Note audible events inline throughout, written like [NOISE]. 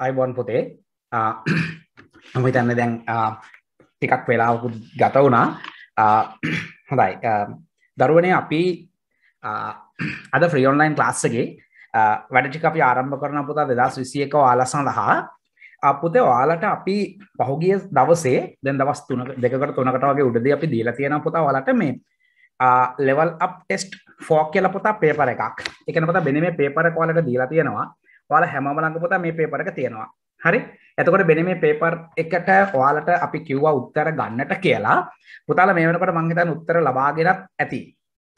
අයිබොන් පොතේ නොම තන්න දැන් ah, ටිකක් වෙලාවකු ගත වුණා ah, [CLEARS THROAT] හොඳයි ah, දරුවනේ අපි [CLEARS THROAT] අද ෆ්‍රී ඔන්ලයින් ලාස්සගේ වැඩටික අපි ආරම්භ කරන පුතා දෙදස් විසියක ආලසඳ හා අපපුතේ ඔයාලට අපි පහුගිය දවසේ දැන් දවස් තුන දෙකට තුනකට වගේ උඩදී අපි දීලා තියෙන පුතා ඔයාලට මේ ලෙවල් අප් ටෙස්ට් ෆෝක් කියලා පුතා පේපර එකක් එකන පුතා බෙන මේ පේපර කොලට දීලා තියෙනවා ඔයාලා හැමම ළඟ පුතා මේ පේපර් එක තියෙනවා. හරි? එතකොට මෙන්න මේ පේපර් එකට ඔයාලට අපි කිව්වා උත්තර ගන්නට කියලා. පුතාලා මේ වෙනකොට මම හිතන්නේ උත්තර ලබාගෙනත් ඇති.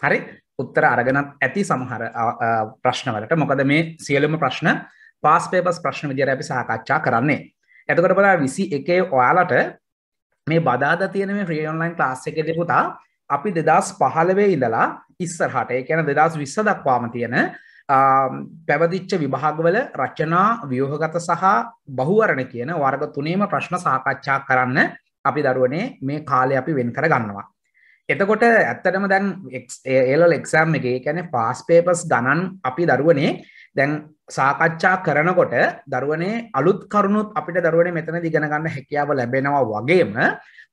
හරි? උත්තර අරගෙනත් ඇති සමහර ප්‍රශ්නවලට. මොකද මේ සියලුම ප්‍රශ්න පාස් පේපර්ස් ප්‍රශ්න විදිහට අපි සාකච්ඡා කරන්නේ. එතකොට බලන්න 21 ඔයාලට මේ බදාදා තියෙන මේ ෆ්‍රී ඔන්ලයින් ක්ලාස් එකේදී පුතා අපි 2015 ඉඳලා ඉස්සරහට ඒ කියන්නේ 2020 දක්වාම තියෙන පැවදිච්ච විභාගවල රචනා ව්‍යෝහගත සහ බහුවරණ කියන වර්ග තුනේම ප්‍රශ්න සාකච්ඡා කරන්න අපි දරුවනේ මේ කාලය අපි වෙන් කර ගන්නවා. එතකොට ඇත්තටම දැන් ඒලල් එක්සෑම් එක ගැන පාස් පේපස් ගණන් අපි දරුවනේ දැන් සාකච්ඡා කරනකොට දරුවනේ අලුත් කරුණුත් අපිට දරුවනේ මෙතන දිගෙන ගන්න හැකියාව ලැබෙනවා වගේම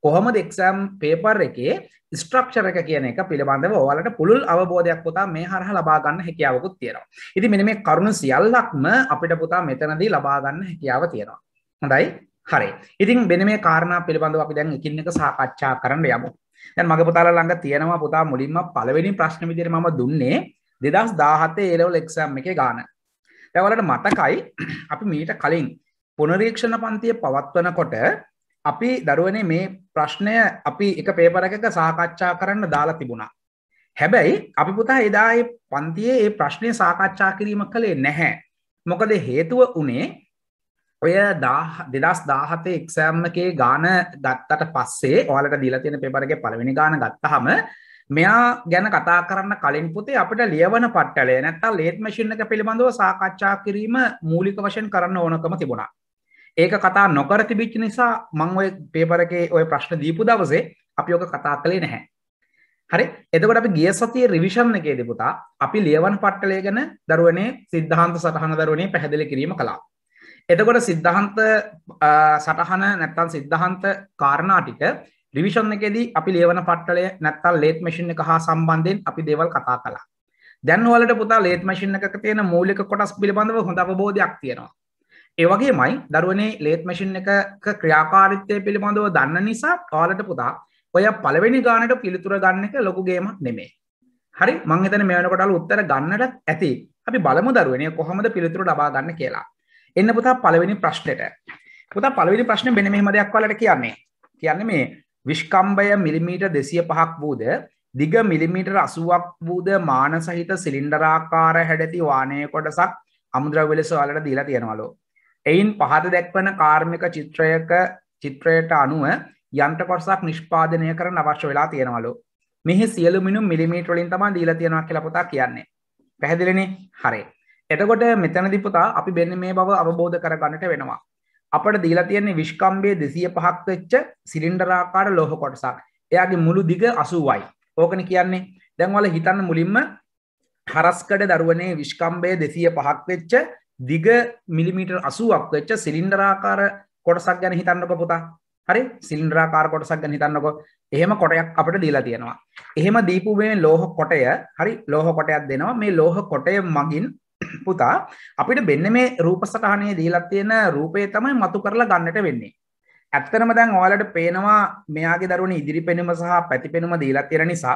කොහොමද එක්සෑම් පේපර් එකේ ස්ට්‍රක්චර් එක කියන එක පිළිබඳව ඔයාලට පුළුල් අවබෝධයක් පුතා මේ හරහා ලබා ගන්න හැකියාවකුත් තියෙනවා. ඉතින් මෙන්න මේ කරුණු සියල්ලක්ම අපිට පුතා මෙතනදී ලබා ගන්න හැකියාව තියෙනවා. හොඳයි. හරි. ඉතින් මෙන්න මේ කාරණා පිළිබඳව අපි දැන් එකින් එක සාකච්ඡා කරන්න යමු. දැන් මගේ පුතාලා ළඟ තියෙනවා පුතා මුලින්ම පළවෙනි ප්‍රශ්න විදිහට මම දුන්නේ දෙදස් දාහතේ ඒලවල් එක්ෂම් එක ගාන තැවලට මතකයි අපි මීට කලින් පුනරීක්ෂණ පන්තිය පවත්වනකොට අපි දරුවන මේ ප්‍රශ්නය අපි එක පේපරකක සාකච්ඡා කරන්න දාලා තිබුණා හැබැයි අපි පුතා එදා පන්තියේ ඒ ප්‍රශ්නය සාකච්ඡා කිරීම කළේ නැහැ මොකද හේතුව වනේ ඔය දෙදස් දාහතේ එක්සෑම්මකේ ගාන ගත්තට පස්සේ ඔයාලට දීලා තියෙන පෙපරගේ පළවෙනි ගාන ගත්තහම මෙයා ගැන කතා කරන්න කලින් පුතේ අපිට ලියවන පට්ටලේ නැත්තම් ලේත් මැෂින් එක පිළිබඳව සාකච්ඡා කිරීම මූලික වශයෙන් කරන්න ඕනකම තිබුණා. ඒක කතා නොකර තිබිච්ච නිසා මං ඔය පේපර් එකේ ඔය ප්‍රශ්න දීපු දවසේ අපි ඔක කතා කළේ නැහැ. හරි එතකොට අපි ගිය සතියේ රිවිෂන් එකේදී පුතා අපි ලියවන පට්ටලය ගැන දරුවනේ සිද්ධාන්ත සටහන දරුවනේ පැහැදිලි කිරීම කළා. එතකොට සිද්ධාන්ත සටහන නැත්තම් සිද්ධාන්ත කාරණා ටික ඩිවිෂන් එකේදී අපි ලියවන පට්ටලය නැත්තම් ලේත් මැෂින් එක හා සම්බන්ධයෙන් අපි දේවල් කතා කළා. දැන් ඔයාලට පුතා ලේත් මැෂින් එකක තියෙන මූලික කොටස් පිළිබඳව හොඳ අවබෝධයක් තියෙනවා. ඒ වගේමයි දරුවනේ ලේත් මැෂින් එකක ක්‍රියාකාරීත්වය පිළිබඳව දන්න නිසා ඔයාලට පුතා ඔය පළවෙනි ගානට පිළිතුර ගන්න එක ලොකු ගේමක් නෙමෙයි. හරි මං හිතන්නේ මේ වෙනකොටල උත්තර ගන්නට ඇති. අපි බලමු දරුවනේ කොහොමද පිළිතුර ලබා ගන්න කියලා. එන්න පුතා පළවෙනි ප්‍රශ්නෙට. පුතා පළවෙනි ප්‍රශ්නේ මෙන්න මෙහෙම දෙයක් ඔයාලට කියන්නේ. කියන්නේ මේ විශ්කම්භය මිලිමීට දෙසිය පහක් වූද දිග මිලිමීටර අසුවක් වූද මාන සහිත සිලින්ඩරාකාර හැඩැති වානය කොටසක් අමුද්‍රව්‍ය ලෙස ඔයාලට දීලා තියෙනවලු. එයින් පහත දැක්වන කාර්මික චිත්‍රයක චිත්‍රයට අනුව යන්ත්‍ර කොටසක් නිෂ්පාදනය කරන්න අවශ්‍ය වෙලා තියෙනවලු. මෙහි සියලු මිනු මිලිමීටර වලින් තමයි දීලා තියෙනවා කියලා පුතා කියන්නේ. පැහැදිලිනේ? හරි. එතකොට මෙතනදී පුතා අපි මෙන්න මේ බව අවබෝධ කරගන්නට වෙනවා. අපට දීලා තියන්නේ විශ්කම්බේ දෙසිය පහක් වෙච්ච සිලින්ඩරාකාර ලෝහ කොටසක් එයාගේ මුළු දිග අසුවයි ඕකන කියන්නේ දැන්වල හිතන්න මුලින්ම හරස්කඩ දරුවනේ විශ්කම්බය දෙසිය පහක් වෙච්ච දිග මිලිමීටර් අසුවක් වෙච්ච සිලින්ඩරාකාර කොටසක් ගැන හිතන්නක පුතා හරි සිල්න්ඩරාකාර කොටසක් ගැන හිතන්නකො එහෙම කොටයක් අපට දීලා තියෙනවා එහෙම දීපු මේ ලෝහ කොටය හරි ලෝහ කොටයක් දෙනවා මේ ලෝහ කොටය මගින් පුතා අපිට බෙන්න මේ රූප සටහනේ දීලත් තියෙන රූපය තමයි මතු කරලා ගන්නට වෙන්නේ ඇත්තරම දැන් ඔයාලට පේනවා මෙයාගේ දරුවන ඉදිරි පෙනුම සහ පැති පෙනුම දීලත් තියෙන නිසා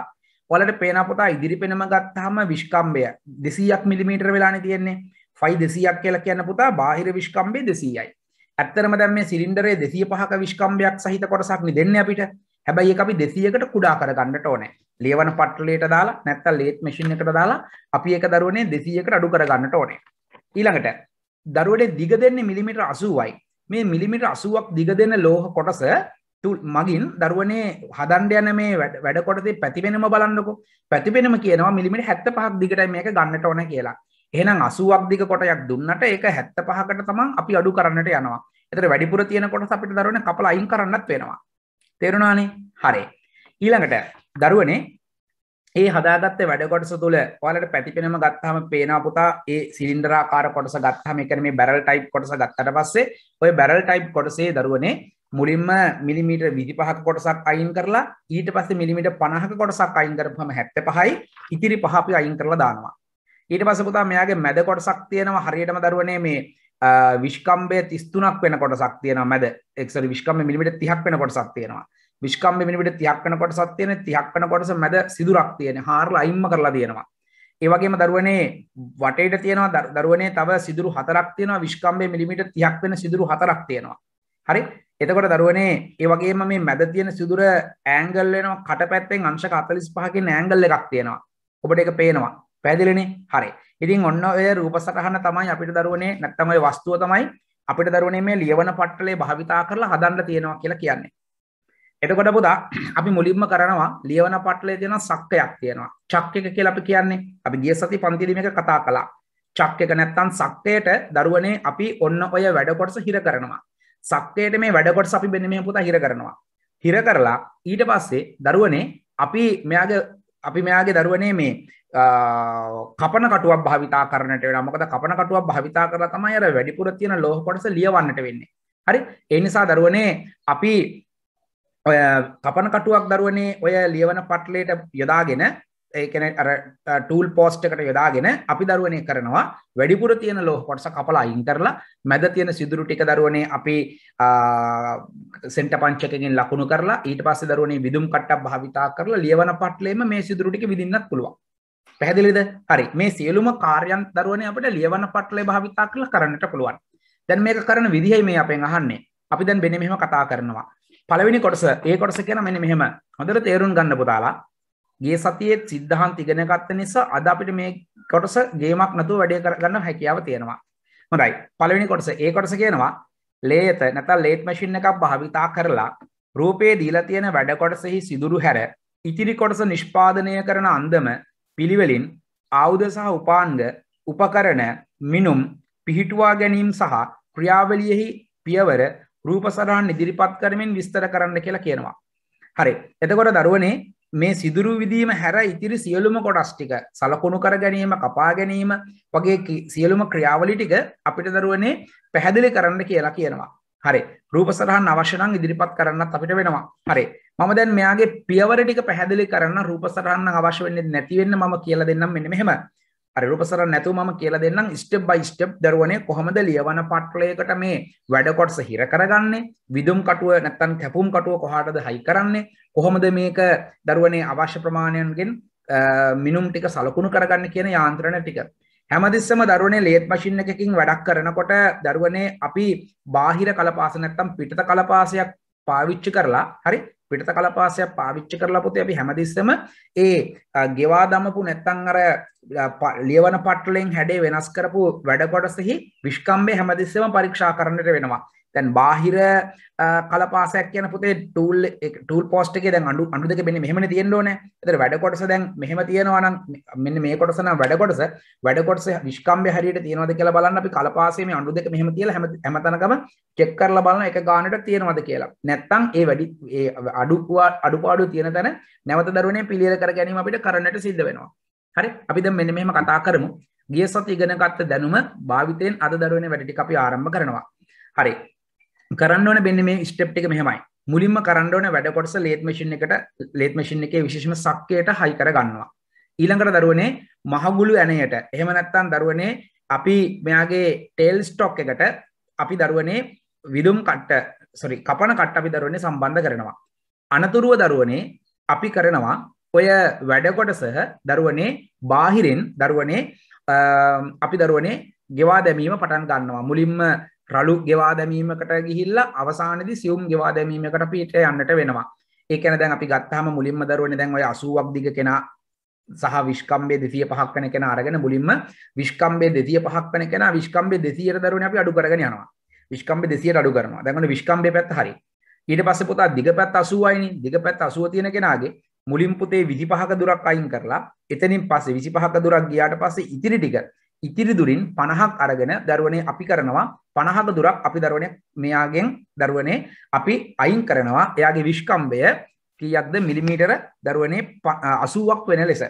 ඔයාලට පේන පුතා ඉදිරි පෙනුම ගත්තාම විශ්කම්බය 200ක් මිලිමීටර වෙලානේ තියෙන්නේ 5 200ක් කියලා කියන පුතා බාහිර විශ්කම්බය 200යි ඇත්තරම දැන් මේ සිලින්ඩරේ 205ක විශ්කම්බයක් සහිත කොටසක් නිදෙන්නේ අපිට හැබැයි ඒක අපි 200කට කුඩා කරගන්නට ඕනේ. ලියවන පට්ටලයට දාලා නැත්නම් ලේට් මැෂින් එකට දාලා අපි ඒක දරුවනේ 200කට අඩු කරගන්නට ඕනේ. ඊළඟට දරුවනේ දිග දෙන්නේ මිලිමීටර 80යි. මේ මිලිමීටර 80ක් දිග දෙන ලෝහ කොටස මගින් දරුවනේ හදන්න යන මේ වැඩ කොටසේ පැතිපෙනම බලන්නකො. පැතිපෙනම කියනවා මිලිමීටර 75ක් දිගටයි මේක ගන්නට ඕනේ කියලා. එහෙනම් 80ක් දිග කොටයක් දුන්නට ඒක 75කට තමන් අපි අඩු කරන්නට යනවා. ඒතර වැඩිපුර තියෙන කොටස අපිට දරුවනේ කපලා අයින් කරන්නත් වෙනවා. තේරුණානේ හරේ ඊළඟට දරුවනේ ඒ හදාගත්ත වැඩකොටස තුළ ඔයාලට පැතිපෙනම ගත්හම පේනා පුතා ඒ සිලින්දරාකාර කොටස ගත්හම එකන මේ බැරල් ටයිප් කොටස ගත්තට පස්සේ ඔය බැරල් ටයිප් කොටසේ දරුවනේ මුලින්ම මිලිමීට විදි පහක් කොටසක් අයින් කරලා ඊට පස්සේ මිලිමිට පණහක කොටසක් අයින් කරපුහම හැත්ත පහයි ඉතිරි පහපි අයින් කරලා දානවා ඊට පස පුතා මෙයාගේ මැද කොටසක් තියෙනවා හරියටම දරුවනේ මේ විශ්කම්බය තිස්තුනක් වෙන කොට සක්තියන මැද එක්සර විශ්කම මිට තිහක් වෙන කොට සක්තියෙනවා විශ්කම්ම මිට තියක් වෙන කොට සත්තියන තියක් වෙන කොටස මැද සිදුරක් තියෙන හාරල අයිම්ම කරලා තියෙනවා ඒවගේම දරුවනේ වටේට තියෙනවා දරුවනේ තව සිදුරු හතරක් තියෙනවා විශ්කම්බේ මිලිමිට තියක් වෙන සිදුරු හතරක් තියෙනවා හරි එතකොට දරුවනේ ඒවගේම මේ මැද තියෙන සිදුර ඇංගල් වෙනවා කට පැත්තෙන් අංශක අතලිස් පහකින් ඇංගල් එකක් තියෙනවා ඔබට එක පේනවා පැදිලිනි හරි ඉතින් ඔන්න ඔය රූප සටහන තමයි අපිට දරුවනේ නැත්තම ඔය වස්තුව තමයි අපිට දරුවනේ මේ ලියවන පට්ටලේ භාවිතා කරලා හදන්න තියෙනවා කියලා කියන්නේ. එතකොට පුතා අපි මුලින්ම කරනවා ලියවන පට්ටලේ තියෙන සක්කයක් තියෙනවා. චක් එක කියලා අපි කියන්නේ. අපි ගිය සති පන්තිදී මේක කතා කළා. චක් එක නැත්තම් සක්කයට දරුවනේ අපි ඔන්න ඔය වැඩ කොටස හිර කරනවා. සක්කයට මේ වැඩ කොටස අපි මෙන්න මේ පුතා හිර කරනවා. හිර කරලා ඊට පස්සේ දරුවනේ අපි මෙයාගේ අපි මෙයාගේ දරුවනේ මේ කපන කටුවක් භාවිතා කරනට වෙන මොකද කපන කටුවක් භාවිතා කර තමයි අර වැඩිපුර තියෙන ලෝහ කොටස ලියවන්නට වෙන්නේ හරි ඒ නිසා දරුවනේ අපි ඔය කපන කටුවක් දරුවනේ ඔය ලියවන පට්ලේට යොදාගෙන ඒකන ටූල් පෝස්ට් එකට යොදාගෙන අපි දරුවනය කරනවා වැඩිපුර තියෙන ලෝහ කොටස කපලා අයින් කරලා මැද තියෙන සිදුරු ටික දරුවනේ අපි සෙන්ට පංචකකින් ලකුණු කරලා ඊට පස්සේ දරුවනේ විදුම් කට්ටක් භාවිතා කරලා ලියවන පට්ලේම මේ සිදුරු ටික විඳින්නත් පුළුවන් පැහැදිලිද හරි මේ සියලුම කාර්යයන් දරුවනේ අපිට ලියවන පට්ලේ භාවිතා කරලා කරන්නට පුළුවන් දැන් මේක කරන විදිහයි මේ අපෙන් අහන්නේ අපි දැන් මෙන්න මෙහෙම කතා කරනවා පළවෙනි කොටස ඒ කොටස කියන මෙන්න මෙහෙම හොඳට තේරුම් ගන්න පුතාලා ගේ සතියේ සිද්ධාන්ත ඉගෙන ගත්ත නිසා අද අපිට මේ කොටස ගේමක් නැතුව වැඩේ කරගන්න හැකියාව තියෙනවා. හොඳයි. පළවෙනි කොටස ඒ කොටස කියනවා ලේත නැත්නම් ලේට් මැෂින් එකක් භාවිතා කරලා රූපේ දීලා තියෙන වැඩ කොටසෙහි සිදුරු හැර ඉතිරි කොටස නිෂ්පාදනය කරන අන්දම පිළිවෙලින් ආයුධ සහ උපාංග උපකරණ මිනුම් පිහිටුවා ගැනීම සහ ක්‍රියාවලියෙහි පියවර රූපසරහන් ඉදිරිපත් කරමින් විස්තර කරන්න කියලා කියනවා. හරි. එතකොට දරුවනේ මේ සිදුරු විදීම හැර ඉතිරි සියලුම කොටස් ටික සලකුණු කර ගැනීම කපා ගැනීම වගේ සියලුම ක්‍රියාවලි ටික අපිට දරුවනේ පැහැදිලි කරන්න කියලා කියනවා. හරි. රූප සටහන් අවශ්‍ය නම් ඉදිරිපත් කරන්නත් අපිට වෙනවා. හරි. මම දැන් මෙයාගේ පියවර ටික පැහැදිලි කරන්න රූප සටහන් නම් අවශ්‍ය වෙන්නේ නැති වෙන්න මම කියලා දෙන්නම් මෙන්න මෙහෙම. රූපසර නැතුව මම කියලා දෙන්නම් ස්ටෙප් බයි ස්ටෙප් දරුවනේ කොහොමද ලියවන පට්ලයකට මේ වැඩ කොටස හිර කරගන්නේ විදුම් කටුව නැත්තම් කැපුම් කටුව කොහාටද හයි කරන්නේ කොහොමද මේක දරුවනේ අවශ්‍ය ප්‍රමාණයන්ගෙන් මිනුම් ටික සලකුණු කරගන්න කියන යාන්ත්‍රණ ටික හැමදිස්සම දරුවනේ ලේත් මැෂින් එකකින් වැඩක් කරනකොට දරුවනේ අපි බාහිර කලපාස නැත්තම් පිටත කලපාසයක් පාවිච්චි කරලා හරි පිටත කලපාසයක් පාවිච්චි කරලා පුතේ අපි හැමතිස්සෙම ඒ ගෙවා දමපු නැත්තම් අර ලියවන පටලෙන් හැඩේ වෙනස් කරපු වැඩ කොටසෙහි විස්කම්බේ හැමතිස්සෙම පරීක්ෂා කරන්නට වෙනවා. තැන් බාහිර කලපාසයක් කියන පුතේ ටූල් ටූල් පෝස්ට් එකේ දැන් අඩු අඩු දෙක මෙන්න මෙහෙමනේ තියෙන්න ඕනේ. ඒතර වැඩ කොටස දැන් මෙහෙම තියෙනවා නම් මෙන්න මේ කොටස නම් වැඩ කොටස වැඩ කොටස නිෂ්කම්භය හරියට තියෙනවද කියලා බලන්න අපි කලපාසයේ මේ අඩු දෙක මෙහෙම තියලා හැම හැමතැනකම චෙක් කරලා බලන එක ගානට තියෙනවද කියලා. නැත්තම් ඒ වැඩි ඒ අඩු අඩුපාඩු තියෙන තැන නැවත දරුවනේ පිළියෙල කර ගැනීම අපිට කරන්නට සිද්ධ වෙනවා. හරි අපි දැන් මෙන්න මෙහෙම කතා කරමු. ගිය සති ඉගෙනගත්ත දැනුම භාවිතයෙන් අද දරුවනේ වැඩ ටික අපි ආරම්භ කරනවා. හරි කරන්නවන බෙන්න මේ ස්ටප් එක මෙහමයි මුලින්ම කරන්නවන වැඩකොටස ලේත් මශින් එකට ලේත් මශින් එකේ විශේෂම සක්කයට හයි කර ගන්නවා ඊළඟට දරුවනේ මහගුලු ඇනයට එහෙම නැත්තම් දරුවනේ අපි මෙයාගේ ටේල් ස්ටොක් එකට අපි දරුවනේ විදුම් කට්ට සොරි කපන කට්ට අපි දරුවනේ සම්බන්ධ කරනවා අනතුරුව දරුවනේ අපි කරනවා ඔය වැඩකොටස දරුවනේ බාහිරෙන් දරුවනේ අපි දරුවනේ ගෙවා දැමීම පටන් ගන්නවා මුලින්ම රළු ගෙවා දැමීමකට ගිහිල්ලා අවසානදි සියුම් ගෙවා දැමීමකට පිට යන්නට වෙනවා. ඒ කියන්නේ දැන් අපි ගත්තාම මුලින්ම දරුවනේ දැන් ඔය 80ක් දිග කෙනා සහ විස්කම්බේ 205ක් වෙන කෙනා අරගෙන මුලින්ම විස්කම්බේ 205ක් වෙන කෙනා විස්කම්බේ 200ට දරුවනේ අපි අඩු කරගෙන යනවා. විස්කම්බේ 200ට අඩු කරනවා. දැන් ඔන්න විස්කම්බේ පැත්ත හරියි. ඊට පස්සේ පුතා දිග පැත්ත 80යිනේ. දිග පැත්ත 80 තියෙන කෙනාගේ මුලින් පුතේ 25ක දුරක් අයින් කරලා එතනින් පස්සේ 25ක දුරක් ගියාට පස්සේ ඉතිරි ටික ඉතිරි දුරින් 50ක් අරගෙන දරුවනේ අපි කරනවා 50ක දුරක් අපි දරුවනේ මෙයාගෙන් දරුවනේ අපි අයින් කරනවා එයාගේ විශ්කම්භය කීයක්ද මිලිමීටර දරුවනේ 80ක් වෙන ලෙස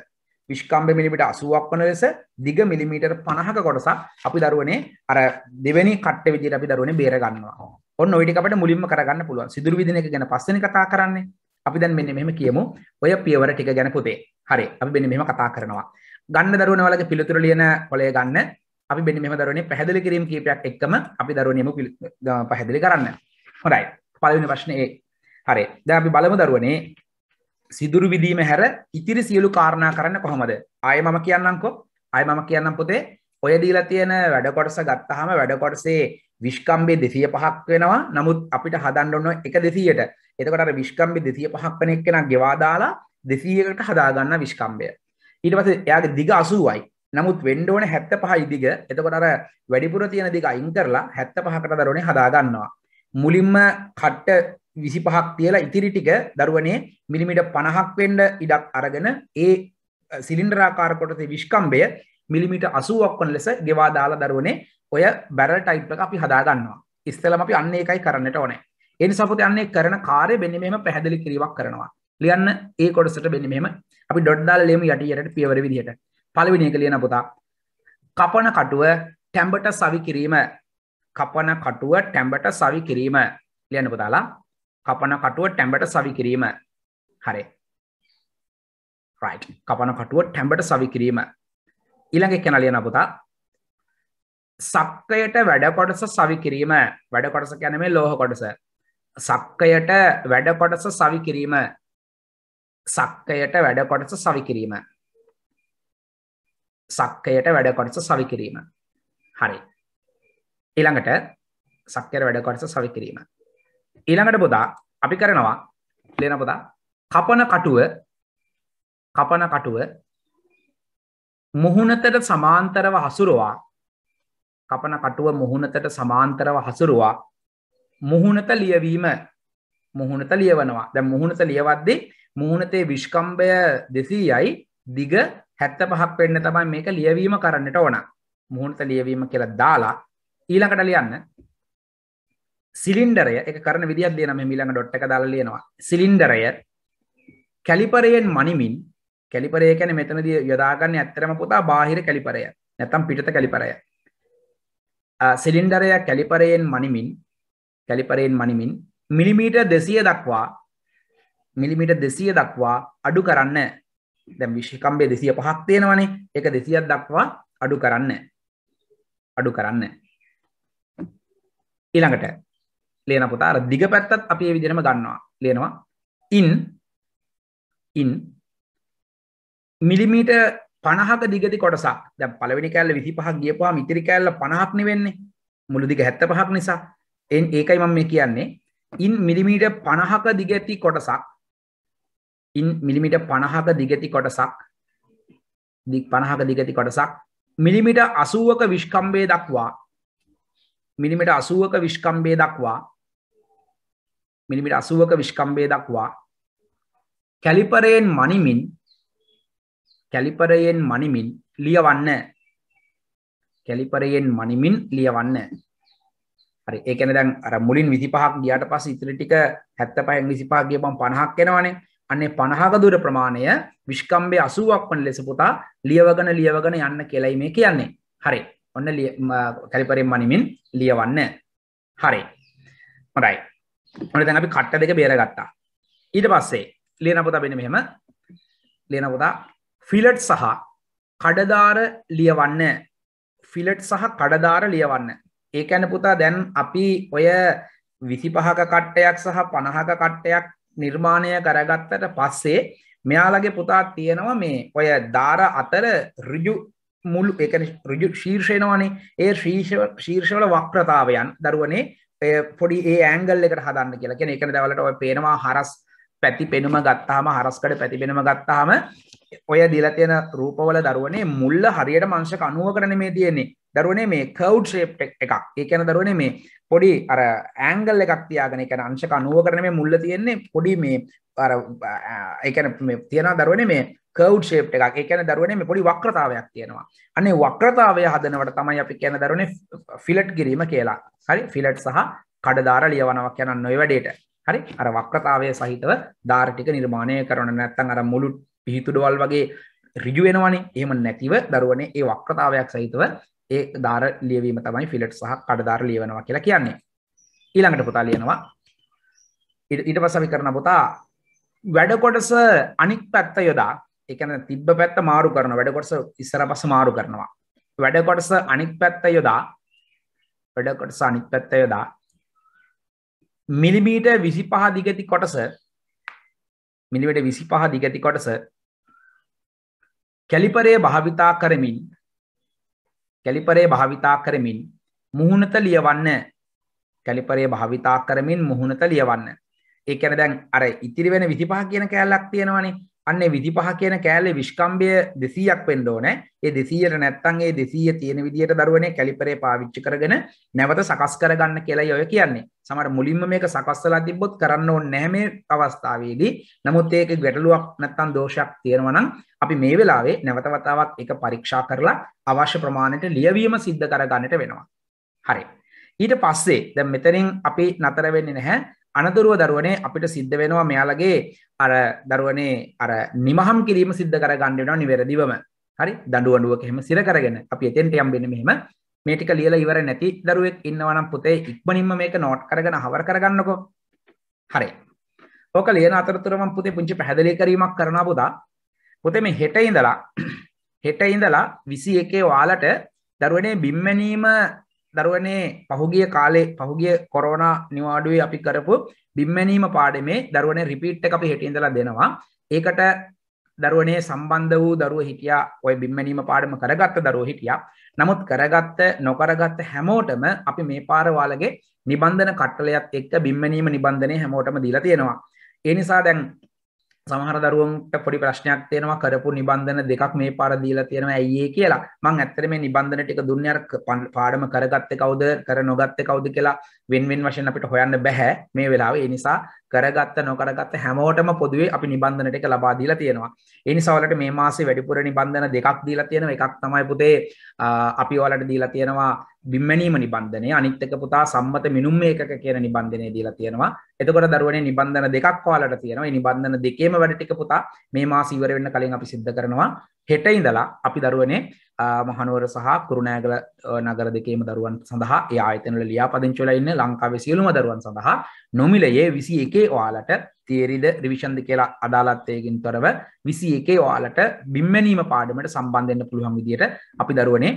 විශ්කම්භය මිලිමීටර 80ක් වන ලෙස දිග මිලිමීටර 50ක කොටසක් අපි දරුවනේ අර දෙවෙනි කට්ට විදිහට අපි දරුවනේ බේර ගන්නවා. ඔන්න ওই ටික අපිට මුලින්ම කරගන්න පුළුවන්. සිදුරු විදින එක ගැන පස්සෙනි කතා කරන්නේ. අපි දැන් මෙන්න මෙහෙම කියමු. ඔය පියවර ටික ගැන පුතේ. හරි. අපි මෙන්න මෙහෙම කතා කරනවා. ගන්න දරුවන වලගේ පිළිතුර ලියන කොලේ ගන්න අපි මෙන්න මෙහෙම දරුවනේ පැහැදිලි කිරීම කීපයක් එක්කම අපි දරුවනේම පැහැදිලි කරන්න. හොඳයි. පළවෙනි ප්‍රශ්නේ ඒ. හරි. දැන් අපි බලමු දරුවනේ සිදුරු විදීම හැර ඉතිරි සියලු කාරණා කරන්න කොහොමද? ආයෙ මම කියන්නම්කෝ. ආයෙ මම කියන්නම් පොතේ. ඔය දීලා තියෙන වැඩ කොටස ගත්තාම වැඩ කොටසේ විශ්කම්බේ 205ක් වෙනවා. නමුත් අපිට හදන්න ඕන එක 200ට. එතකොට අර විශ්කම්බේ 205ක් වෙන එක්කෙනා ගෙවා දාලා 200කට හදාගන්න විශ්කම්බය. ඊට පස්සේ එයාගේ දිග 80යි. නමුත් වෙන්න ඕනේ 75යි දිග. එතකොට අර වැඩිපුර තියෙන දිග අයින් කරලා 75කට දරුවනේ හදා ගන්නවා. මුලින්ම කට්ට 25ක් තියලා ඉතිරි ටික දරුවනේ මිලිමීටර් 50ක් වෙන්න ඉඩක් අරගෙන ඒ සිලින්ඩරාකාර කොටසේ විස්කම්භය මිලිමීටර් 80ක් වන ලෙස ගෙවා දාලා දරුවනේ ඔය බැරල් ටයිප් එක අපි හදා ගන්නවා. ඉස්සෙල්ලාම අපි අන්න ඒකයි කරන්නට ඕනේ. ඒ නිසා පුතේ අන්න ඒ කරන කාර්ය මෙන්න මෙහෙම පැහැදිලි කිරීමක් කරනවා. ලියන්න ඒ කොටසට මෙන්න මෙහෙම අපි ඩොඩ්දාල ලේම යටට පියවර විදිහට පලවිනය කලියන පුතා කපන කටුව ටැම්බට සවි කිරීම කපන කටුව ටැම්බට සවි කිරීම ලියන පුතාලා කපන කටුව ටැම්බට සවි කිරීම හරේ කපන කටුව ටැම්බට සවි කිරීම ඊළඟ කැන ලියන පුතා සක්කයට වැඩ කොටස සවි කිරීම වැඩ කොටස කැනමේ ලෝහ කොටස සක්කයට වැඩ කොටස සවි කිරීම සක්කයට වැඩ කොටස සවිකිරීම. සක්කයට වැඩ කොටස සවිකිරීම. හරි. ඊළඟට සක්කයට වැඩ කොටස සවිකිරීම. ඊළඟට පුතා අපි කරනවා ලේන පුතා කපන කටුව කපන කටුව මුහුණතට සමාන්තරව හසුරුවා කපන කටුව මුහුණතට සමාන්තරව හසුරුවා මුහුණත ලියවීම මුහුණත ලියවනවා දැන් මුහුණත ලියවද්දී මුහුණතේ විශ්කම්භය දෙසීයයි දිග හැත්ත පහක් වෙන්න තමයි මේක ලියවීම කරන්නට ඕන මුහුණත ලියවීම කියලා දාලා ඊළඟට ලියන්න සිලින්ඩරය එක කරන විදිහක් දෙනවා මේ ඊළඟ ඩොට් එක දාලා ලියනවා සිලින්ඩරය කැලිපරයෙන් මනිමින් කැලිපරය කියන්නේ මෙතනදී යොදා ගන්න ඇත්තටම පුතා බාහිර කැලිපරය නැත්තම් පිටත කැලිපරය සිලින්ඩරය කැලිපරයෙන් මනිමින් කැලිපරයෙන් මනිමින් මිලිමීටර් 200 දක්වා මිලිමිට දෙසිය දක්වා අඩු කරන්න දැම් විශෂකම්බේ දෙසිය පහක් තියෙනවනේ එක දෙසියක් දක්වා අඩු කරන්න අඩු කරන්න ඊළඟට ලේන පුතාර දිග පැත්තත් අපි ඒ විදිරම ගන්නවා ලේනවා ඉන් ඉන් මිලිමීට පණහක දිගති කොටසක් දැ පලවෙනි කෑල්ල විසි පහක් ගියපවා මිතිරි කෑල්ල පණහක්න වෙන්නේ මුළුදික හැත්ත පහක් නිසා එන් ඒකයි මම මේ කියන්නේ ඉන් මිලිමීට පණහක දිගැති කොටසක් ඉන් මිලිමිට පණහක දිගති කොටසක් පණහක දිගති කොටසක් මිලිමිට අසුවක විශ්කම්බේ දක්වා මිලිමිට අසුවක විශ්කම්බේ දක්වා මිලිමිට අසුවක විශ්කම්බේ දක්වා කැලිපරයෙන් මනිමින් කැලිපරයෙන් මනිමින් ලියවන්න කැලිපරයෙන් මනිමින් ලියවන්න හරි ඒකන දැන් අර මුලින් විසිපහක් ගියාට පස්සේ ඉතිරි ටික 75න් 25 ගියපම් 50ක් එනවනේ අන්නේ 50ක දුර ප්‍රමාණය විශ්කම්බේ 80ක් වන ලෙස පුතා ලියවගෙන ලියවගෙන යන්න කියලයි මේ කියන්නේ. හරි. ඔන්න කැලිපරෙන් මනිමින් ලියවන්න. හරි. හොඳයි. ඔන්න දැන් අපි කට්ට දෙක බේරගත්තා. ඊට පස්සේ ලියන පුතා මෙන්න මෙහෙම ලියන පුතා ෆිලට් සහ කඩදාර ලියවන්න. ෆිලට් සහ කඩදාර ලියවන්න. ඒ කියන්නේ පුතා දැන් අපි ඔය 25ක කට්ටයක් සහ 50ක කට්ටයක් නිර්මාණය කරගත්තට පස්සේ මෙයාලගේ පුතා තියෙනවා මේ ඔය දාර අතර ඍජු මුළු ඒ කියන්නේ ඍජු ශීර්ෂයනවනේ ඒ ශීර්ෂ ශීර්ෂවල වක්‍රතාවයන් දරුවනේ පොඩි ඒ ඇන්ගල් එකට හදන්න කියලා. කියන්නේ ඒකනේ දවලට ඔය පේනවා හරස් පැති පෙනුම ගත්තාම හරස්කඩ පැතිබෙනම ගත්තාම ඔය දිලතියන රූපවල දරුවනේ මුල්ල හරියට මංශක අනුව කරන මේ තියෙන්නේ දරුවනේ මේ කව් ශේප් එකක් ඒකැන දරුවනේ මේ පොඩි අර ඇංගල් එකක් තියාගෙන එකන අංශක අනුව කරන මේ මුල්ල තියෙන්නේ පොඩි මේ අර එකන තියෙන දරුවන මේ කව් ශේප් එකක් එකන දරුවන මේ පොඩි වක්‍රතාවයක් තියෙනවා අනේ වක්‍රතාවය හදනවට තමයි අපි කියන දරුවනේ ෆිලට් කිරීම කියලා හරි ෆිලට් සහ කඩදාර ලියවනවක් යනන්න නොයි වැඩේට හරි අර වක්‍රතාවය සහිතව ධාර ටික නිර්මාණය කරන නැත්නම් අර මුළු පිහිතුඩවල් වගේ ඍජු වෙනවනේ. එහෙම නැතිව දරුවනේ ඒ වක්‍රතාවයක් සහිතව ඒ ධාර ලියවීම තමයි ෆිලට් සහ කඩදාර ලියවනවා කියලා කියන්නේ. ඊළඟට පුතා ලියනවා ඊට පස්සේ අපි කරන පුතා වැඩ කොටස අනික් පැත්ත යොදා ඒ කියන්නේ තිබ්බ පැත්ත මාරු කරන වැඩ කොටස ඉස්සර පස්ස මාරු කරනවා වැඩ කොටස අනික් පැත්ත යොදා වැඩ කොටස අනික් පැත්ත යොදා මිලිමීට විසි පහ දිගති කොටස මිලිවට විසි පහ දිගති කොටස කැලිපරේ භාවිතා කරමින් කැලිපරේ භාවිතා කරමින් මුහුණත ලියවන්න කැලිපරේ භාවිතා කරමින් මුහුණත ලියවන්න ඒකැන දැන් අර ඉතිරි වෙන විසිපහ කියන කෑල්ලක් තියෙනවනේ අන්නේ විදි පහ කියන කෑලේ විශ්කම්භය දෙසීයක් පෙන්ඩෝ නෑ ඒ දෙසීයට නැත්තන්ගේ දෙසීය තියෙන විදිට දරුවනේ කැලිපරේ පාවිච්චි කරගෙන නැවත සකස් කරගන්න කියලා යොය කියන්නේ සමට මුලින්ම මේක සකස්සලා තිබොත් කරන්න ඕන නැහමේ අවස්ථාවේදී නමුත් ඒක ගැටලුවක් නැත්තන් දෝෂයක් තියෙනවනම් අපි මේ වෙලාවේ නැවතවතාවක් එක පරීක්ෂා කරලා අවශ්‍ය ප්‍රමාණයට ලියවීම සිද්ධ කරගන්නට වෙනවා හරි ඊට පස්සේ දැන් මෙතනින් අපි නතර වෙන්නේ නැහැ අනතුරුව දරුවනේ අපිට සිද්ධ වෙනවා මෙයාලගේ අර දරුවනේ අර නිමහම් කිරීම සිද්ධ කර ගණ්ඩෙනවා නිවැරදිවම හරි දඩුවඩුවක හෙම සිර කරගෙන අපි එතෙන්ට යම්බෙන මෙහෙම මේටික ලියල ඉවර නැති දරුවෙක් ඉන්නවනම් පුතේ ඉක්මනින්ම මේක නෝට් කරගෙන හවර කරගන්නකෝ හරි ඕක ලියන අතරතුරම පුතේ පුංචි පැහැදිලි කිරීමක් කරනවා පුතා පුතේ මේ හෙට ඉඳලා හෙට ඉඳලා 21 ඔයාලට දරුවනේ බිම්මැනීම දරුවනේ පහුගිය කාලේ පහුගිය කොරෝනා නිවාඩුවේ අපි කරපු බිම්මැනීම පාඩමේ දරුවනේ රිපීට් එක අපි හෙටින් ඉඳලා දෙනවා. ඒකට දරුවනේ සම්බන්ධ වූ දරුව හිටියා ඔය බිම්මැනීම පාඩම කරගත්ත දරුව හිටියා. නමුත් කරගත්ත නොකරගත්ත හැමෝටම අපි මේ පාර වාලගේ නිබන්ධන කට්ටලයක් එක්ක බිම්මැනීම නිබන්ධනය හැමෝටම දීලා තියෙනවා. ඒ නිසා දැන් සමහර දරුවන්ට පොඩි ප්‍රශ්නයක් තියෙනවා කරපු නිබන්ධන දෙකක් මේ පාර දීලා තියෙනවා ඇයි ඒ කියලා. මං ඇත්තට මේ නිබන්ධන ටික දුන්නේ අර පාඩම කරගත්තේ කවුද, කර නොගත්තේ කවුද කියලා වෙන්-වෙන් වශයෙන් අපිට හොයන්න බෑ මේ වෙලාවේ. ඒ නිසා කරගත්ත නොකරගත්ත හැමෝටම පොදුවේ අපි නිබන්ධන ටික ලබා දීලා තියෙනවා. ඒ නිසා ඔයාලට මේ මාසේ වැඩිපුර නිබන්ධන දෙකක් දීලා තියෙනවා. එකක් තමයි පුතේ අපි ඔයාලට දීලා තියෙනවා බිම්මැනීම නිබන්ධනය අනිත් එක පුතා සම්මත මිනුම් මේකක කියන නිබන්ධනය දීලා තියෙනවා. එතකොට දරුවනේ නිබන්ධන දෙකක් ඔයාලට තියෙනවා. මේ නිබන්ධන දෙකේම වැඩ ටික පුතා මේ මාස ඉවර වෙන්න කලින් අපි සිද්ධ කරනවා. හෙට ඉඳලා අපි දරුවනේ මහනුවර සහ කුරුණෑගල නගර දෙකේම දරුවන් සඳහා ඒ ආයතන වල ලියාපදිංචි වෙලා ඉන්න ලංකාවේ සියලුම දරුවන් සඳහා නොමිලයේ 21 ඔයාලට තියරිද රිවිෂන්ද කියලා අදාළත්වයකින් තොරව 21 ඔයාලට බිම්මැනීම පාඩමට සම්බන්ධ වෙන්න පුළුවන් විදියට අපි දරුවනේ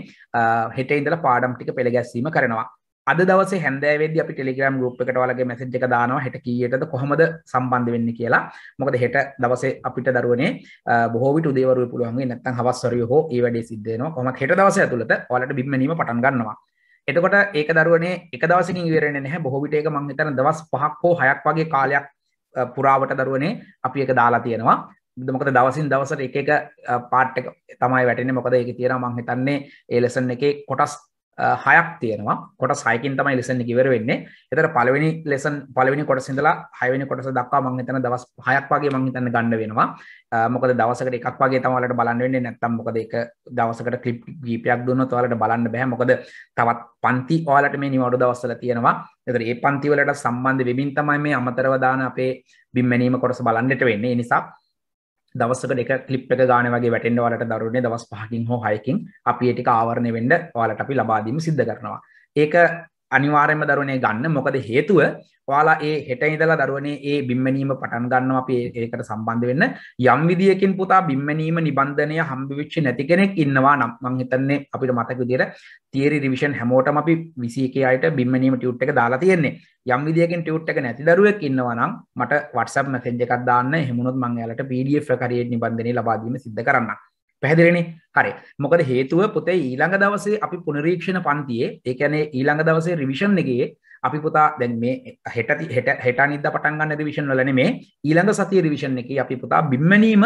හෙට ඉඳලා පාඩම් ටික පෙළ ගැස්වීම කරනවා. අද දවස හැදෑවෙද අපි ටෙලිග්‍රම් ගුප් එකට වලගේ මැසජ් එක දානවා හැට කියටද කොහොමද සම්බන්ධ වෙන්න කියලා මොකද හෙට දවස අපිට දරුවනේ බොහෝවිට දේවර පුළුවන්ගේ නැත්තන් හවස්සරය හෝ ඒ වැඩේ සිද්ධනවා කොම හෙට දවස ඇතුළට ඔලට බිමනීම පටන් ගන්නවා එතකොට ඒක දරුවනේ එක දවසකින් ඉවරෙන නැහැ බොහෝවිට එක මං හිතන දවස් පහක් හෝ හයක් වගේ කාලයක් පුරාවට දරුවනේ අපි එක දාලා තියෙනවා මොකද දවසින් දවසට එක පාට්ක තමයි වැටෙන මොකද එක තියෙන මංහිතන්නේ ඒලෙසන් එක කොටස් හයක් තියෙනවා කොට සයිකින් තමයි ලෙසන්න කිවර වෙන්නේ එතර පලවෙනි ලෙසන් පලවෙනි කොට සිදලා හයවනි කොටස දක්වා මංහිතන දවස් හයක් වගේ මංහිතන්න ගන්න වෙනවා මොකද දවසකට එකක් වගේ තමලට බලන්න වෙන්නේ නැත්තම් මොකද එක දවසකට කලිප් ගීපයක් දුන්න තුවලට බලන්න බැහැ මොකද තවත් පන්ති ඕලට මේ නිවඩු දවස්සල තියෙනවා එතර ඒ පන්තිවලට සම්බන්ධ වෙමින් තමයි මේ අමතරවදාන අපේ බිම්මැනීම කොටස බලන්නට වෙන්නේ නිසා දවස්සක දෙක කලිප් එක ගාන වගේ වැටෙන්ඩ වලට දරුණේ දවස් පහකින් හෝ හයකින් අපි ඒටික ආවරණය වෙන්ඩ ඔයාලට අපි ලබාදීම සිද්ධ කරනවා ඒක අනිවාරයම දරුවනේ ගන්න මොකද හේතුව ඔයාලා ඒ හෙට ඉඳලා දරුවනේ ඒ බිම්මැනීම පටන් ගන්නවා අපි ඒකට සම්බන්ධ වෙන්න යම් විදියකින් පුතා බිම්මැනීම නිබන්ධනය හම්බවෙච්ච නැති කෙනෙක් ඉන්නවා නම් මං හිතන්නේ අපිට මතක විදියට තියරි රිවිෂන් හැමෝටම අපි 21 අයට බිම්මැනීම ටියුට් එක දාලා තියෙන්නේ යම් විදියකින් ටියුට් එක නැති දරුවෙක් ඉන්නවා නම් මට WhatsApp මැසේජ් එකක් දාන්න එහෙම වුණොත් මං එයාලට PDF එක හරියට නිබන්ධනය ලබා දීම සිද්ධ කරන්නම් පැහැදිලිනේ හරි මොකද හේතුව පුතේ ඊළඟ දවසේ අපි පුනරීක්ෂණ පන්තියේ ඒ කියන්නේ ඊළඟ දවසේ රිවිෂන් එකේ අපි පුතා දැන් මේ හෙට හෙට හෙට අනිද්දා පටන් ගන්න රිවිෂන් වල නෙමේ ඊළඟ සතියේ රිවිෂන් එකේ අපි පුතා බිම්මනීම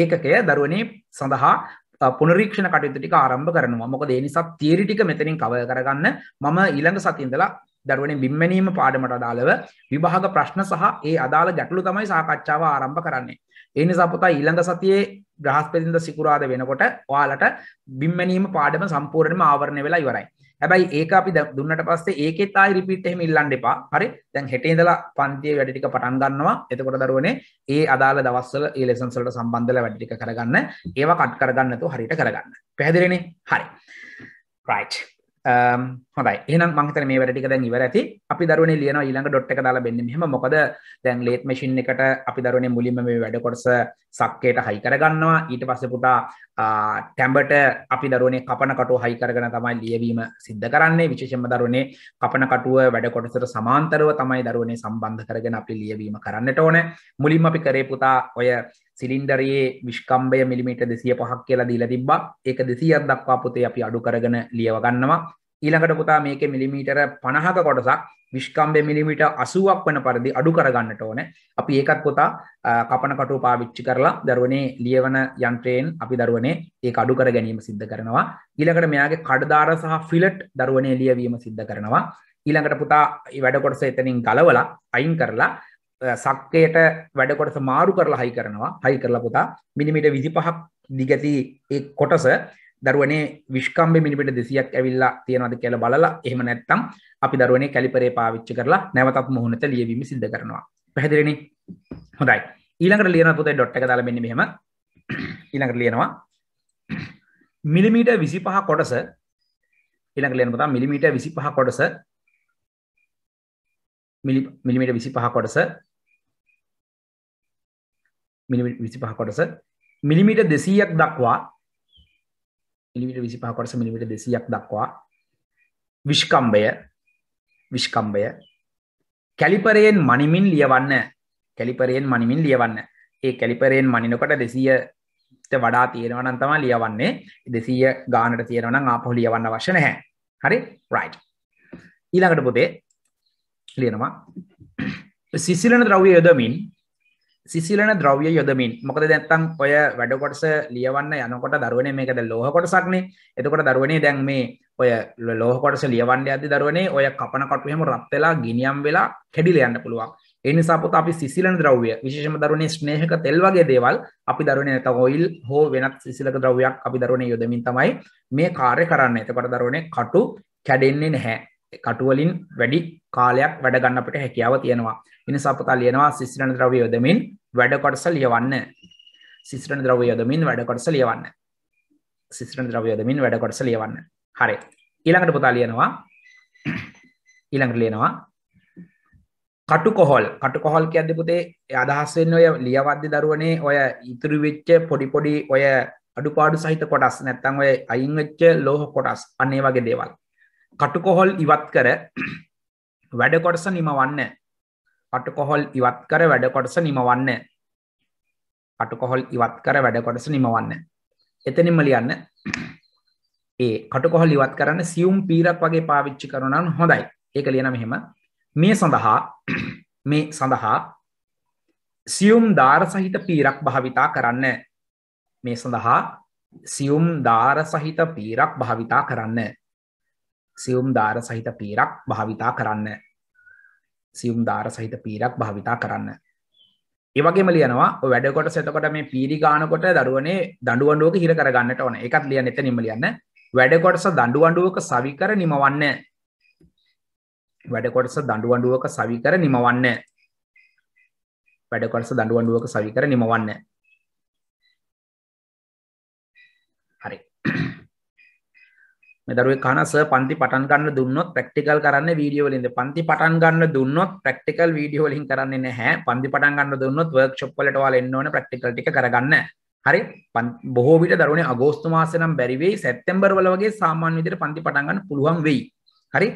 ඒකකය දරුවනේ සඳහා පුනරීක්ෂණ කටයුතු ටික ආරම්භ කරනවා. මොකද ඒ නිසා තියරි ටික මෙතනින් කවර් කරගන්න මම ඊළඟ සතියේ ඉඳලා දරුවනේ බිම්මැනීම පාඩමට අදාළව විභාග ප්‍රශ්න සහ ඒ අදාළ ගැටලු තමයි සාකච්ඡාව ආරම්භ කරන්නේ. එනිසා පුතා ඊළඟ සතියේ බ්‍රහස්පතින්ද සිකුරාද වෙනකොට ඔයාලට බිම්මැනීම පාඩම සම්පූර්ණයෙන්ම ආවරණය වෙලා ඉවරයි. හැබැයි ඒක අපි දුන්නට පස්සේ ඒකෙත් ආයි රිපීට් එහෙම ඉල්ලන්න එපා. හරි? දැන් හෙට ඉඳලා පන්තියේ වැඩ ටික පටන් ගන්නවා. එතකොට දරුවනේ ඒ අදාළ දවස්වල ඒ ලෙසන්ස් වලට සම්බන්ධ වෙලා වැඩ ටික කරගන්න. ඒවා කට් කරගන්න නැතුව හරියට කරගන්න. පැහැදිලිනේ? හරි. right Um, හොඳයි එනම් මංතන මේ වැඩික දැන් ඉවර ඇති අපි දරුවන ලියන ඊළඟ ඩොට් එක දාලා බෙන්න්න හෙම මොකද දැන් ලේත් මශින් එකට අපි දරුවනේ මුලින්ම මේ වැඩකොටස සක්කයට හයි කරගන්නවා ඊට පස්ස පුටා ටැම්බට අපි දරුවනේ කපනකටු හයි කරගන තමයි ලියවීම සිද්ධ කරන්නේ විශේෂම දරුවනේ කපනකටුව වැඩකොටසට සමාන්තරව තමයි දරුවනේ සම්බන්ධ කරගෙන අපි ලියවීම කරන්නට ඕන මුලින්ම අපි කරේ පුතා ඔය සිලින්ඩරයේ විශ්කම්බය මිලිමිට දෙසිය පහක් කියලා දීලා තිබ්බා ඒක දෙසියක් දක්වා පුතේ අපි අඩු කරගෙන ලියවගන්නවා ඊළඟට පුතා මේක මිලිමීටර පණහක කොටසක් විශ්කම්බය මිලිමිට අසුවක් වන පරිදි අඩු කරගන්නට ඕන අපි ඒකත් පුතා කපන කටු පාවිච්චි කරලා දරුවනේ ලියවන යන්ත්‍රයෙන් අපි දරුවනේ ඒ අඩු කර ගැනීම සිද්ධ කරනවා ඊළඟට මෙයාගේ කඩදාර සහ ෆිලට් දරුවනේ ලියවීම සිද්ධ කරනවා ඊළඟට පුතා වැඩකොටස එතනින් ගලවලා අයින් කරලා සක්කයට වැඩ කොටස මාරු කරලා හයි කරනවා හයි කරලා පුතා මිනිමිට විසි පහක් දිගති ඒ කොටස දරුවනේ විශ්කම්බ මිනිිට දෙසියක් ඇවිල්ලා තියෙනවද කියල බලලා එහම නැත්තම් අපි දරුවනේ කැලිපරේ පාවිච්ච කරලා නැවතත් මුහුණට ලියවීම සිද්ධ කරනවා පැදිරෙන හොඳයි ඊළඟට ලියන පුතේ ඩොට්ට දාල මෙන්න මෙහෙම ඊළඟට ලියනවා මිලිමීට විසි පහ කොටස ඊළඟ ලියන පුතා මිලිමීට විසි පහ කොටස මිලිමීට විසි පහ කොටස විසි පහ කොටස මිලිමිට දෙසීයක් දක්වා මිලිමිට විසි පහ කොටස මිලිමිට දෙසීයක් දක්වා විශ්කම්බය විශ්කම්බය කැලිපරයෙන් මනිමින් ලියවන්න කැලිපරයෙන් මනිමින් ලියවන්න ඒ කැලිපරයෙන් මනිනකොට දෙසීයට වඩා තියෙනවනන් තමා ලියවන්නේ දෙසීය ගානට තියෙනවනම් ආපහු ලියවන්න වශ නැහැ හරි රයි් ඊළඟට පොතේ ලියනවා සිසිලන ද්‍රව්‍ය යොදමින් සිසිලන ද්‍රව්‍ය යොදමින් මොකද දැත්තම් ඔය වැඩකොටස ලියවන්න යනකොට දරුවනේ මේකද ලෝහකොටසක්නේ එතකොට දරුවනේ දැන් මේ ඔය ලෝහකොටස ලියවන්න ඇති දරුවනේ ඔය කපන කටුහෙම රත්වෙලා ගිනියම් වෙලා කෙඩිල යන්න පුළුවන් එනිසාපොත අපි සිසිලන ද්‍රව්‍ය විශේෂම දරුණේ ස්නේහක තෙල් වගේ දේවල් අපි දරුවනේ නැත ඔයිල් හෝ වෙනත් සිසිලක ද්‍රව්‍යයක් අපි දරුවනේ යොදමින් තමයි මේ කාර්ය කරන්න එතකොට දරුවනේ කටු කැඩෙන්නේ නැහැ කටුවලින් වැඩි කාලයක් වැඩගන්න අපට හැකියාව තියෙනවා. ඉනිසා අපතා ලියනවා සිසිරණ ද්‍රව්‍ය යොදමින් වැඩ කොටස ලියවන්න. සිසිරණ ද්‍රව්‍ය යොදමින් වැඩ කොටස ලියවන්න. සිසිරණ ද්‍රව්‍ය යොදමින් වැඩ කොටස ලියවන්න. හරි. ඊළඟට පුතා ලියනවා ඊළඟට ලියනවා කටුකොහොල් කටුකොහොල් කියද්දි පුතේ අදහස් වෙන්නේ ඔය ලියවද්දි දරුවනේ ඔය ඉතුරු වෙච්ච පොඩි පොඩි ඔය අඩුපාඩු සහිත කොටස් නැත්නම් ඔය අයින් වෙච්ච ලෝහ කොටස් අන්න ඒ වගේ දේවල්. කටුකොහොල් ඉවත් කර වැඩකොටස නිමවන්න කටුකොහොල් ඉවත් කර වැඩකොටස නිමවන්න කටුකොහොල් ඉවත් කර වැඩකොටස නිමවන්න එතනින්ම ලියන්න ඒ කටුකොහොල් ඉවත් කරන්න සියුම් පීරක් වගේ පාවිච්චි කරනනම් හොඳයි ඒක ලියන මෙහෙම මේ සඳහා [CLEARS THROAT] මේ සඳහා සියුම් ධාර සහිත පීරක් භාවිතා කරන්න මේ සඳහා සියුම් ධාර සහිත පීරක් භාවිතා කරන්න සියුම් ධාර සහිත පීරක් භාවිතා කරන්න සියුම් ධාර සහිත පීරක් භාවිතා කරන්න ඒවගේම ලියනවා වැඩකොට සතකොට මේ පීරි ගානකොට දරුවනේ දඩුවන්ඩුවක හිර කරගන්නට ඕන එකත් ලියන්න එත නිම ලියන්න වැඩකොටස දඩුවන්ඩුවක සවිකර නිමවන්න වැඩකොටස දඩුවන්ඩුවක සවිකර නිමවන්න වැඩකොටස දඩුවන්ඩුවක සවිකර නිමවන්න දරුව කනස පන්ති පටන් ගන්න දුන්නොත් ප්‍රක්ටිකල් කරන්න වීඩියෝලින්ද පන්ති පටන් ගන්න දුන්නොත් ප්‍රක්ටිකල් වීඩියෝලින් කරන්න නැහැ පන්ති පටන් ගන්න දුන්නොත් වර්ක් ෂොප්වලට වල එන්න ඕන ප්‍රක්ටිකල් ටික කරගන්න හරි බොහෝ විට දරුවනේ අගෝස්තු මාසේ නම් බැරි වෙයි සැප්තැම්බර් වල වගේ සාමාන්‍ය විදිහට පන්ති පටන් ගන්න පුළුවන් වෙයි හරි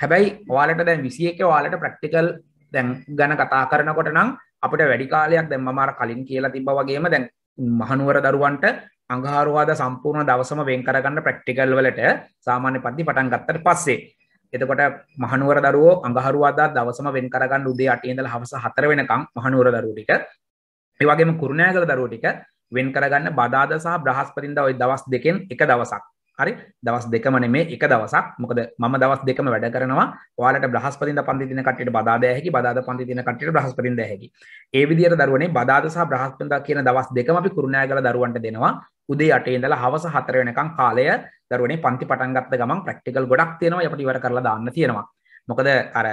හැබැයි ඔයාලට දැන් 21 ඔයාලට ප්‍රක්ටිකල් දැන් ගැන කතා කරනකොට නම් අපිට වැඩි කාලයක් දැන් මම අර කලින් කියලා තිබ්බා වගේම දැන් මහනුවර දරුවන්ට අඟහාරුවාද සම්පූර්ණ දවසම වෙන් කරගන්න ප්‍රක්ටිකල් වලට සාමාන්‍ය පද්දි පටන් ගත්තට පස්සේ එතකොට මහනුවර දරුවෝ අඟහරුවාදා දවසම වෙන් කරගන්න උදේ 8 ඉඳලා හවස 4 වෙනකම් මහනුවර දරුවෝ ටික ඒ වගේම කුරුණෑගල දරුවෝ ටික වෙන් කරගන්න බදාදා සහ බ්‍රහස්පතින්දා ওই දවස් දෙකෙන් එක දවසක් හරි දවස් දෙකමන මේ එක දවසක් මොකද මම දවස් දෙකම වැඩ කරනවා ඔයාලට බ්‍රහස්පතින්ද පන්තිදින කට්ටියට බදා දෑ හැකි බදාද පන්තිදින කට්ටියට බ්‍රහස්පතින් දෑ හැකි ඒ විදිහට දරුවනේ බදාද සහ බ්‍රහස්පතින්දා කියන දවස් දෙකම අපි කුරුණෑගල දරුවන්ට දෙනවා උදේ 8 ඉඳලා හවස 4 වෙනකන් කාලය දරුවනේ පන්ති පටන් ගත්ත ගමන් ප්‍රැක්ටිකල් ගොඩක් තියෙනවා අපිට ඉවර කරලා දාන්න තියෙනවා මොකද අර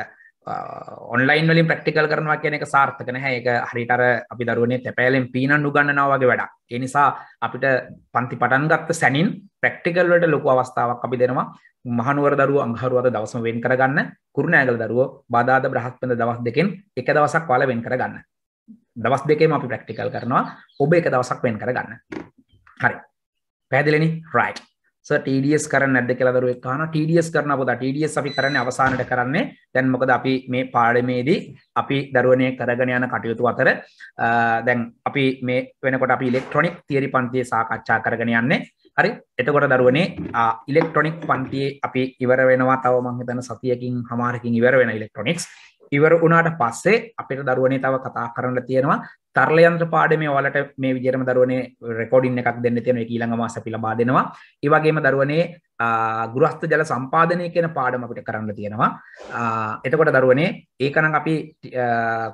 ඔන්ලයින් වලින් ප්‍රක්ටිකල් කරනවා කියන එක සාර්ථක නැහැ ඒක හරියට අර අපි දරුවනේ තැපෑලෙන් පීනන් උගන්වනවා වගේ වැඩක්. ඒ නිසා අපිට පන්ති පටන් ගත්ත සැනින් ප්‍රක්ටිකල් වලට ලොකු අවස්ථාවක් අපි දෙනවා. මහනුවර දරුවෝ අඟහරුවාද දවසම වෙන් කරගන්න. කුරුණෑගල දරුවෝ බාදාද බ්‍රහස්පතින්දා දවස් දෙකෙන් එක දවසක් වල වෙන් කරගන්න. දවස් දෙකේම අපි ප්‍රක්ටිකල් කරනවා. ඔබ එක දවසක් වෙන් කරගන්න. හරි. පැහැදිලිනේ? right. ටඩස් කරන්න ඇද කලදරුව කාන ටඩස් කරන පුොද ටඩියස් අපි කරන අවසානට කරන්නේ දැන් මොකද අපි මේ පාඩමේදී අපි දරුවනය කරගෙන යන කටයුතු අතර දැන් අපි මේ වෙනකොට අපි ඉලෙක්ට්‍රොනික් තිරි පන්තිය සාකච්ඡා කරගෙන යන්නේ හරි එතකොට දරුවනේ ඉලෙක්ට්‍රොනික් පන්තියේ අපි ඉවර වෙනවා තව මංහිතන සතියකින් හමාරකින් ඉවර වෙන ඉලෙක්ට්‍රොනික්ස් ඉවර වුණාට පස්සේ අපිට දරුවනේ තව කතා කරන්න තියෙනවා තර්ලයන්ත්‍ර පාඩම ඔලට මේ විජරම දරුවනේ රෙකෝඩින් එකක් දෙන්න තියෙන කියීළඟ මාස පිළබා දෙනවා ඒවගේම දරුවනේ ගෘහස්ත ජල සම්පාදනය කියන පාඩම අපිට කරන්න තියෙනවා. එතකොට දරුවනේ ඒකනම් අපි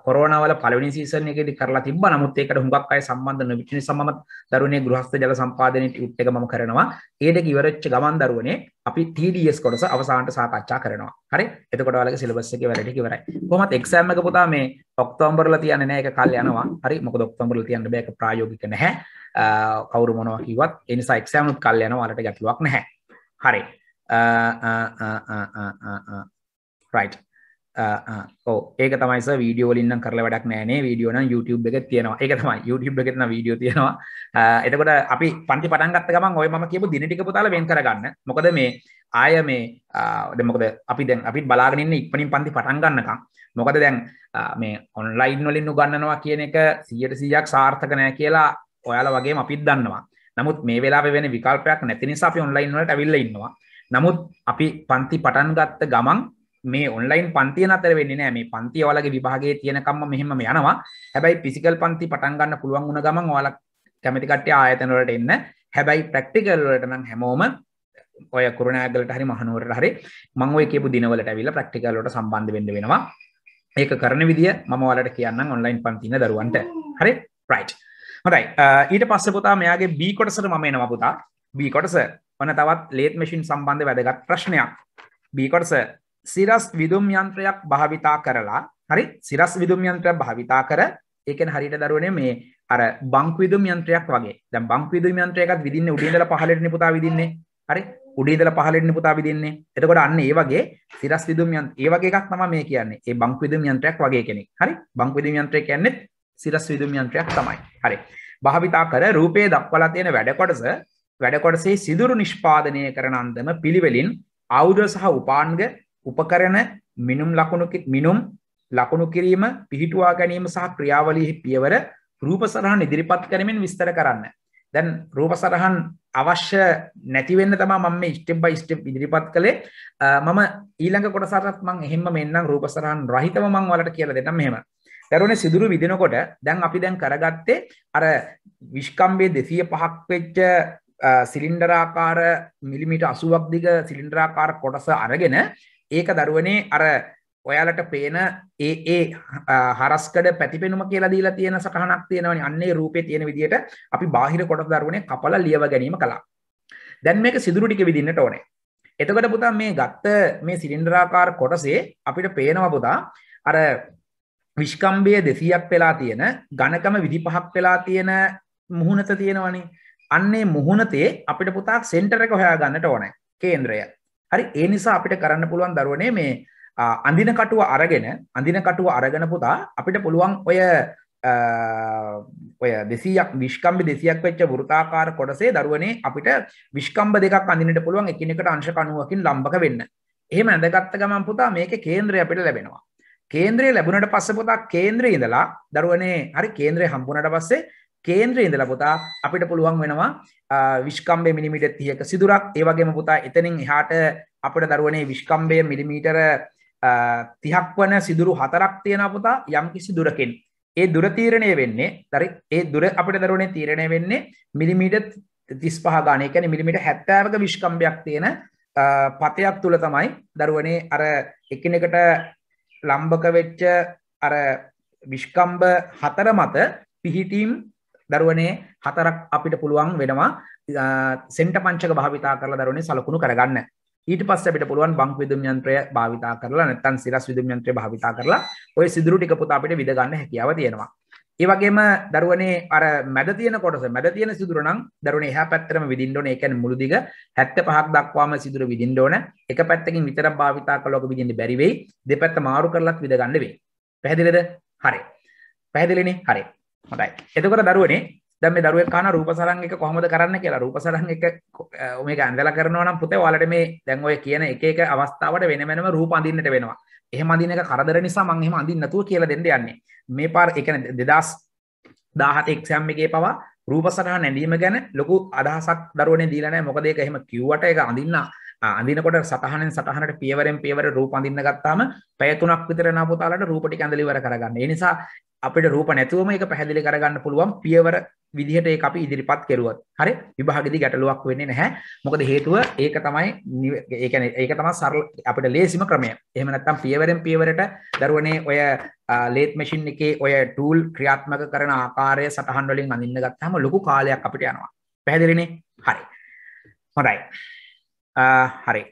කොරෝනාවල පළවෙනි සීසන් එකේදී කරලා තිබ්බා. නමුත් ඒකට හුඟක් අය සම්බන්ධ නොවිච්ච නිසා මම දරුවනේ ගෘහස්ත ජල සම්පාදනයේ ටියුට් එක මම කරනවා. ඒ දෙක ඉවරෙච්ච ගමන් දරුවනේ අපි TDS කොටස අවසානට සාකච්ඡා කරනවා. හරි? එතකොට ඔයාලගේ සිලබස් එකේ වැඩ ටික ඉවරයි. කොහොමත් එක්සෑම් එක පුතා මේ ඔක්තෝබර්ල තියන්නේ නෑ එක කල් යනවා. හරි? මොකද ඔක්තෝබර්ල තියන්න බෑ ඒක ප්‍රායෝගික නැහැ. කවුරු මොනවා කිව්වත් ඒ නිසා එක්සෑම් උත් කල් යනවා. වලට ගැටලුවක් නැහැ. හරි රයිට් ඕ ඒක තමයිස වීඩියෝලින්න්න කරල වැඩක් නෑනේ වීඩියෝන YouTube එක තියෙනවා එක තමයි YouTube එකෙන වීඩියෝ තියෙනවා එතකොට අපි පන්ති පටන්ගත්ත ගම ඔය ම කියපු දිනටික පුතාල වෙන් කරගන්න මොකද මේ ආය මේ දෙමකද අපි දැන් අපි බලාගන්න ඉක්පනින් පන්ති පටන්ගන්නකම් මොකද දැන් මේ ඔන්ලයින් වලින් උගන්නනවා කියන එක සියට සීයක් සාර්ථකනය කියලා ඔයාල වගේ අපිත් දන්නවා නමුත් මේ වෙලා වෙන විකල්පයක් නැති නිසා අපි ඔන්ලයින් වලට ඇවිල්ලා ඉන්නවා. නමුත් අපි පන්ති පටන් ගත්ත ගමන් මේ ඔන්ලයින් පන්තිය නතර වෙන්නේ නෑ මේ පන්තිය ඔයාලගේ විභාගයේ තියෙනකම්ම මෙහෙමම යනවා. හැබැයි ෆිසිකල් පන්ති පටන් ගන්න පුළුවන් වුණ ගමන් ඔයාලා කැමති කට්ටිය ආයතන වලට එන්න. හැබැයි ප්‍රැක්ටිකල් වලට නම් හැමෝම ඔය කුරුණෑගලට හරි මහනුවරට හරි මම ඔය කියපු දිනවලට ඇවිල්ලා ප්‍රැක්ටිකල් වලට සම්බන්ධ වෙන්න වෙනවා. ඒක කරන විදිය මම ඔයාලට කියන්නම් ඔන්ලයින් පන්තින දරුවන්ට. හරි? right. හොරයි ඊට පස්ස පුතා මෙයාගේ බී කොටසට මම එනවා පුතා බී කොටස ඔන තවත් ලේත් මශින් සම්බන්ධ වැදගත් ප්‍රශ්නයක් බී කොටස සිරස් විදුම් යන්ත්‍රයක් භාවිතා කරලා හරි සිරස් විදුම් යන්ත්‍ර භාවිතා කර ඒකෙන් හරිට දරුවනේ මේ අර බංක්විදුම් යන්ත්‍රයක් වගේ දැන් බංක්විදුම් යන්ත්‍රයකත් විදින්නේ උඩින් ඉඳලා පහළට නිපුතා විදින්නේ හරි උඩින් ඉඳලා පහළට නිපුතා විදින්නේ එතකොට අන්න ඒ වගේ සිරස් විදුම් යන්ත්‍ර ඒ වගේ එකක් තමයි මේ කියන්නේ ඒ බංක්විදුම් යන්ත්‍රයක් වගේ කෙනෙක් හරි බංක්විදුම් යන්ත්‍රය කියන්නේ සිරස් විදුම් යන්ත්‍රයක් තමයි. හරි. භාවිතා කර රූපයේ දක්වලා තියෙන වැඩකොටස වැඩකොටසේ සිදුරු නිෂ්පාදනය කරන අන්දම පිළිවෙලින් ආයුධ සහ උපාංග උපකරණ මිනුම් ලකුණු මිනුම් ලකුණු කිරීම පිහිටුවා ගැනීම සහ ක්‍රියාවලියෙහි පියවර රූප සරහන් ඉදිරිපත් කරමින් විස්තර කරන්න. දැන් රූප සරහන් අවශ්‍ය නැති වෙන්න තමයි මම මේ ස්ටෙප් බයි ස්ටෙප් ඉදිරිපත් කළේ. මම ඊළඟ කොටසටත් මම එහෙම්ම මෙන්නම් රූප සරහන් රහිතව මම ඔයාලට කියලා දෙන්නම් මෙහෙම. දරුවනේ සිදුරු විදිනකොට දැන් අපි දැන් කරගත්තේ අර විශ්කම්බේ දෙසිය පහක් වෙච්ච සිලින්ඩරාකාර මිලිමිට අසුවක් දිග සිලින්ඩරාකාර කොටස අරගෙන ඒක දරුවනේ අර ඔයාලට පේන ඒ ඒ හරස්කඩ පැතිපෙනුම කියලා දීලා තියෙන සටහනක් තියෙනවනේ අන්නේ රූපේ තියෙන විදිහට අපි බාහිර කොටස දරුවනේ කපලා ලියව ගැනීම කළා. දැන් මේක සිදුරු ටික විදින්නට ඕනේ. එතකොට පුතා මේ ගත්ත මේ සිලින්ඩරාකාර කොටසේ අපිට පේනවා පුතා අර විශ්කම්බය දෙසීයක් වෙලා තියෙන ගණකම විදිපහක් වෙලා තියෙන මුහුණත තියෙනවනේ අන්නේ මුහුණතේ අපිට පුතා සෙන්ටර් එක හොයා ගන්නට ඕන කේන්ද්‍රය හරි ඒ නිසා අපිට කරන්න පුළුවන් දරුවනේ මේ අඳින කටුව අරගෙන අඳින කටුව අරගෙන පුතා අපිට පුළුවන් ඔය ඔය දෙසියක් විශ්කම්බි දෙසියක් වෙච්ච වෘතාකාර කොටසේ දරුවනේ අපිට විශ්කම්බ දෙකක් අඳිනට පුළුවන් එකිනෙකට අංශ කණුවකින් ලම්බක වෙන්න එහෙම ඇඳගත්ත ගමන් පුතා මේක කේන්ද්‍රය අපිට ලැබෙනවා කේන්ද්‍රය ලැබුණට පස්සේ පුතා කේන්ද්‍රයේ ඉඳලා දරුවනේ හරි කේන්ද්‍රය හම්බුණට පස්සේ කේන්ද්‍රයේ ඉඳලා පුතා අපිට පුළුවන් වෙනවා විශ්කම්බේ මිලිමීටර් 30ක සිදුරක් ඒ වගේම පුතා එතනින් එහාට අපිට දරුවනේ විශ්කම්බය මිලිමීටර 30ක් වන සිදුරු හතරක් තියෙනවා පුතා යම්කිසි දුරකින් ඒ දුර තීරණය වෙන්නේ හරි ඒ දුර අපිට දරුවනේ තීරණය වෙන්නේ මිලිමීටර් 35 ගානේ ඒ කියන්නේ මිලිමීටර් 70ක විශ්කම්බයක් තියෙන පතයක් තුල තමයි දරුවනේ අර එකිනෙකට ලම්බක වෙච්ච අර විෂ්කම්භ හතර මත පිහිටීම් දරුවනේ හතරක් අපිට පුළුවන් වෙනවා සෙන්ට පංචක භාවිතා කරලා දරුවනේ සලකුණු කරගන්න. ඊට පස්සේ අපිට පුළුවන් බංක් විදුම් යන්ත්‍රය භාවිතා කරලා නැත්නම් සිරස් විදුම් යන්ත්‍රය භාවිතා කරලා ওই සිදුරු ටික පුතා අපිට විද ගන්න හැකියාව තියෙනවා. ඒ වගේම දරුවනේ අර මැද තියෙන කොටස මැද තියෙන සිදුර නම් දරුවනේ එහා පැත්තටම විදින්න ඕනේ. ඒ කියන්නේ මුළු දිග 75ක් දක්වාම සිදුර විදින්න ඕන. එක පැත්තකින් විතරක් භාවිතා කළොත් විදින්න බැරි වෙයි. දෙපැත්ත මාරු කරලත් විද ගන්න වෙයි. පැහැදිලිද? හරි. පැහැදිලිනේ? හරි. හොඳයි. එතකොට දරුවනේ දැන් මේ දරුවෙක් කන රූපසරංග එක කොහොමද කරන්න කියලා රූපසරංග එක මේක ඇඳලා කරනවා නම් පුතේ ඔයාලට මේ දැන් ඔය කියන එක එක අවස්ථාවට වෙන වෙනම රූප අඳින්නට වෙනවා. එහම අදිනක කරදර නිසා මං එහම අඳින් නැතුව කියලා දෙන්න යන්නේ මේ පාර එක දෙදස් දාහත එක්ෂම් එකේ පවා රූපසටහ නැඳීම ගැන ලොකු අදහසක් දරුවනේ දීලනෑ මොකදේක එහෙම කිව්වට එක අඳන්න අඳිනකොට සටහනෙන් සටහනට පියවරෙන් පියවර රූප අඳින්න ගත්තාම පැය තුනක් විතර යන පුතාලට රූප ටික ඇඳලා ඉවර කරගන්න. ඒ නිසා අපිට රූප නැතුවම ඒක පැහැදිලි කරගන්න පුළුවන් පියවර විදිහට ඒක අපි ඉදිරිපත් කෙරුවොත්. හරි? විභාගෙදී ගැටලුවක් වෙන්නේ නැහැ. මොකද හේතුව ඒක තමයි ඒ කියන්නේ ඒක තමයි සරල අපිට ලේසිම ක්‍රමය. එහෙම නැත්නම් පියවරෙන් පියවරට දරුවනේ ඔය ලේත් මැෂින් එකේ ඔය ටූල් ක්‍රියාත්මක කරන ආකාරය සටහන් වලින් අඳින්න ගත්තාම ලොකු කාලයක් අපිට යනවා. පැහැදිලිනේ? හරි. හොඳයි. හරි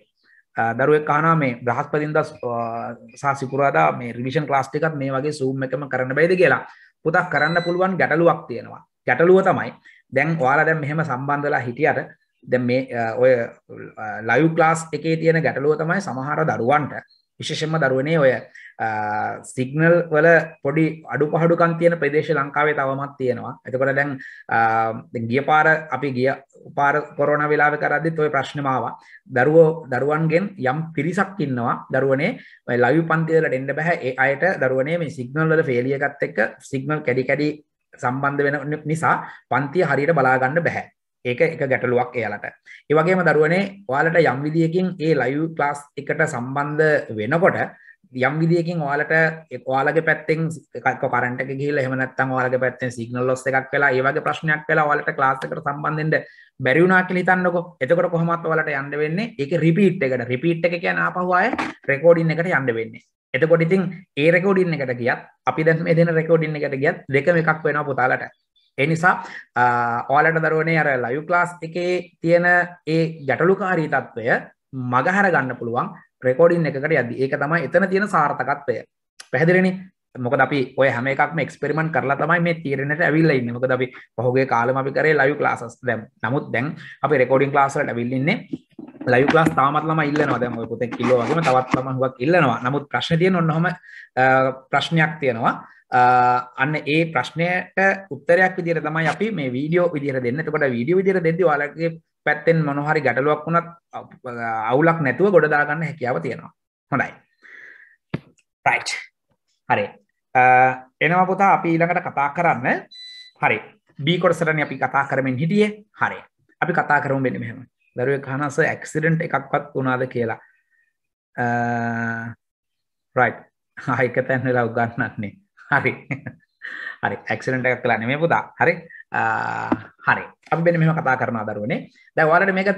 දරුවක් කානා මේ බ්‍රහස්පතින්ද සාසිකුරාදා මේ රිවිෂන් ක්ලාස්ටිකත් මේ වගේ සූම් එකම කරන්න බයිද කියලා පුතක් කරන්න පුළුවන් ගැටලුවක් තියෙනවා ගැටලුව තමයි දැන් ඔයාලා දැන් මෙහෙම සම්බන්ධලා හිටියට දැන් මේ ඔය ලයිව් ක්ලාස් එකේ තියෙන ගැටලුව තමයි සමහර දරුවන්ට විශේෂෙන්ම දරුවනේ ඔය සිගනල් වල පොඩි අඩු පහඩුකන් තියෙන ප්‍රදේශ ලංකාවේ තවමත් තියෙනවා එතකොට දැන් ගිය පාර අපි ගිය පාර කොරන වෙලාව කරද්දිත් ඔය ප්‍රශ්නමාව දරුවෝ දරුවන්ගෙන් යම් පිරිසක් ඉන්නවා දරුවනේ ලවි පන්තිවලට එන්න බැහැ ඒ අයට දරුවනේ මේ සිගනල් වල ෆේලිය එකත් එක්ක සිගනල් කැඩි කැඩි සම්බන්ධ වෙන නිසා පන්තිය හරියට බලාගන්න බැහැ ඒක එක ගැටලුවක් එයාලට. ඒ වගේම දරුවනේ ඔයාලට යම් විදියකින් ඒ ලයිව් ක්ලාස් එකට සම්බන්ධ වෙනකොට යම් විදියකින් ඔයාලට ඔයාලගේ පැත්තෙන් කරන්ට එක ගිහිල්ලා එහෙම නැත්නම් ඔයාලගේ පැත්තෙන් සිග්නල් ලොස් එකක් වෙලා ඒ වගේ ප්‍රශ්නයක් වෙලා ඔයාලට ක්ලාස් එකට සම්බන්ධ වෙන්න බැරි වුණා කියලා හිතන්නකෝ. එතකොට කොහොමවත් ඔයාලට යන්න වෙන්නේ ඒකේ රිපීට් එකට. රිපීට් එක කියන්නේ ආපහු ආයේ රෙකෝඩින් එකට යන්න වෙන්නේ. එතකොට ඉතින් ඒ රෙකෝඩින් එකට ගියත් අපි දැන් මේ දෙන රෙකෝඩින් එකට ගියත් දෙකම එකක් වෙනවා පුතාලට. එනිසා ඕලට දරුවනේ අර ලයු ක්ලාස් එකේ තියෙන ඒ ගැටලුකාරී තත්ත්වය මගහර ගන්න පුළුවන් ප්‍රකෝඩින් එකට යද ඒක තමයි එතන තියෙන සාර්ථකත්වය පැහදිරෙන මොක අපි ඔය හැමක් ක්ස්පිරමන් කරලා තමයි මේ තීරණට ඇවිල්ලඉන්න මොක අපි පහුගේ කාලම අපි කරේ ලයු ලාසස් දැ නමුත් දැන් අපි රෙකෝඩින් ලාසට ඇවිල්ලන්නේ ලයු ලාස් තාමත්ලම ඉල්ලනවා දැම පුත කිල්ලෝගම තවත්ම හුවක් ඉල්ලනවා නමුත් ප්‍රශ්නතිය නොන්නොම ප්‍රශ්නයක් තියෙනවා අන්න ඒ ප්‍රශ්නයට උත්තරයක් විදිර තමයි අපි මේ වීඩියෝ විදිර දෙන්නකොට වීඩියෝ විදිර දෙදි වාලගේ පැත්තෙන් මොනොහරි ගැටලුවක් වුණත් අවුලක් නැතුව ගොඩදාගන්න හැකියාව තියෙනවා හොඳයි රයි් හරි එනවා පොතා අපි ඊළඟට කතා කරන්න හරි බීකොටසරන අපි කතා කරමින් හිටියේ හරි අපි කතා කරමු වෙන මෙහෙම දරුව කහනස ඇක්සිඩෙන්ට් එකක්වත් වුණාද කියලා රයි් ආයක තැන්වෙලා උගන්නන්නේ හරි හරි ඇක්සිඩන්ට් එකක් වෙලා නෙමෙයි පුතා හරි හරි අපිබෙන මෙම කතා කරන අදරුවනේ දැ වලට මේක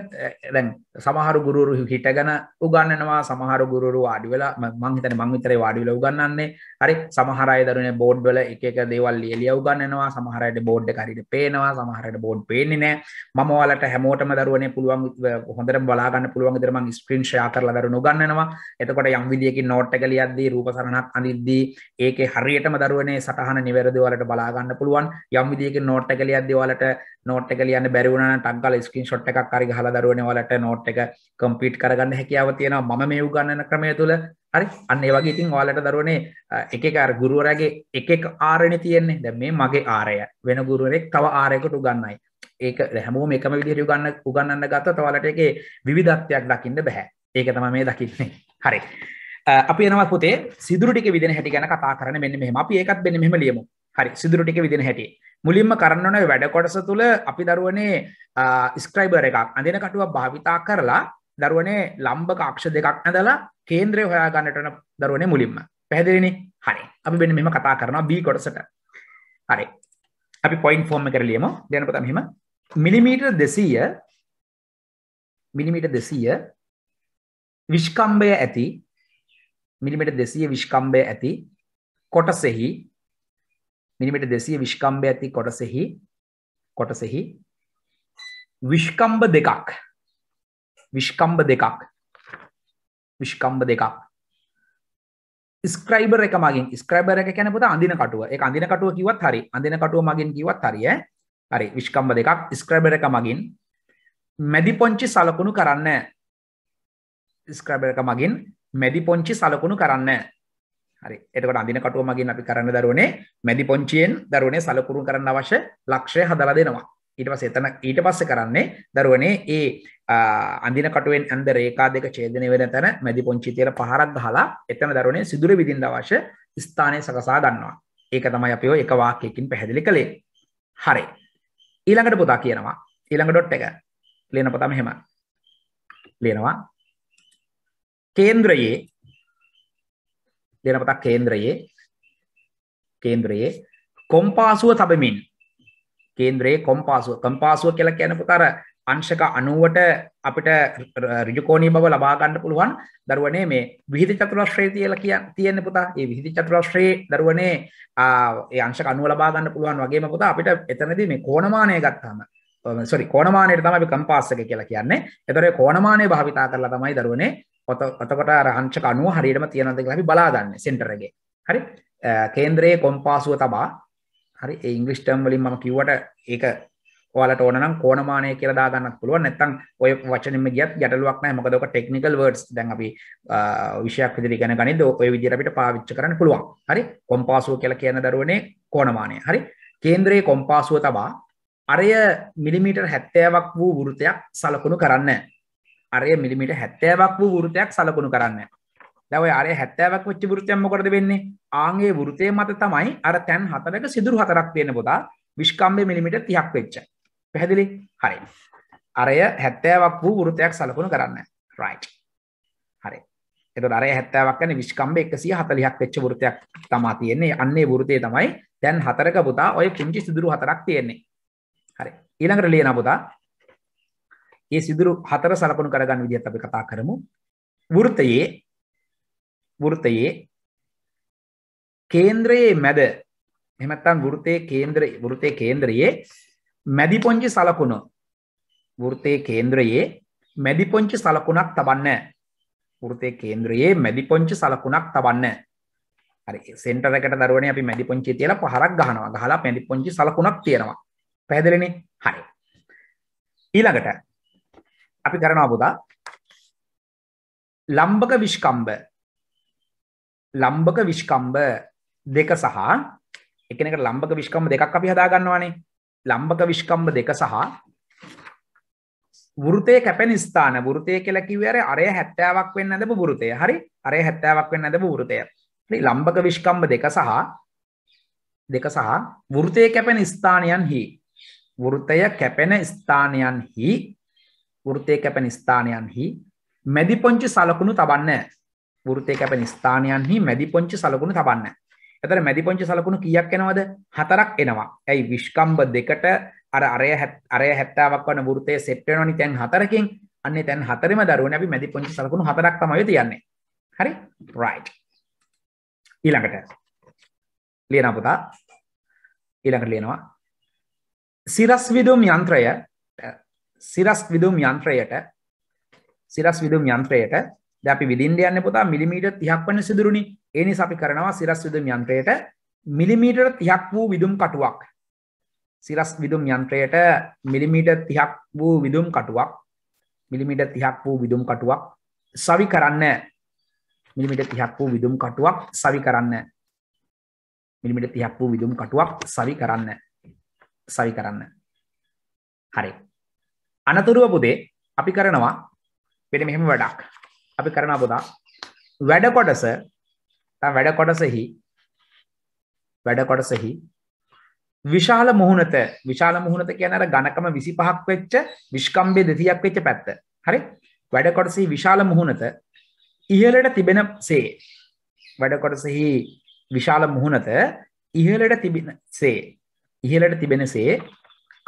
දැන් සමහරු ගුරුරු හිටගන උගන්නනවා සමහර ගුරු වාඩිවෙලා මංහිතන මංවිතරේ වාඩිල උගන්නන්නේ හරි සමහරය දරන බෝඩ්වල එක දේවල් ලියලිය උගන්නවා සමහරයට බෝඩ් කරට පේනවා සමහරයට බෝඩ් පේන්නේ නෑ මමවලට හැමෝටම දරුවන පුළුවන් හොඳර බලාගන්න පුළුවන් දරම ස්ක්‍රීන්ශයා කරල දරුණු ගන්නවා එතකොට යම් විදිියකි නෝට්ටකල අද්දී රූපසරණක් අනිද්දී ඒක හරියටම දරුවනේ සටහන නිවැරදිවලට බලාගන්න පුළුවන් යම් විදිියකි නෝට්ටකල අදවලට නෝට් එක ලියන්න බැරි වුණා නම් ටග් ගාලා ස්ක්‍රීන්ෂොට් එකක් හරි ගහලා දරුවනේ ඔයාලට නෝට් එක කම්ප්ලීට් කරගන්න හැකියාව තියෙනවා මම මේ උගන්වන ක්‍රමය තුල හරි අන්න ඒ වගේ ඉතින් ඔයාලට දරුවනේ එක එක අර ගුරුවරයාගේ එක එක ආරණේ තියෙන්නේ දැන් මේ මගේ ආරය වෙන ගුරුවරෙක් තව ආරයකට උගන්වයි ඒක හැමෝම එකම විදිහට උගන්න උගන්නන්න ගත්තොත් ඔයාලට ඒකේ විවිධත්වයක් දකින්න බෑ ඒක තමයි මේ දකින්නේ හරි අපි එනවා පුතේ සිදුරු ටික විදින හැටි ගැන කතා කරන්න මෙන්න මෙහෙම අපි ඒකත් මෙන්න මෙහෙම ලියමු හරි සිදුරු ටික විදින හැටි මුලින්ම කරන්නන වැඩ කොටස තුළ අපි දරුවනේ ස්ක්‍රයිබර් එකක් අඳන කටුවක් භාවිතා කරලා දරුවනේ ලම්බක අක්ෂ දෙකක් ඇඳලා කේන්ද්‍රය හොයාගන්නටන දරුවනේ මුලින්ම පැදිරෙන හරි අපි වෙන මෙම කතා කරන බී කොටසට හරි අපි පොයින් ෆෝර්ම කරලියම දැනපතමහෙම මිලිමීට දෙසීය මිලිමීට දෙසීය විශ්කම්බය ඇති මිලිමිට දෙසීය විශ්කම්බය ඇති කොටසෙහි මිලිමීටර් 200 විශ්කම්භය ඇති කොටසෙහි කොටසෙහි විශ්කම්භ දෙකක් විශ්කම්භ දෙකක් විශ්කම්භ දෙකක් ස්ක්‍රයිබර් එක මගින් ස්ක්‍රයිබර් එක කියන්නේ පුතා අඳින කටුව. ඒක අඳින කටුව කිව්වත් හරි. අඳින කටුව මගින් කිව්වත් හරි ඈ. හරි විශ්කම්භ දෙකක් ස්ක්‍රයිබර් එක මගින් මැදි පොන්චි සලකුණු කරන්න ස්ක්‍රයිබර් එක මගින් මැදි පොන්චි සලකුණු කරන්න හරි එතකොට අඳින කටුව මගින් අපි කරන්න දරුවනේ මැදි පොංචියෙන් දරුවනේ සලකුණු කරන්න අවශ්‍ය ලක්ෂය හදලා දෙනවා ඊට පස්සේ එතන ඊට පස්සේ කරන්නේ දරුවනේ ඒ අඳින කටුවෙන් ඇඳ රේඛා දෙක ඡේදනය වෙන තැන මැදි පොංචි තියලා පහරක් ගහලා එතන දරුවනේ සිදුර විදින්න අවශ්‍ය ස්ථානය සකසා ගන්නවා ඒක තමයි අපි ඔය එක වාක්‍යයකින් පැහැදිලි කළේ හරි ඊළඟට පුතා කියනවා ඊළඟ ඩොට් එක ලියන පුතා මෙහෙම ලියනවා කේන්ද්‍රයේ දෙනපතක් කේන්ද්‍රයේ කේන්ද්‍රයේ කොම්පාසුව තබමින් කේන්ද්‍රයේ කොම්පාසුව කොම්පාසුව කියලා කියනකොට අර අංශක 90ට අපිට ඍජුකෝණීය බව ලබා ගන්න පුළුවන් දරුවනේ මේ විහිදි චතුරස්‍රය කියලා කියන්න තියෙන පුතා. ඒ විහිදි චතුරස්‍රයේ දරුවනේ ඒ අංශක 90 ලබා ගන්න පුළුවන් වගේම පුතා අපිට එතනදී මේ කෝණමානය ගත්තාම සොරි කෝණමානයට තමයි අපි කම්පාස් එක කියලා කියන්නේ. ඒතරේ කෝණමානය භාවිතා කරලා තමයි දරුවනේ ඔතකොට අර අංශක 90 හරියටම තියෙනවද කියලා අපි බලාගන්න සෙන්ටර් එකේ. හරි? කේන්ද්‍රයේ කොම්පාසුව තබා හරි ඒ ඉංග්‍රීසි ටර්ම් වලින් මම කිව්වට ඒක ඔයාලට ඕන නම් කෝණමානය කියලා දාගන්නත් පුළුවන්. නැත්නම් ඔය වචනෙම ගියත් ගැටලුවක් නැහැ. මොකද ඔක ටෙක්නිකල් වර්ඩ්ස් දැන් අපි විෂයක් විදිහට ඉගෙන ගනිද්ද ඔය විදිහට අපිට පාවිච්චි කරන්න පුළුවන්. හරි? කොම්පාසුව කියලා කියන දරුවනේ කෝණමානය. හරි? කේන්ද්‍රයේ කොම්පාසුව තබා අරය මිලිමීටර් 70ක් වූ වෘතයක් සලකුණු කරන්නේ. අරය මිලිමිට හැත්තෑවක් වූ වෘතයක් සලකුණු කරන්න දැව අර හැත්තෑවක් වෙච්චි ෘතයම කරද වෙන්නේ ආගේ වෘතය මත තමයි අර තැන් හතරක සිදුරු හතරක් තියෙන පොදා විශ්කම්බය මිලිමිට තියක් වෙච්ච පැහැදිලි හරි අරය හැත්තෑවක් වූ වෘතයක් සලකුණු කරන්න රයි් හරි එතර හැත්තවක්න විශ්කම්බ එකසිය හතලියක් වෙච්ච වෘතයක් තමා තියෙන්නේ අන්නේ වෘතය තමයි තැන් හතරක පුතා ඔය පුංචි සිදුරු හතරක් තියෙන්නේ හරි ඊළඟට ලියන පුතා ඒ සිදුරු හතර සලකුණු කරගන්න විදිහත් අපි කතා කරමු. වෘතයේ වෘතයේ කේන්ද්‍රයේ මැද එහෙම නැත්නම් වෘතයේ කේන්ද්‍රය වෘතයේ කේන්ද්‍රයේ මැදි පොංචි සලකුණු වෘතයේ කේන්ද්‍රයේ මැදි පොංචි සලකුණක් තබන්න. වෘතයේ කේන්ද්‍රයේ මැදි පොංචි සලකුණක් තබන්න. හරි සෙන්ටර් එකට දරුවනේ අපි මැදි පොංචි තියලා පහරක් ගහනවා. ගහලා මැදි පොංචි සලකුණක් තියනවා. පැහැදිලිනේ? හරි. ඊළඟට අපි කරනවා පුතා ලම්භක විෂ්කම්භ ලම්භක විෂ්කම්භ දෙක සහ එකිනෙක ලම්භක විෂ්කම්භ දෙකක් අපි හදා ගන්නවානේ ලම්භක විෂ්කම්භ දෙක සහ වෘතය කැපෙන ස්ථාන වෘතය කියලා කිව්වේ අර අරය 70ක් වෙන්න නැදපු වෘතය. හරි? අරය 70ක් වෙන්න නැදපු වෘතය. හරි ලම්භක විෂ්කම්භ දෙක සහ දෙක සහ වෘතය කැපෙන ස්ථානයන්හි වෘතය කැපෙන ස්ථානයන්හි වෘතය කැපෙන ස්ථානයන්හි මැදි පොංචි සලකුණු තබන්න වෘතය කැපෙන ස්ථානයන්හි මැදි පොංචි සලකුණු තබන්න එතර මැදි පොංචි සලකුණු කියක් එනවද හතරක් එනවා ඇයි විශ්කම්බ දෙකට අර අරය අරය හැත්තාවක් වන වෘතය සෙට්ටනනි තැන් හතරකින් අන්න තැන් හතරම දරුවන අපි මැදි පොංචි සලකුණු හතරක් තමයි තියන්නේ හරි රයිට් ඊළඟට ලියන පුතා ඊළඟට ලියනවා සිරස් විදුම් යන්ත්‍රය සිරස් විදුම් යන්ත්‍රයට සිරස් විදුම් යන්ත්‍රයට දැපි විදින්ද යන්න පුතා මිලිමීට තියක් වන්න සිදුරුණි ඒනි අපි කරනවා සිරස් විදුම් යන්ත්‍රයට මිලිමීට තියක් වූ විදුම් කටුවක් සිරස් විදුම් යන්ත්‍රයට මිලිමීට තියක් වූ විදුම් කටුවක් මිලිමීට තියක් වූ විදුම් කටුවක් සවි කරන්න මිලිමිට තියක් වූ විදුම් කටුවක් සවි කරන්න මිලිමිට තියක් වූ විදුම් කටුවක් සවි කරන්න සවි කරන්න හරි අනතුරුව පුතේ අපි කරනවා වෙන මෙහෙම වැඩක්. අපි කරනවා පුතා වැඩ කොටස තම වැඩ කොටසෙහි වැඩ කොටසෙහි විශාල මුහුණත විශාල මුහුණත කියන්නේ අර ඝනකම 25ක් වෙච්ච විස්කම්බේ 200ක් වෙච්ච පැත්ත. හරි? වැඩ කොටසෙහි විශාල මුහුණත ඉහළට තිබෙනසේ වැඩ කොටසෙහි විශාල මුහුණත ඉහළට තිබෙනසේ ඉහළට තිබෙනසේ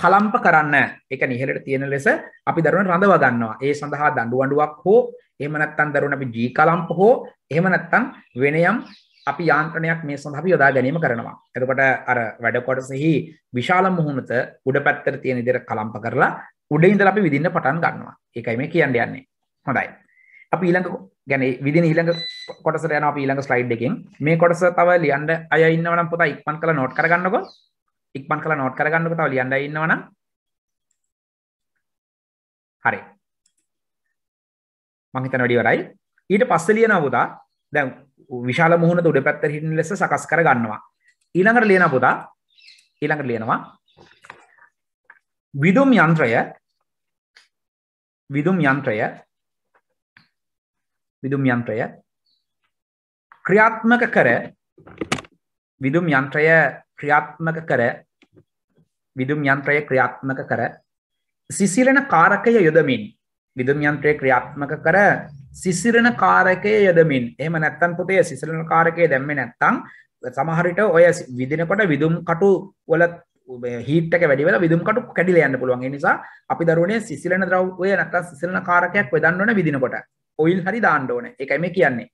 කලම්ප කරන්න එක නිහලට තියෙන ලෙස අපි දරුවන්ට රඳවා ගන්නවා. ඒ සඳහා දඬු අඬුවක් හෝ එහෙම නැත්නම් දරුවන්ට අපි ජී කලම්ප හෝ එහෙම නැත්නම් වෙන යම් අපි යාන්ත්‍රණයක් මේ සඳහා අපි යොදා ගැනීම කරනවා. එතකොට අර වැඩ කොටසෙහි විශාල මුහුණත උඩ පැත්තට තියෙන විදිහට කලම්ප කරලා උඩ ඉඳලා අපි විදින්න පටන් ගන්නවා. ඒකයි මේ කියන්න යන්නේ. හොඳයි. අපි ඊළඟ يعني විදින ඊළඟ කොටසට යනවා අපි ඊළඟ ස්ලයිඩ් එකෙන්. මේ කොටස තව ලියන්න අය ඉන්නවනම් පුතා ඉක්මන් කරලා නෝට් කරගන්නකෝ. ඉක්මන් කළ නොට් කරගන්නක තව ලියන්ඩ ඉන්නවන හරි මහිතන වැඩිවරයි ඊට පස්ස ලියන පුතා දැ විශාල මුහුණ උඩ පැත්තර හිටන් ලෙස සකස් කරගන්නවා ඊළඟට ලියන පුතා ඊළඟට ලියනවා විදුම් යන්ත්‍රය විදුම් යන්ත්‍රය විදුම් යන්ත්‍රය ක්‍රියාත්මක කර විදුම් යන්ත්‍රය ක්‍රියාත්මක කර විදුම් යන්ත්‍රය ක්‍රියාත්මක කර සිසිලන කාරකය යොදමින් විදුම් යන්ත්‍රය ක්‍රියාත්මක කර සිසිරණ කාරකය යොදමින් එහම නැත්තන් පුතේ සිසිලන කාරකය දැම්ම නැත්තං සමහරිට ඔය විදිනකොට විදුම් කටු වල හීටක වැඩිවල විදුම් කටු කැඩිල යන්න පුළුවන් නිසා අපි දරුණේ සිසිලන ද්‍රව්ය නැත්ත සිසිලන කාරකයක් වෙදන්නවන විදිනකොට ඔයිල් හරි දාණ්ඩෝන එකම කියන්නේ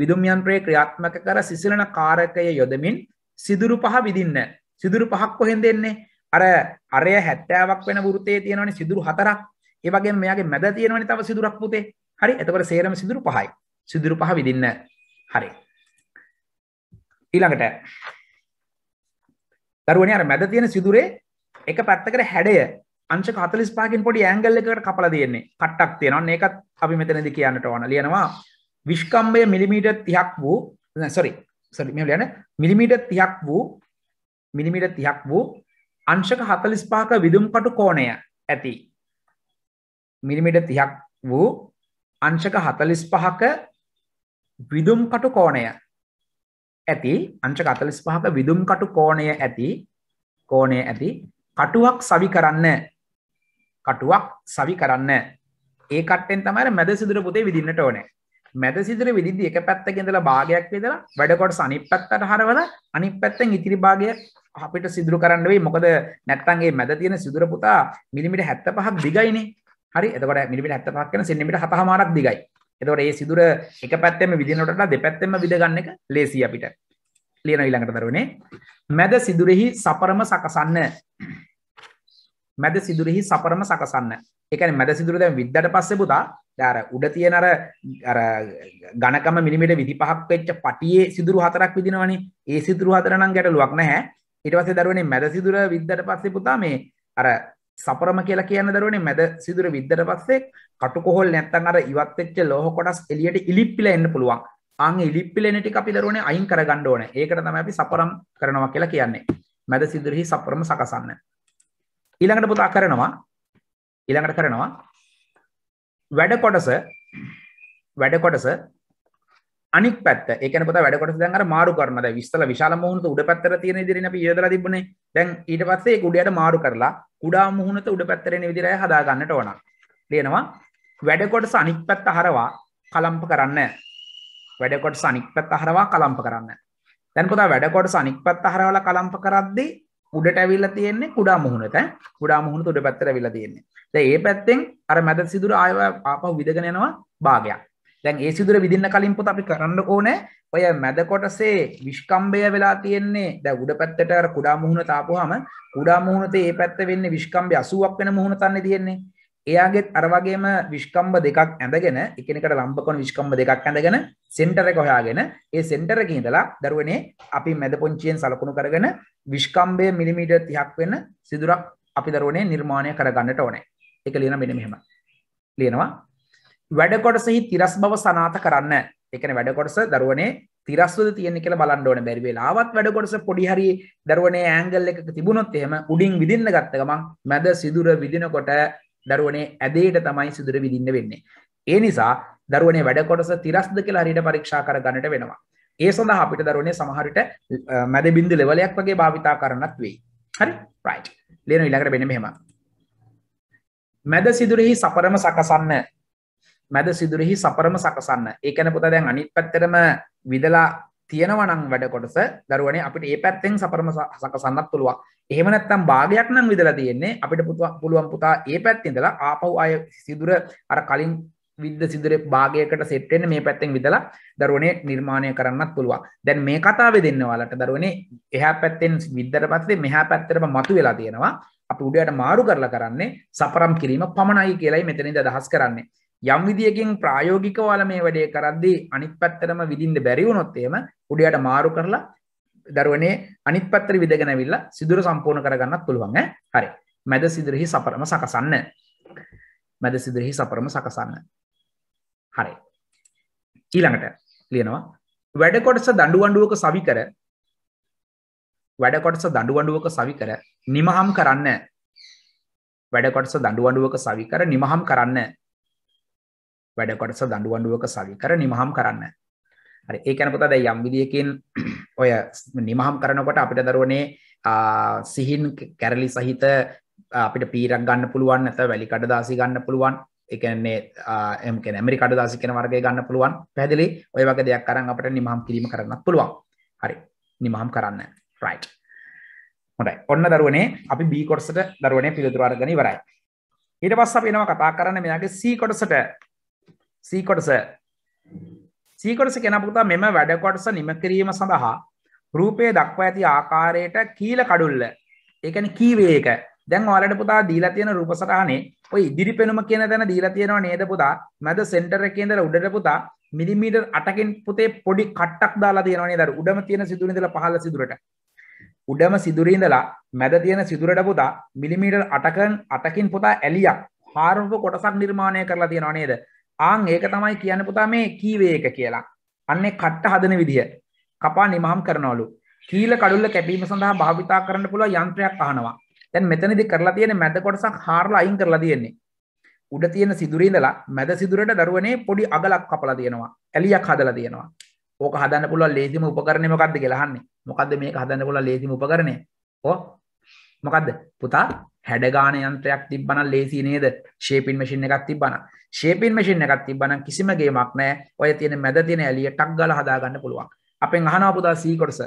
විදුම් යන්ත්‍රයේ ක්‍රියාත්මක කර සිසිලන කාරකය යොදමින් සිදුරු පහ විදින්න සිදුරු පහක් කොහෙන් දෙන්නේ අර අරය හැත්තෑවක් වෙන ෘතේ තියෙනවනි සිදුරු හතරක් ඒවගේ මෙයාගේ මැද තියෙනවනි තව සිදුරක් පුතේ හරි එතකට සේරම සිදුරු පහයි සිදුරු පහ විදින්න හරි ඊළඟට දරුවනි අර මැද තියෙන සිදුරේ එක පැත්තකට හැඩය අංශ 45කින් පොඩි ඇන්ගල් එකකට කපලා තියෙන්නේ කට්ටක් තියෙනවා ඒකත් අපි මෙතනදී කියන්නට ඕන ලියනවා විස්කම්භය මිලිමීටර් 30ක් වූ සොරි සරි මේ ලියන්නේ මිලිමීටර් 30ක් වූ මිලිමීටර් 30ක් වූ අංශක 45ක විදුම්කටු කෝණය ඇති මිලිමීටර් 30ක් වූ අංශක 45ක විදුම්කටු කෝණය ඇති අංශක 45ක විදුම්කටු කෝණය ඇති කෝණය ඇති කටුවක් සවි කරන්න කටුවක් සවි කරන්න ඒ කට්ටෙන් තමයි මැද සිදුර පුතේ විදින්නට ඕනේ මැද සිදුර විදිදි එක පැත්තකෙදලා භාගයක් විදලා වැඩකොට සනිප පැත්තට හරවල අනි පැත්තෙන් ඉතිරි භාගය අපිට සිදුරු කරන්න වේ මොකද නැත්තන්ගේ මැද තියෙන සිදුර පුතා මිලිමිට හැත්ත පහක් දිගයිනේ හරි එතකොට මිලිමිට හැත්ත පහක් වෙන සෙන්ටිමීටර හතහමාරක් දිගයි එතකොට මේ සිදුර එක පැත්තෙම විදිනකොට දෙපැත්තෙම විද ගන්න එක ලේසි අපිට ලියන ඊළඟට දරුවනේ මැද සිදුරෙහි සපරම සකසන්න මැද සිදුරෙහි සපරම සකසන්න ඒ කියන්නේ මැද සිදුර දැන් විද්දට පස්සේ පුතා දාර උඩ තියෙන අර අර ඝනකම මිලිමීටර් 25ක් වෙච්ච පටියේ සිදුරු හතරක් විදිනවනේ. ඒ සිදුරු හතර නම් ගැටලුවක් නැහැ. ඊට පස්සේ දරුවනේ මැද සිදුර විද්දට පස්සේ පුතා මේ අර සපරම කියලා කියන දරුවනේ මැද සිදුර විද්දට පස්සේ කටුකොහල් නැත්තම් අර ඉවත් වෙච්ච ලෝහ කොටස් එළියට ඉලිප්පිලා එන්න පුළුවන්. ආන් ඉලිප්පිලෙන ටික අපි දරුවනේ අයින් කරගන්න ඕනේ. ඒකට තමයි අපි සපරම් කරනවා කියලා කියන්නේ. මැද සිදුරෙහි සපරම සකසන්න. ඊළඟට පුතා කරනවා ඊළඟට කරනවා වැඩ කොටස වැඩ කොටස අනික් පැත් එකන පොත වැඩ කොටස දැන් අර මාරු කරන දැන් විස්තල විශාල මුහුණුත උඩ පැත්තට තියෙන ඉදිරියෙන් අපි යොදලා තිබුණේ දැන් ඊට පස්සේ ඒක උඩයට මාරු කරලා කුඩා මුහුණුත උඩ පැත්තට එන විදිහට හදා ගන්නට ඕන. දෙනවා වැඩ කොටස අනික් පැත්ත හරවා කලම්ප කරන්න. වැඩ කොටස අනික් පැත්ත හරවා කලම්ප කරන්න. දැන් පොත වැඩ කොටස අනික් පැත්ත හරවලා කලම්ප කරද්දී උඩට ඇවිල්ලා තියෙන්නේ කුඩා මුහුණට කුඩා මුහුණට උඩ පැත්තට ඇවිල්ලා තියෙන්නේ. දැන් ඒ පැත්තෙන් අර මැද සිදුර ආයව ආපහු විදගෙන යනවා භාගයක්. දැන් ඒ සිදුර විදින්න කලින් පොත අපි කරන්න ඕනේ ඔය මැද කොටසේ විස්කම්භය වෙලා තියෙන්නේ දැන් උඩ පැත්තට අර කුඩා මුහුණට ආපුවාම කුඩා මුහුණතේ ඒ පැත්ත වෙන්නේ විස්කම්භය 80ක් වෙන මුහුණ තන්නේ තියෙන්නේ. එයාගෙත් අරවගේම විශ්කම්බ දෙකක් ඇඳගෙන එකනකට ලම්බකොන විශ්කම්බ දෙකක් ඇඳගෙන සෙන්ටර එක හොයාගෙන ඒ සෙන්ටර එක ඉඳලා දරුවනේ අපි මැද පොංචියෙන් සලකුණු කරගෙන විශ්කම්බය මිලිමීටර් 30ක් වෙන සිදුරක් අපි දරුවනේ නිර්මාණය කරගන්නට ඕනේ. ඒක ලියන මෙන්න මෙහෙම. ලියනවා වැඩ කොටසෙහි තිරස් බව සනාථ කරන්න. ඒ කියන්නේ වැඩ කොටස දරුවනේ තිරස්වද තියෙන්නේ කියලා බලන්න ඕනේ බැරි වෙලාවත් වැඩ කොටස පොඩි හරි දරුවනේ ඇන්ගල් එකක තිබුණොත් එහෙම උඩින් විදින්න ගත්ත ගමන් මැද සිදුර විදිනකොට දරුවනේ ඇදේට තමයි සිදුර විදින්න වෙන්නේ. ඒ නිසා දරුවනේ වැඩ කොටස තිරස්ද කියලා හරියට පරීක්ෂා කරගන්නට වෙනවා. ඒ සඳහා අපිට දරුවනේ සමහරට මැද බිඳු ලෙවලයක් වගේ භාවිතා කරන්නත් වෙයි. හරි? right. ලේන ඊළඟට වෙන්නේ මෙහෙම. මැද සිදුරෙහි සපරම සකසන්න මැද සිදුරෙහි සපරම සකසන්න ඒකැන පුත දැන් අනිත් පැත්තරම විදලා තියෙනවනං වැඩකොටස දරුවනේ අපිට ඒ පැත්තෙන් සපරම සකසන්නත් පුළුවන් එහෙම නැත්නම් භාගයක් නම් විදලා තියෙන්නේ අපිට පුළුවන් පුතා ඒ පැත්තේ ඉඳලා ආපහු ආය සිදුර අර කලින් විද්ද සිදුරේ භාගයකට සෙට් වෙන්න මේ පැත්තෙන් විදලා දරුවනේ නිර්මාණය කරන්නත් පුළුවන්. දැන් මේ කතාවේ දෙන්න ඔයාලට දරුවනේ එහා පැත්තෙන් විද්දට පස්සේ මෙහා පැත්තටම මතු වෙලා තියෙනවා. අපි උඩයට මාරු කරලා කරන්නේ සපරම් කිරීම පමණයි කියලායි මෙතනින්ද අදහස් කරන්නේ. යම් විදියකින් ප්‍රායෝගිකව ඔයාලා මේ වැඩේ කරද්දී අනිත් පැත්තටම විදින්න බැරි වුණොත් එහෙම උඩයට මාරු කරලා දරුවනේ අනිත් පත්තර විදගෙනවිල්ලා සිදුර සම්පූර්ණ කරගන්නත් පුළුවන් හරි මැද සිදුරෙහි සපරම සකසන්න මැද සිදුරෙහි සපරම සකසන්න හරි ඊළඟට ලියනවා වැඩකොටස දඩුවඩුවක සවි කර වැඩකොටස දඩුවඩුවක සවි කර නිමහම් කරන්න වැඩකොටස දඩුවඩුවක සවි කර නිමහම් කරන්න වැඩකොටස දඩුවඩුවක සවි කර නිමහම් කරන්න හරි ඒ කියන්නේ පුතා දැන් යම් විදියකින් [CLEARS THROAT] ඔය නිමහම් කරනකොට අපිට දරුවනේ සිහින් කැරලි සහිත අපිට පීරක් ගන්න පුළුවන් නැත්නම් වැලි කඩදාසි ගන්න පුළුවන් ඒ කියන්නේ එම් කියන්නේ ඇමරික කඩදාසි කියන වර්ගය ගන්න පුළුවන් පැහැදිලි ඔය වගේ දෙයක් අරන් අපිට නිමහම් කිරීම කරන්නත් පුළුවන් හරි නිමහම් කරන්න රයිට් හොඳයි ඔන්න දරුවනේ අපි B කොටසට දරුවනේ පිළිතුරු අරගෙන ඉවරයි ඊට පස්සේ අපි එනවා කතා කරන්න මෙයාගේ C කොටසට C කොටස සීකොටස කෙනපුතා මෙම වැඩකොටස නිමකිරීම සඳහා රූපය දක්ව ඇති ආකාරයට කීල කඩුල්ල එකන කීවේක දැන් ඔලට පුතා දීලා තියෙන රූපසටහනේ ඔය ඉදිරි පෙනුම කියන තැන දීලා තියෙනවා නේද පුතා මැද සෙන්ටර් එකේ ඉඳලා උඩට පුතා මිලිමීටර් 8කින් පුතේ පොඩි කට්ටක් දාලා තියෙනවා නේද උඩම තියෙන සිදුරේ ඉඳලා පහළ සිදුරට උඩම සිදුරේ ඉඳලා මැද තියෙන සිදුරට පුතා මිලිමීටර් 8කින් 8කින් පුතා ඇලියක් හාරූප කොටසක් නිර්මාණය කරලා තියෙනවා නේද ආන් ඒක තමයි කියන්න පුතා මේ කීවේ එක කියලා. අන්නේ කට්ට හදන විදිය. කපා නිමහම් කරනවලු. කීල කඩුල්ල කැපීම සඳහා භාවිතා කරන්න පුළුවන් යන්ත්‍රයක් අහනවා. දැන් මෙතනදී කරලා තියෙන මැද කොටසක් හාරලා අයින් කරලා තියෙන්නේ. උඩ තියෙන සිදුරේ ඉඳලා මැද සිදුරට දරුවනේ පොඩි අගලක් කපලා තියෙනවා. ඇලියක් හදලා තියෙනවා. ඕක හදන්න පුළුවන් ලේසිම උපකරණය මොකද්ද කියලා අහන්නේ. මොකද්ද මේක හදන්න පුළුවන් ලේසිම උපකරණය? ඔව් මොකක්ද පුතා හැඩගාන යන්ත්‍රයක් තිබ්බන ලේසි නේද ශේපින් මසිින් එකක් තිබන ශේපින් මසිින් එකක් තිබන කිසිමගේමක් නෑ ඔය තියෙන මැද තියෙන ඇලිය ටක් ගල හදාගන්න පුළුවන් අපෙන් අහනාපුදා සීකොටස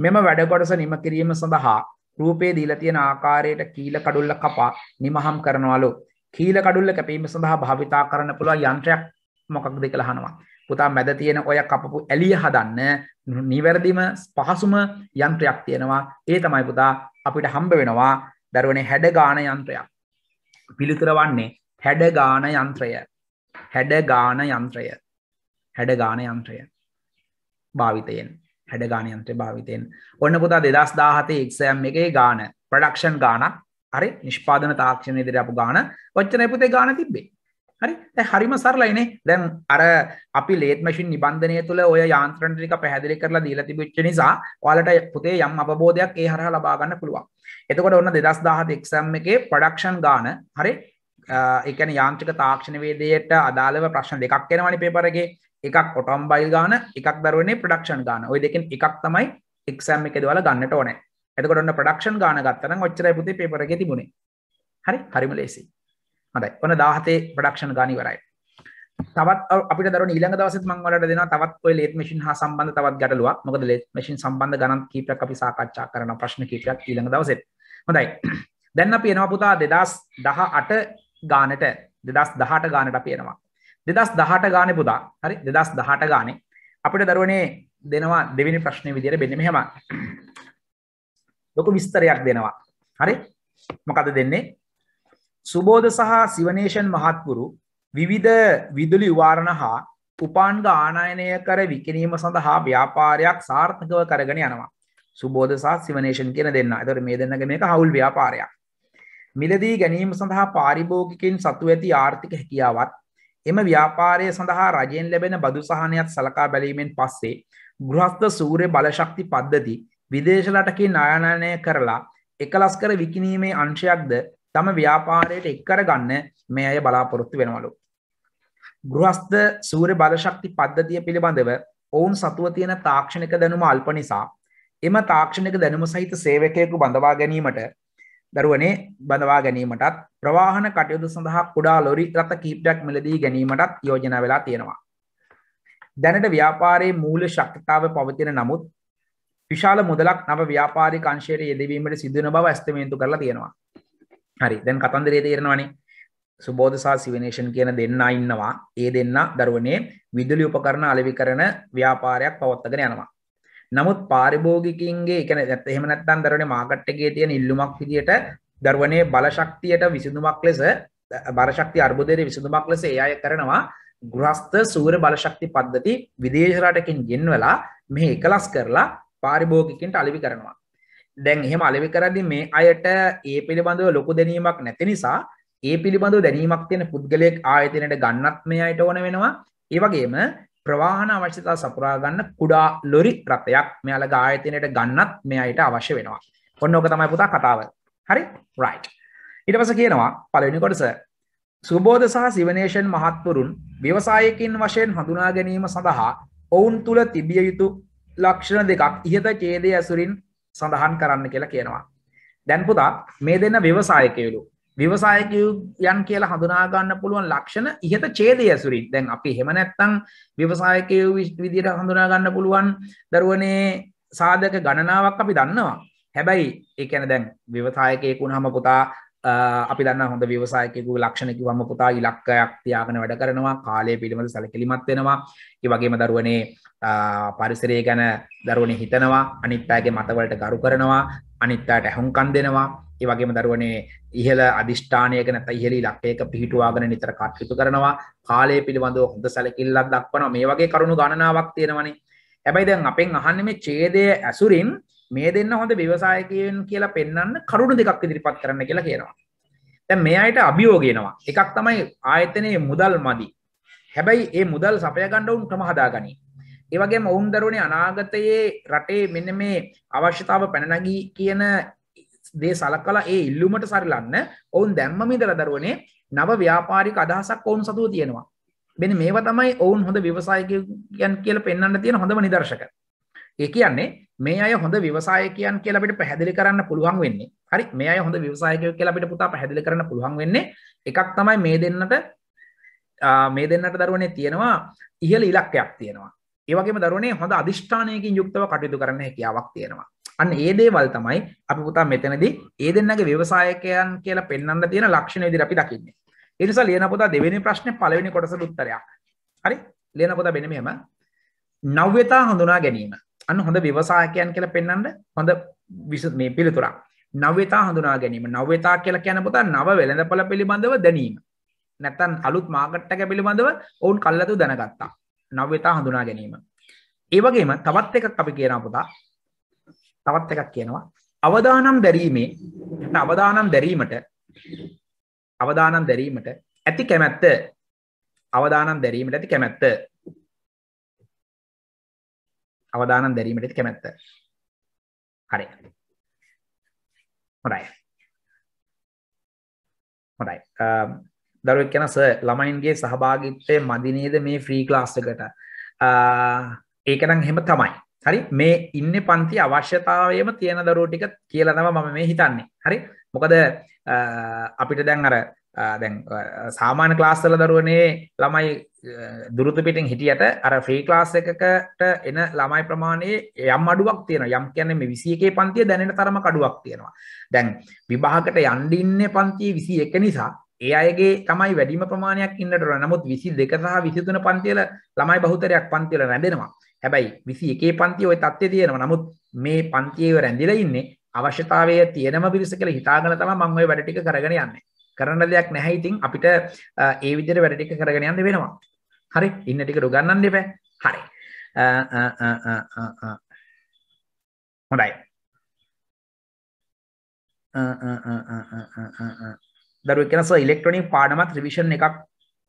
මෙම වැඩකොටස නිම කිරීම සඳහා රූපේ දීල තියෙන ආකාරයට කීල කඩුල්ල කපා නිමහම් කරනවලු කීල කඩුල්ල කැපීම සඳහා භාවිතා කරන්න පුළුව යන්ත්‍රයක් මොකක් දෙ කළහනවා පුතා මැද තියෙන ඔය කපපු ඇලිය හදන්න නිවැරදිම පහසුම යන්ත්‍රයක් තියෙනවා ඒ තමයි පුතා අපිට හම්බ වෙනවා දරුවනේ හැඩ ගාන යන්ත්‍රයක්. පිළිතුර වන්නේ හැඩ ගාන යන්ත්‍රය. හැඩ ගාන යන්ත්‍රය. හැඩ ගාන යන්ත්‍රය. භාවිතයෙන් හැඩ ගාන යන්ත්‍රය භාවිතයෙන්. ඔන්න පුතා 2017 එක්සෑම් එකේ ගාන ප්‍රොඩක්ෂන් ගානක් හරි නිෂ්පාදන තාක්ෂණය ඉදිරියට අපු ගාන වචනය පුතේ ගාන තිබ්බේ. හරි දැන් හරිම සරලයිනේ දැන් අර අපි ලේත් මැෂින් නිබන්ධනය තුළ ඔය යාන්ත්‍රණ ටික පැහැදිලි කරලා දීලා තිබිච්ච නිසා ඔයාලට පුතේ යම් අවබෝධයක් ඒ හරහා ලබා ගන්න පුළුවන් එතකොට ඔන්න 2017 එක්සෑම් එකේ ප්‍රොඩක්ෂන් ගාන හරි ඒ කියන්නේ යාන්ත්‍රික තාක්ෂණ වේදයට අදාළව ප්‍රශ්න දෙකක් එනවනේ පේපර් එකේ එකක් ඔටෝමොබයිල් ගාන එකක් දරුවනේ ප්‍රොඩක්ෂන් ගාන ඔය දෙකෙන් එකක් තමයි එක්සෑම් එකේ දාලා ගන්නට ඕනේ එතකොට ඔන්න ප්‍රොඩක්ෂන් ගාන ගත්තනම් ඔච්චරයි පුතේ පේපර් එකේ තිබුණේ හරි හරිම ලේසියි හොඳයි ඔන්න 17 ප්‍රොඩක්ෂන් ගාන ඉවරයි තවත් අපිට දරුවන ඊළඟ දවසෙත් මම ඔයාලට දෙනවා තවත් ඔය ලේත් මැෂින් හා සම්බන්ධ තවත් ගැටලුවක් මොකද ලේත් මැෂින් සම්බන්ධ ගණන් කීපයක් අපි සාකච්ඡා කරන ප්‍රශ්න කීපයක් ඊළඟ දවසෙත් හොඳයි [CLEARS THROAT] දැන් අපි එනවා පුතා 2018 ගානට 2018 ගානට අපි එනවා 2018 ගානේ පුතා හරි 2018 ගානේ අපිට දරුවනේ දෙනවා දෙවෙනි ප්‍රශ්නේ විදියට මෙන්න මෙහෙම [CLEARS THROAT] ලොකු විස්තරයක් දෙනවා හරි මොකද දෙන්නේ සුබෝධ සහ සිවනේෂන් මහත්පුරු විවිධ විදුලි වාරණ හා උපාන්ග ආනායනය කර විකිනීම සඳහා ව්‍යාපාරයක් සාර්ථකව කරගෙන යනවා. සුබෝධ සහ සිවනේෂන් කියන දෙන්න ඇතර මේ දෙන්නග මේක හවුල් ව්‍යාපාරයක්. මිලදී ගැනීම සඳහා පාරිභෝගිකින් සතු ඇති ආර්ථික හැකියාවත් එම ව්‍යාපාරය සඳහා රජයෙන් ලැබෙන බදු සහනයක් සලකා බැලීමෙන් පස්සේ ගෘහස්ත සූරය බලශක්ති පද්ධති විදේශලටකින් අයනනය කරලා එකලස් කර විකිනීමේ අංශයක්ද තම ව්‍යාපාරයට එක් කරගන්න මේ අය බලාපොරොත්තු වෙනවලු. ගෘහස්ත සූර්ය බලශක්ති පද්ධතිය පිළිබඳව ඔවුන් සතුව තියෙන තාක්ෂණික දැනුම අල්ප නිසා එම තාක්ෂණික දැනුම සහිත සේවකයෙකු බඳවා ගැනීමට දරුවනේ බඳවා ගැනීමටත් ප්‍රවාහන කටයුතු සඳහා කුඩා ලොරි රථ කීපයක් මිලදී ගැනීමටත් යෝජනා වෙලා තියෙනවා. දැනට ව්‍යාපාරයේ මූල ශක්තිතාව පවතින නමුත් විශාල මුදලක් නව ව්‍යාපාරික අංශයට යෙදවීමට සිදුවන බව ඇස්තමේන්තු කරලා තියෙනවා. හරි දැන් කතන්දරේ තේරෙනවානේ සුබෝධ සහ සිවනේෂන් කියන දෙන්න ඉන්නවා ඒ දෙන්න දරුවනේ විදුලි උපකරණ අලෙවි කරන ව්‍යාපාරයක් පවත්වාගෙන යනවා. නමුත් පාරිභෝගිකයින්ගේ ඒ කියන්නේ එහෙම නැත්නම් දරුවනේ මාකට් එකේ තියෙන ඉල්ලුමක් විදියට දරුවනේ බලශක්තියට විසඳුමක් ලෙස බලශක්ති අර්බුදයේ විසඳුමක් ලෙස ඒ අය කරනවා ගෘහස්ත සූර බලශක්ති පද්ධති විදේශ රටකින් ගෙන්වලා මෙහි එකලස් කරලා පාරිභෝගිකයින්ට අලෙවි කරනවා. දැන් එහෙම අලෙවි කරදි මේ අයට ඒ පිළිබඳව ලොකු දැනීමක් නැති නිසා ඒ පිළිබඳව දැනීමක් තියෙන පුද්ගලයෙක් ආයතනයට ගන්නත් මේ අයට ඕන වෙනවා ඒ වගේම ප්‍රවාහන අවශ්‍යතා සපුරා ගන්න කුඩා ලොරි රථයක් මෙයාලගේ ආයතනයට ගන්නත් මේ අයට අවශ්‍ය වෙනවා ඔන්න ඕක තමයි පුතා කතාව හරි රයිට් ඊට පස්සේ කියනවා පළවෙනි කොටස සුබෝධ සහ සිවනේෂන් මහත්වරුන් ව්‍යවසායකින් වශයෙන් හඳුනා ගැනීම සඳහා ඔවුන් තුළ තිබිය යුතු ලක්ෂණ දෙකක් ඉහත ඡේදය ඇසුරින් සඳහන් කරන්න කියලා කියනවා. දැන් පුතා මේ දෙන්න ව්‍යවසායකයලු ව්‍යවසායකයන් කියලා හඳුනාගන්න පුළුවන් ලක්ෂණ ඉහත චේදය ඇසුරින් දැන් අපි හෙම නැත්තං ව්‍යවසායකයෝ විදියට හඳුනාගන්න පුළුවන් දරුවනේ සාධක ගණනාවක් අපි දන්නවා. හැබැයි ඒ කියන්නේ දැන් ව්‍යවසායකයෙක් වුණාම පුතා අපි දන්න හොඳ ව්‍යවසායකු ලක්ෂණකිවම පුතා ඉලක්කයක් තියාගෙන වැඩ කරනවා කාලය පිළිබඳ සැලකිලිමත් වෙනවා ඒ වගේම දරුවනේ පරිසරය ගැන දරුවනේ හිතනවා අනිත් අයගේ මතවලට ගරු කරනවා අනිත් අයට ඇහුම්කන් දෙනවා ඒ වගේම දරුවනේ ඉහළ අධිෂ්ඨානයක නැත ඉහළි ලක්කයක පිහිටුවාගෙන නිතර කටයුතු කරනවා කාලය පිළිබඳව හොඳ සැලකිල්ලක් දක්වනවා මේ වගේ කරුණු ගණනාවක් තියෙනවනේ හැබැයි දැන් අපෙන් අහන්නේ මේ ඡේදය ඇසුරින් මේ දෙන්න හොඳ ව්‍යවසායකයෙන් කියලා පෙන්න්න කරුණු දෙකක් ඉදිරිපත් කරන්න කියලා කියනවා තැ මේ අයට අභියෝගෙනවා එකක් තමයි ආයතනය මුදල් මදි හැබැයි ඒ මුදල් සපයගණ්ඩවුන් ක්‍රම හදාගනී ඒවගේ ඔවුන් දරුණේ අනාගතයේ රටේ මෙන්න මේ අවශ්‍යතාව පැනනගී කියන දේ සලකලා ඒ ඉල්ලුමට සරිලන්න ඔවුන් දැම්ම මිදල දරුවනේ නව ව්‍යාපාරික අදහසක් ඔවුන් සතුව තියෙනවා මෙ මේව තමයි ඔවුන් හොඳ විවසායකයන් කියල පෙන්න්න තියෙන හොඳම නිදර්ශක ඒ කියන්නේ මේ අය හොඳ විවසායකයන් කියලා අපිට පැහැදිලි කරන්න පුළුවන් වෙන්නේ. හරි මේ අය හොඳ විවසායකයෝ කියලා අපිට පුතා පැහැදිලි කරන්න පුළුවන් වෙන්නේ. එකක් තමයි මේ දෙන්නට මේ දෙන්නට දරුවනේ තියෙනවා ඉහළ ඉලක්කයක් තියෙනවා. ඒ වගේම දරුවනේ හොඳ අදිෂ්ඨානයකින් යුක්තව කටයුතු කරන්න හැකියාවක් තියෙනවා. අන්න ඒ දේවල් තමයි අපි පුතා මෙතනදී ඒ දෙන්නගේ ව්‍යවසායකයන් කියලා පෙන්වන්න තියෙන ලක්ෂණ විදිහට අපි දකින්නේ. ඒ නිසා ලියන පුතා දෙවෙනි ප්‍රශ්නේ පළවෙනි කොටසට උත්තරයක්. හරි? ලියන පුතා වෙන මෙහෙම නව්‍යතා හඳුනා ගැනීම. අන්න හොඳ ව්‍යවසායකයන් කියලා පෙන්වන්න හොඳ මේ පිළිතුරක්. නව්‍යතා හඳුනා ගැනීම. නව්‍යතා කියලා කියන පුතා නව වෙළඳපොළ පිළිබඳව දැනීම. නැත්තම් අලුත් මාකට් එක පිළිබඳව ඔවුන් කල්ලාතු දැනගත්තා. නව්‍යතා හඳුනා ගැනීම. ඒ වගේම තවත් එකක් අපි කියනවා පුතා. තවත් එකක් කියනවා. අවදානම් දැරීමේ අවදානම් දැරීමට අවදානම් දැරීමට ඇති කැමැත්ත අවදානම් දැරීමට ඇති කැමැත්ත අවධානන් දැරීමට කැමැත්ත හරි හොඩයි හොඩයි දරුවක් කෙන ස ළමයින්ගේ සහභාගිත්තය මදිනේද මේ ෆ්‍රී ලාස්සකට ඒකනම් හෙම තමයි හරි මේ ඉන්න පන්ති අවශ්‍යතාවයම තියෙන දරෝටික කියලනව මම මේ හිතන්නේ හරි මොකද අපිට දැන් අර දැන් සාමාන ක්ලාස්සල දරුවනේ ළමයි දුරත පිටින් හිටියට අර ෆ්‍රී ක්ලාස් එකකට එන ළමයි ප්‍රමාණයේ යම් අඩුවක් තියෙනවා යම් කියන්නේ මේ 21 පන්තිය දැනෙන තරම කඩුවක් තියෙනවා දැන් විභාගකට යන්න ඉන්නේ පන්තිය 21 නිසා ඒ අයගේ තමයි වැඩිම ප්‍රමාණයක් ඉන්නට ඕන නමුත් 22 සහ 23 පන්තිවල ළමයි බහුතරයක් පන්තිවල රැඳෙනවා හැබැයි 21 පන්තිය ওই தත්ත්වයේ තියෙනවා නමුත් මේ පන්තියේ රැඳිලා ඉන්නේ අවශ්‍යතාවය තියෙනම පිරිස කියලා හිතාගෙන තමයි මම ওই වැඩ ටික කරගෙන යන්නේ කරන්න දෙයක් නැහැ ඉතින් අපිට ඒ විදිහට වැඩ ටික කරගෙන යන්න වෙනවා. හරි ඉන්න ටිකට උගන්නන්න එපා හරි හොඳයි දරුවෙක් කෙනස ඉලෙක්ට්‍රොනික පාඩමත් රිවිෂන් එකක්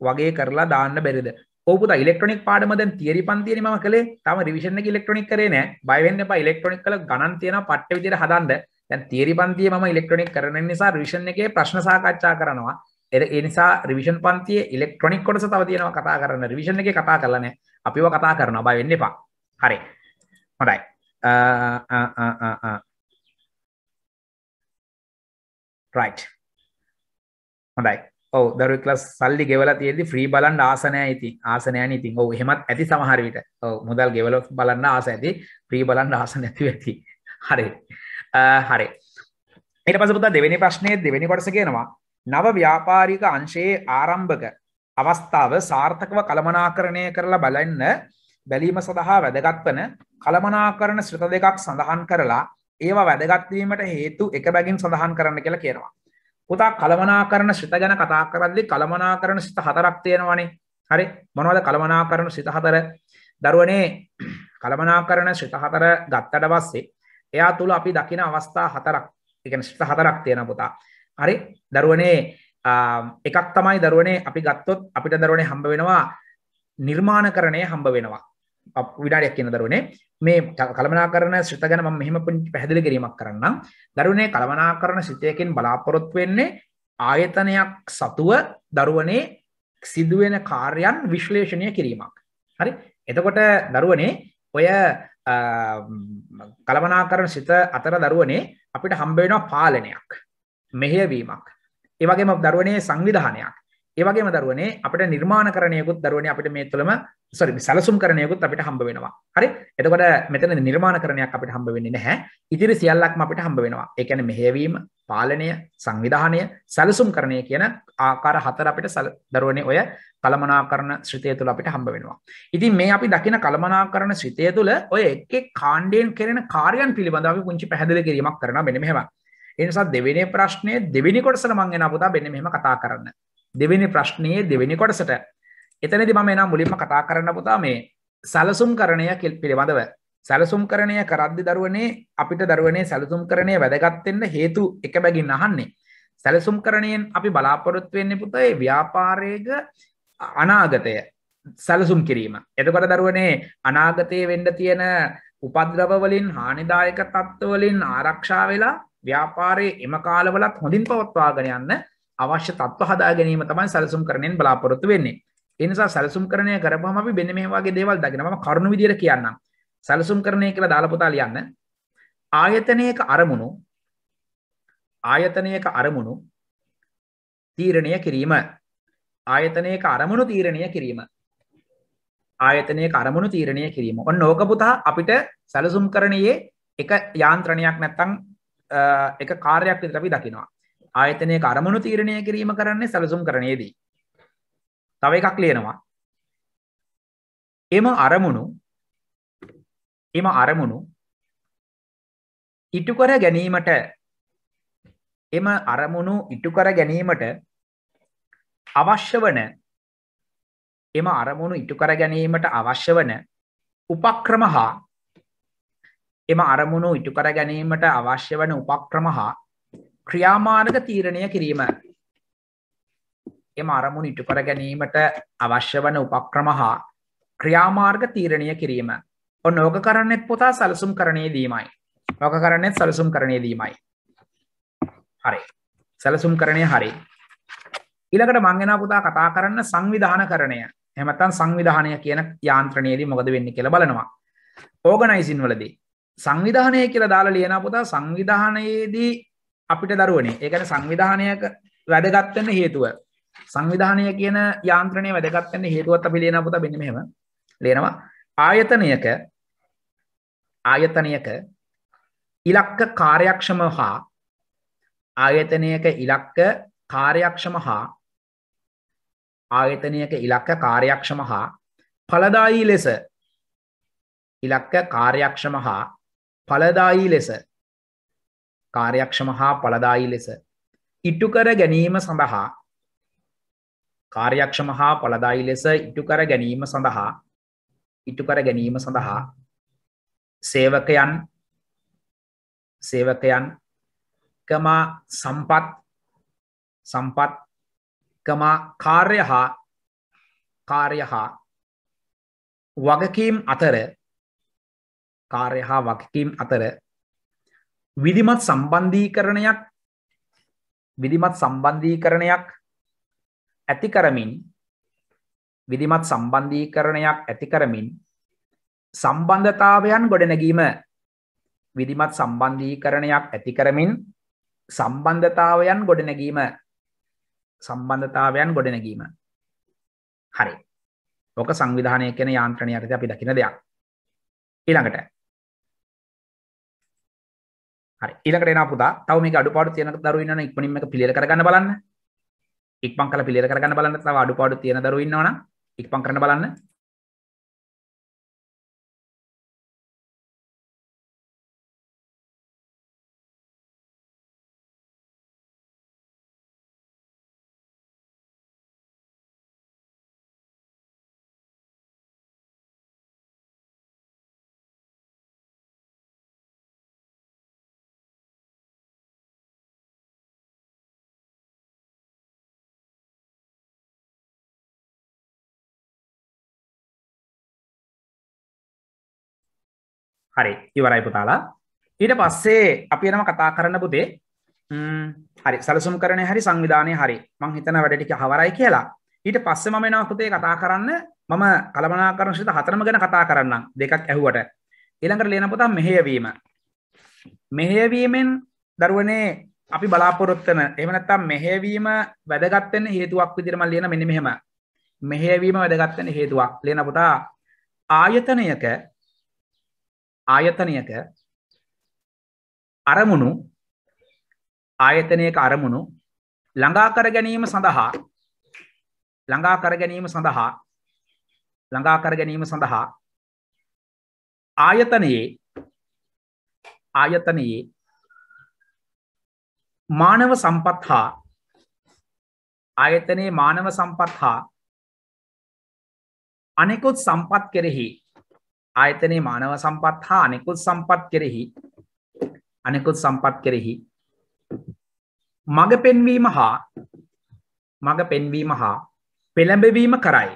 වගේ කරලා දාන්න බැරිද ඕපුත ඉලෙක්ට්‍රොනික් පාඩම දැන් තියරි පන්තියනේ මම කළේ තාම රිවිෂන් එක ඉලෙක්ට්‍රොනික් කරේ නෑ බය වෙන්න එපා ඉලෙක්ට්‍රොනික් කළ ගණන් තියෙනවා පට්ට විදියට හදන්න දැන් තියරි පන්තියේ මම ඉලෙක්ට්‍රොනික් කරන නිසා රිවිෂන් එකේ ප්‍රශ්න සාකච්ඡා කරනවා එනිසා රිවිෂන් පන්තිය ඉලෙක්ට්‍රොනික් කොටස තව තියෙනවා කතා කරන්න රිවිෂණ එක කතා කරලන අපිව කතා කරන බයි වෙන්න එපා හරි හොඩයි රයිට් හොඳයි ඔව දරු කලස් සල්ලි ගෙවල තියෙදි ්‍රී බලන් ආසනය ඉති ආසනය ඉතින් ඔ හෙමත් ඇති සමහරවිට මුදල් ගෙවල බලන්න ආස ඇති ප්‍රී බලන් ආස නැති ඇති හරි හරි එට පසපුතා දෙවැනි ප්‍රශ්නය දෙවැනි පටස කියනවා නව ව්‍යාපාරික අංශයේ ආරම්භක අවස්ථාව සාර්ථකව කළමනාකරණය කරලා බලන්න බැලීම සඳහා වැදගත් වන කළමනාකරණ ශ්‍රත දෙකක් සඳහන් කරලා ඒවා වැදගත්වීමට හේතු එක බැගින් සඳහන් කරන්න කියලා කියනවා. පුතා කළමනාකරණ ශ්‍රත ගැන කතා කරද්දි කළමනාකරණ සිත හතරක් තියෙනවනේ. හරි මොනවද කළමනාකරණ සිත හතර? දරුවනේ කළමනාකරණ ශ්‍රත හතර ගත්තට පස්සේ එයා තුල අපි දකින අවස්ථා හතරක්. ඒ කියන්නේ ශ්‍රත හතරක් තියෙන පුතා. හරි දරුවනේ එකක් තමයි දරුවනේ අපි ගත්තොත් අපිට දරුවනේ හම්බ වෙනවා නිර්මාණ කරණය හම්බ වෙනවා විඩාඩයක් කියන දරුවනේ මේ කළමනා කරන සිත ගැන මම මෙහෙම පැහැදිලි කිරීමක් කරන්නම් දරුවනේ කළමනා කරන සිතයකින් බලාපොරොත්තු වෙන්නේ ආයතනයක් සතුව දරුවනේ සිදුවෙන කාර්යන් විශ්ලේෂණය කිරීමක් හරි එතකොට දරුවනේ ඔය කළමනා කරන සිත අතර දරුවනේ අපිට හම්බ වෙනවා පාලනයක් මෙහෙයවීමක් ඒවගේම දරුවනේ සංවිධානයක් ඒවගේම දරුවනේ අපට නිර්මාණ කරණයකුත් දරුවනේ අපිට මේ තුළම සොරි සැලසුම් කරණයකුත් අපිට හම්බ වෙනවා හරි එතකොට මෙතන නිර්මාණ කරණයක් අපිට හම්බ වෙන්නේ නැහැ ඉදිරි සියල්ලක්ම අපිට හම්බ වෙනවා ඒ කියන්නේ මෙහෙයවීම පාලනය සංවිධානය සැලසුම් කරණය කියන ආකාර හතර අපිට දරුවනේ ඔය කළමනාකරන ශ්‍රිතය තුළ අපිට හම්බ වෙනවා ඉතින් මේ අපි දකින කළමනාකරන ශ්‍රිතය තුළ ඔය එක් එක් කාණ්ඩයෙන් කරන කාර්යයන් පිළිබඳව අපි පුංචි පැහැදිලි කිරීමක් කරනවා මෙන්න මෙහෙම එනිසා දෙවෙනි ප්‍රශ්නය දෙවිනි කොටසට මං එන පුතා බෙන්න මෙහෙම කතා කරන්න. දෙවෙනි ප්‍රශ්නයේ දෙවෙනි කොටසට එතනදි මම එනම් මුලින්ම කතා කරන්න පුතා මේ සැලසුම් කරණය පිළිබඳව සැලසුම් කරණය කරද්දි දරුවනේ අපිට දරුවනේ සැලසුම් කරණය වැදගත්වෙන්න හේතු එක බැගින් අහන්නේ සැලසුම් කරණයෙන් අපි බලාපොරොත්තු වෙන්නේ පුතේ ව්‍යාපාරයක අනාගතය සැලසුම් කිරීම එතකොට දරුවනේ අනාගතයේ වෙන්න තියෙන උපද්‍රවවලින් හානිදායක තත්ත්වවලින් ආරක්ෂා වෙලා ව්‍යාපාරයේ එම කාලවලත් හොඳින් පවත්වාගෙන යන්න අවශ්‍ය තත්ත්ව හදා ගැනීම තමයි සැලසුම් කරණයෙන් බලාපොරොත්තු වෙන්නේ. ඒ නිසා සැලසුම් කරණය කරපුවම අපි මෙන්න මේ වගේ දේවල් දකිනවා. මම කරුණු විදියට කියන්නම්. සැලසුම් කරණය කියලා දාලා පුතා ලියන්න. ආයතනයක අරමුණු ආයතනයක අරමුණු තීරණය කිරීම ආයතනයක අරමුණු තීරණය කිරීම ආයතනයක අරමුණු තීරණය කිරීම ඔන්න ඕක පුතා අපිට සැලසුම් කරණයේ එක යාන්ත්‍රණයක් නැත්තම් එක කාර්යක් විදිහට අපි දකිනවා. ආයතනයක අරමුණු තීරණය කිරීම කරන්නේ සැලසුම් කරණයේදී. තව එකක් ලියනවා. එම අරමුණු එම අරමුණු ඉටු කර ගැනීමට එම අරමුණු ඉටු කර ගැනීමට අවශ්‍ය වන එම අරමුණු ඉටු කර ගැනීමට අවශ්‍ය වන උපක්‍රම හා එම අරමුණු ඉටු කර ගැනීමට අවශ්‍ය වන උපක්‍රම හා ක්‍රියාමාර්ග තීරණය කිරීම එම අරමුණ ඉටු කර ගැනීමට අවශ්‍ය වන උපක්‍රම හා ක්‍රියාමාර්ග තීරණය කිරීම ඔන්න ඕක කරන්නෙත් පොතා සැලසුම් කරණය දීමයි ඕක කරන්නෙත් සැලසුම් කරණය දීමයි හරි සැලසුම් කරණය හරි ඊළකට මංගෙන පුතා කතා කරන්න සංවිධාන කරණය හැමතන් සංවිධානය කියන යාන්ත්‍රණයේදී මොකද වෙන්න කියල බලනවා ඕගනයිසින් වලදී සංවිධානය කියලා දාලා ලියන පුතා සංවිධානයේදී අපිට දරුවනේ ඒකන සංවිධානයක වැදගත්වන්න හේතුව සංවිධානය කියන යාන්ත්‍රණය වැදගත්වන්න හේතුවත් අපි ලියන පුතා බෙනීමම ලේනවා ආයතනයක ආයතනයක ඉලක්ක කාර්යක්ෂම හා ආයතනයක ඉලක්ක කාර්යක්ෂම හා ආයතනයක ඉලක්ක කාර්යක්ෂම හා පලදායි ලෙස ඉලක්ක කාර්යක්ෂම හා ඵලදායි ලෙස කාර්යක්ෂම හා ඵලදායි ලෙස ඉටු කර ගැනීම සඳහා කාර්යක්ෂම හා ඵලදායි ලෙස ඉටු කර ගැනීම සඳහා ඉටු කර ගැනීම සඳහා සේවකයන් සේවකයන් කමා සම්පත් සම්පත් කමා කාර්ය හා කාර්ය හා වගකීම් අතර කාර්ය හා වගකීම් අතර විධිමත් සම්බන්ධීකරණයක් විධිමත් සම්බන්ධීකරණයක් ඇති කරමින් විධිමත් සම්බන්ධීකරණයක් ඇති කරමින් සම්බන්ධතාවයන් ගොඩනැගීම විධිමත් සම්බන්ධීකරණයක් ඇති කරමින් සම්බන්ධතාවයන් ගොඩනැගීම සම්බන්ධතාවයන් ගොඩනැගීම හරි ඕක සංවිධානය කෙන යාන්ත්‍රණය ඇති අපි දකින දෙයක් ඊළඟට හරි ඊළඟට එනවා පුතා තව මේක අඩුපාඩු තියෙන දරුවෝ ඉන්නවනම් ඉක්මනින් මේක පිළියෙල කරගන්න බලන්න ඉක්මන් කරලා පිළියෙල කරගන්න බලන්න තව අඩුපාඩු තියෙන දරුවෝ ඉන්නවනම් ඉක්මන් කරන්න බලන්න හරි ඉවරයි පුතාලා ඊට පස්සේ අපි එනම කතා කරන්න පුතේ හරි සැලසුම් කරන හරි සංවිධානය හරි මං හිතන වැඩටික හවරයි කියලා ඊට පස්සේ මම එනවා පුතේ කතා කරන්න මම කළමනා කරන සිත හතරම ගැන කතා කරන්න දෙකක් ඇහුවට ඊළඟට ලේන පුතා මෙහෙයවීම මෙහෙයවීමෙන් දරුවනේ අපි බලාපොරොත්තු වෙන එහෙම නැත්නම් මෙහෙයවීම වැදගත් වෙන්න හේතුවක් විදිහට මම ලියන මෙන්න මෙහෙම මෙහෙයවීම වැදගත් වෙන හේතුවක් ලියන පුතා ආයතනයක ආයතනයක අරමුණු ආයතනයක අරමුණු ළඟා කර ගැනීම සඳහා ළඟා කර ගැනීම සඳහා ළඟා කර ගැනීම සඳහා ආයතනයේ ආයතනයේ මානව සම්පත් හා ආයතනයේ මානව සම්පත් හා අනෙකුත් සම්පත් කෙරෙහි ආයතනයේ මානව සම්පත් හා අනෙකුත් සම්පත් කෙරෙහි අනෙකුත් සම්පත් කෙරෙහි මඟ පෙන්වීම හා මඟ පෙන්වීම හා පෙළඹවීම කරයි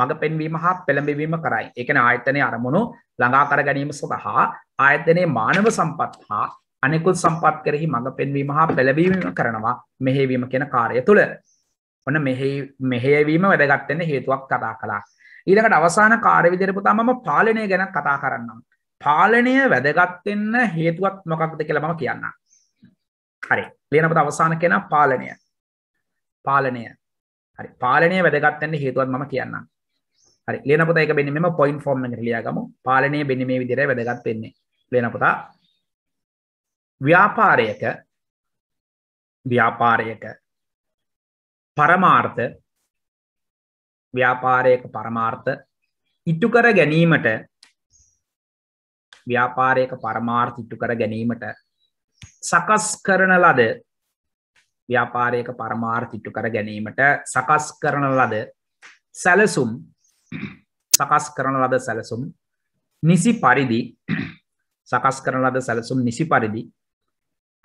මඟ පෙන්වීම හා පෙළඹවීම කරයි එකන ආයතනය අරමුණු ළඟා කර ගැනීම සඳහා ආයතනයේ මානව සම්පත් හා අනෙකුත් සම්පත් කරෙහි මඟ පෙන්වීම හා පෙළවීම කරනවා මෙහෙවීම කියෙන කාරය තුළ ඔන්න මෙහෙයවීම වැදගත්වෙන හේතුවක් කතා කලා ඊළඟට අවසාන කාර්යවිදියට පුතා මම පාලනය ගැන කතා කරන්නම්. පාලනය වැදගත් වෙන්න හේතුවත් මොකක්ද කියලා මම කියන්නම්. හරි. ලියන පුතා අවසාන කෙනා පාලනය. පාලනය. හරි. පාලනය වැදගත් වෙන්න හේතුවත් මම කියන්නම්. හරි. ලියන පුතා ඒක මෙන්න මෙම පොයින්ට් ෆෝම් එකට ලියාගමු. පාලනය මෙන්න මේ විදිහට වැදගත් වෙන්නේ. ලියන පුතා ව්‍යාපාරයක ව්‍යාපාරයක පරමාර්ථ ව්‍යාපාරයක පරමාර්ථ ඉටුකර ගැනීමට ව්‍යාපාරයක පරමාර්ථ ඉටුකර ගැනීමට සකස් කරන ලද ව්‍යාපාරයක පරමාර්ථ ඉටු කර ගැනීමට සකස් කරන ලද සැලසුම් සකස් කරන ලද සැලසුම් නිසි පරිදි සකස් කරන ලද සැලසුම් නිසි පරිදි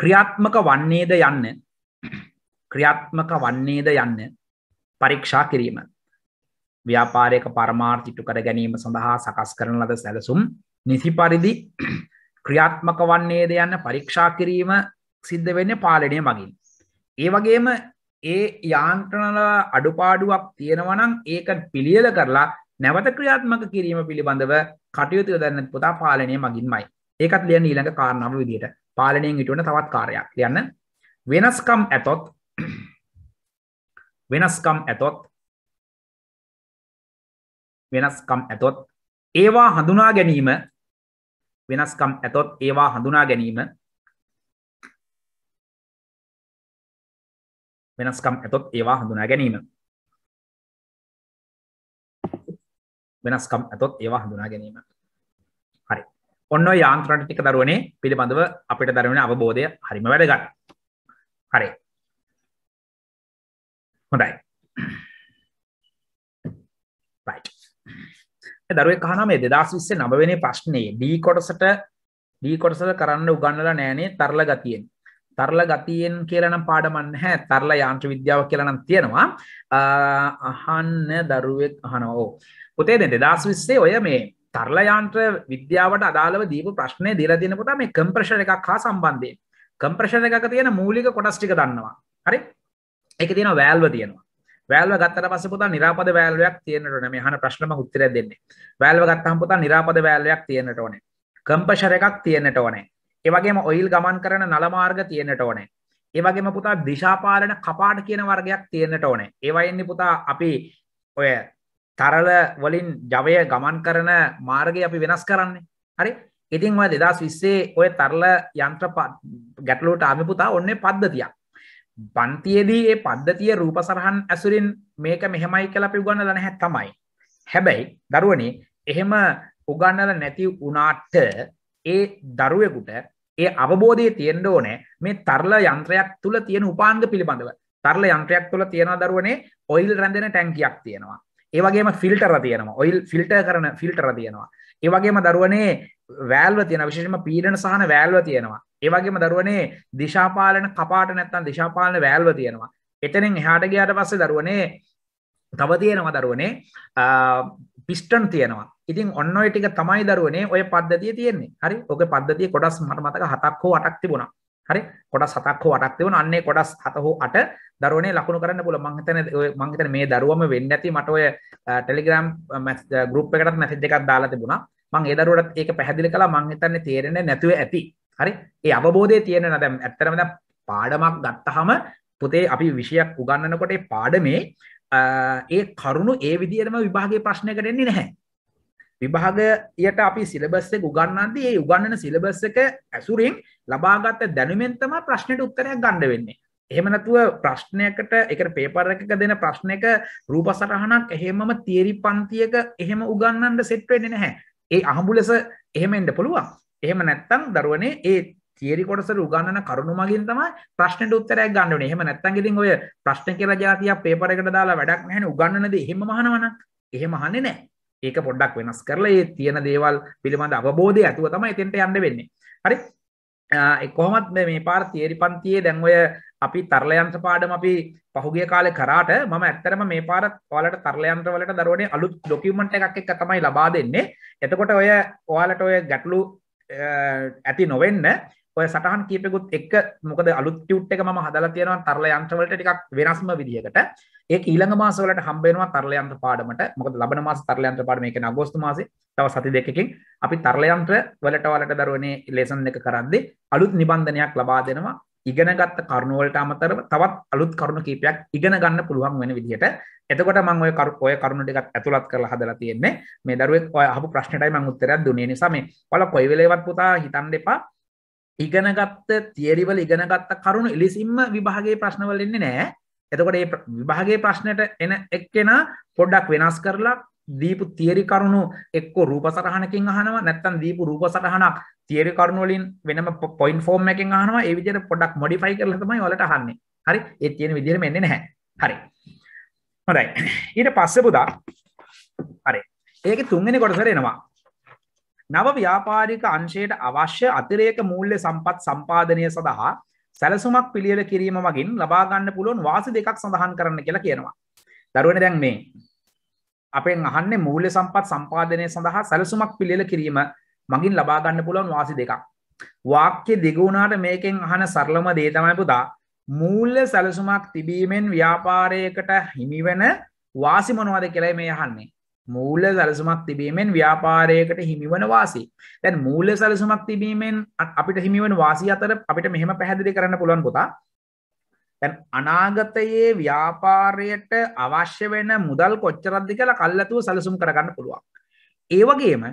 ක්‍රියාත්මක වන්නේද යන්න ක්‍රියාත්මක වන්නේද යන්න පරීක්ෂා කිරීම ව්‍යාපාරයක පරමාර්ථිටු කර ගැනීම සඳහා සකස් කරන ලද සැලසුම් නිසි පරිදි ක්‍රියාත්මක වන්නේද යන්න පරීක්ෂා කිරීම සිද්ධ වෙන්න පාලනය මගින්. ඒ වගේම ඒ යාන්ත්‍රණල අඩුපාඩුවක් තියෙනවනම් ඒක පිළියල කරලා නැවත ක්‍රියාත්මක කිරීම පිළිබඳව කටයුතු යොදන්න පුතා පාලනය මගින්මයි. ඒකත් ලියන්න ඊළඟ කාරණාව විදිහට පාලනයෙන් ඉටවන තවත් කාර්යයක් ලියන්න. වෙනස්කම් ඇතොත් වෙනස්කම් ඇතොත් වෙනස්කම් ඇතොත් ඒවා හඳුනා ගැනීම වෙනස්කම් ඇතොත් ඒවා හඳුනා ගැනීම වෙනස්කම් ඇතොත් ඒවා හඳුනා ගැනීම වෙනස්කම් ඇතොත් ඒවා හඳුනා ගැනීම හරි ඔන්න යාන්ත්‍රණ ටික දරුවනේ පිළිබඳව අපිට දරුවන අවබෝධය හරිම වැඩගන්න හරි හොඳයි දරුවේ කහන මේ 2029 9 වෙනි ප්‍රශ්නේ D කොටසට D කොටසට කරන්න උගන්වලා නෑනේ තරල ගතියෙන්. තරල ගතියෙන් කියලා නම් පාඩමක් නැහැ. තරල යාන්ත්‍ර විද්‍යාව කියලා නම් තියෙනවා. අහන්න දරුවෙක් අහනවා. ඔව්. පුතේ දැන් 2020 ඔය මේ තරල යාන්ත්‍ර විද්‍යාවට අදාළව දීපු ප්‍රශ්නේ දීලා තියෙන පුතා මේ කම්ප්‍රෙෂර් එකක් හා සම්බන්ධයෙන්. කම්ප්‍රෙෂර් එකක තියෙන මූලික කොටස් ටික දන්නවා. හරි? ඒක තියෙනවා වැල්ව තියෙනවා. වැල්ව ගත්තට පස්සේ පුතා නිරාපද වැල්වයක් තියෙන්නට ඕනේ. මේ අහන ප්‍රශ්නම උත්තරය දෙන්නේ. වැල්ව ගත්තාම පුතා නිරාපද වැල්වයක් තියෙන්නට ඕනේ. කම්පෂර් එකක් තියෙන්නට ඕනේ. ඒ වගේම ඔයිල් ගමන් කරන නල මාර්ග තියෙන්නට ඕනේ. ඒ වගේම පුතා දිශාපාලන කපාට කියන වර්ගයක් තියෙන්නට ඕනේ. ඒවා එන්නේ පුතා අපි ඔය තරල වලින් ජවය ගමන් කරන මාර්ගය අපි වෙනස් කරන්නේ. හරි? ඉතින් ඔය 2020 ඔය තරල යන්ත්‍ර ගැටලුවට ආමි පුතා ඔන්නේ පද්ධතියක්. පන්තියේදී ඒ පද්ධතිය රූප සරහන් ඇසුරින් මේක මෙහෙමයි කියලා අපි උගන්නලා නැහැ තමයි. හැබැයි දරුවනේ එහෙම උගන්නලා නැති වුණාට ඒ දරුවෙකුට ඒ අවබෝධය තියෙන්න ඕනේ මේ තරල යන්ත්‍රයක් තුල තියෙන උපාංග පිළිබඳව. තරල යන්ත්‍රයක් තුල තියෙනවා දරුවනේ ඔයිල් රැඳෙන ටැංකියක් තියෙනවා. ඒ වගේම ෆිල්ටර තියෙනවා. ඔයිල් ෆිල්ටර් කරන ෆිල්ටර තියෙනවා. ඒ වගේම දරුවනේ වැෑල්ව තියෙන විශෂම පීඩන සහන වැෑල්ව තියෙනවා ඒවගේම දරුවනේ දිශාපාලන කපාට නැත්තන් දිශාපාලන වැෑල්ව තියෙනවා එතනින් එහාට ගයාට පස්සේ දරුවනේ තව තියෙනවා දරුවනේ පිස්ටන් තියෙනවා ඉතින් ඔන්න ටික තමයි දරුවනේ ඔය පද්ධතිය තියෙන්නේ හරි ඕක පද්ධතිය කොඩස් මට මතක හතක් හෝ අටක් තිබුණා හරි කොඩස් හතක් හෝ අටක් තිබුණා අන්නේ කොඩස් හත හෝ අට දරුවනේ ලකුණු කරන්න පුළුවන් මං හිතන්නේ මං හිතන්නේ මේ දරුවම වෙන්නේ නැති මට ඔය ටෙලිග්‍රෑම් ගෲප් එකකටත් මැසේජ් එකක් දාලා තිබුණා මං ඒ දරුවටත් ඒක පැහැදිලි කළා මං හිතන්නේ තේරෙන්නේ නැතුව ඇති. හරි? ඒ අවබෝධය තියෙන නේද? දැන් ඇත්තටම දැන් පාඩමක් ගත්තාම පුතේ අපි විෂයක් උගන්වනකොට ඒ පාඩමේ ඒ කරුණු ඒ විදිහටම විභාගයේ ප්‍රශ්නයකට එන්නේ නැහැ. විභාගයට අපි සිලබස් එක උගන්වද්දී ඒ උගන්වන සිලබස් එක ඇසුරින් ලබාගත් දැනුමෙන් තමයි ප්‍රශ්නෙට උත්තරයක් ගන්න වෙන්නේ. එහෙම නැතුව ප්‍රශ්නයකට ඒකට පේපර් එකක දෙන ප්‍රශ්නයක රූප සටහනක් එහෙමම තියරි පන්තියක එහෙම උගන්වන්න සෙට් වෙන්නේ නැහැ. ඒ අහඹු ලෙස එහෙම එන්න පුළුවන්. එහෙම නැත්නම් දරුවනේ ඒ තියරි කොටසට උගන්වන කරුණු මගින් තමයි ප්‍රශ්නෙට උත්තරයක් ගන්න ඕනේ. එහෙම නැත්නම් ඉතින් ඔය ප්‍රශ්න කියලා જાතියක් පේපර් එකට දාලා වැඩක් නැහැ නේ උගන්වන දේ එහෙම අහනවනම්. එහෙම අහන්නේ නැහැ. ඒක පොඩ්ඩක් වෙනස් කරලා ඒ තියෙන දේවල් පිළිබඳ අවබෝධය ඇතුව තමයි එතෙන්ට යන්න වෙන්නේ. හරි? ඒ කොහොමත් මේ පාර තියරි පන්තියේ දැන් ඔය අපි තරල යන්ත්‍ර පාඩම අපි පහුගිය කාලේ කරාට මම ඇත්තටම මේ පාර ඔයාලට තරල යන්ත්‍ර වලට දරුවනේ අලුත් ඩොකියුමන්ට් එකක් එක්ක තමයි ලබා දෙන්නේ. එතකොට ඔය ඔයාලට ඔය ගැටලු ඇති නොවෙන්න ඔය සටහන් කීපෙකුත් එක්ක මොකද අලුත් ටියුට් එක මම හදලා තියෙනවා තරල යන්ත්‍රවලට ටිකක් වෙනස්ම විදිහකට ඒක ඊළඟ මාසවලට හම්බ වෙනවා තරල යන්ත්‍ර පාඩමට මොකද ලබන මාස තරල යන්ත්‍ර පාඩම ඒක අගෝස්තු මාසේ තව සති දෙකකින් අපි තරල යන්ත්‍ර වලට වලට දරුවනේ ලෙසන් එක කරද්දී අලුත් නිබන්ධනයක් ලබා දෙනවා ඉගෙනගත්ත කරුණු වලට අමතරව තවත් අලුත් කරුණු කීපයක් ඉගෙන ගන්න පුළුවන් වෙන විදිහට එතකොට මම ඔය කරු ඔය කරුණු ටිකත් ඇතුළත් කරලා හදලා තියෙන්නේ මේ දරුවෙක් ඔය අහපු ප්‍රශ්නෙටයි මම උත්තරයක් දුන්නේ නිසා මේ ඔයාලා කොයි වෙලේවත් පුතා හිතන්න එපා ඉගෙනගත්ත තියරි වල ඉගෙනගත්ත කරුණු එලිසින්ම විභාගයේ ප්‍රශ්න වල එන්නේ නැහැ එතකොට මේ විභාගයේ ප්‍රශ්නෙට එන එක්කෙනා පොඩ්ඩක් වෙනස් කරලා දීපු තියරි කරුණු එක්ක රූප සටහනකින් අහනවා නැත්තම් දීපු රූප සටහනක් තියරි කරුණු වලින් වෙනම පොයින්ට් ෆෝම් එකකින් අහනවා ඒ විදිහට පොඩ්ඩක් මොඩිෆයි කරලා තමයි ඔයාලට අහන්නේ හරි ඒ තියෙන විදිහෙම එන්නේ නැහැ හරි හොඳයි ඊට පස්සේ පුදා හරි ඒකේ තුන්වෙනි කොටසට එනවා නව ව්‍යාපාරික අංශයට අවශ්‍ය අතිරේක මූල්‍ය සම්පත් සම්පාදනය සඳහා සැලසුමක් පිළියෙල කිරීම මගින් ලබා ගන්න පුළුවන් වාසි දෙකක් සඳහන් කරන්න කියලා කියනවා දරුවනේ දැන් මේ අපෙන් අහන්නේ මූල්‍ය සම්පත් සම්පාදනය සඳහා සැලසුමක් පිළිල කිරීම මගින් ලබා ගන්න පුළුවන් වාසි දෙකක්. වාක්‍ය දිගුණාට මේකෙන් අහන සරලම දේ තමයි පුතා මූල්‍ය සැලසුමක් තිබීමෙන් ව්‍යාපාරයකට හිමිවන වාසි මොනවද කියලා මේ අහන්නේ. මූල්‍ය සැලසුමක් තිබීමෙන් ව්‍යාපාරයකට හිමිවන වාසි. දැන් මූල්‍ය සැලසුමක් තිබීමෙන් අපිට හිමිවන වාසි අතර අපිට මෙහෙම පැහැදිලි කරන්න පුළුවන් පුතා තැන් අනාගතයේ ව්‍යාපාරයට අවශ්‍ය වෙන මුදල් කොච්චරද්දි කළ කල්ලතුව සැලසුම් කරගන්න පුළුවන්. ඒවගේම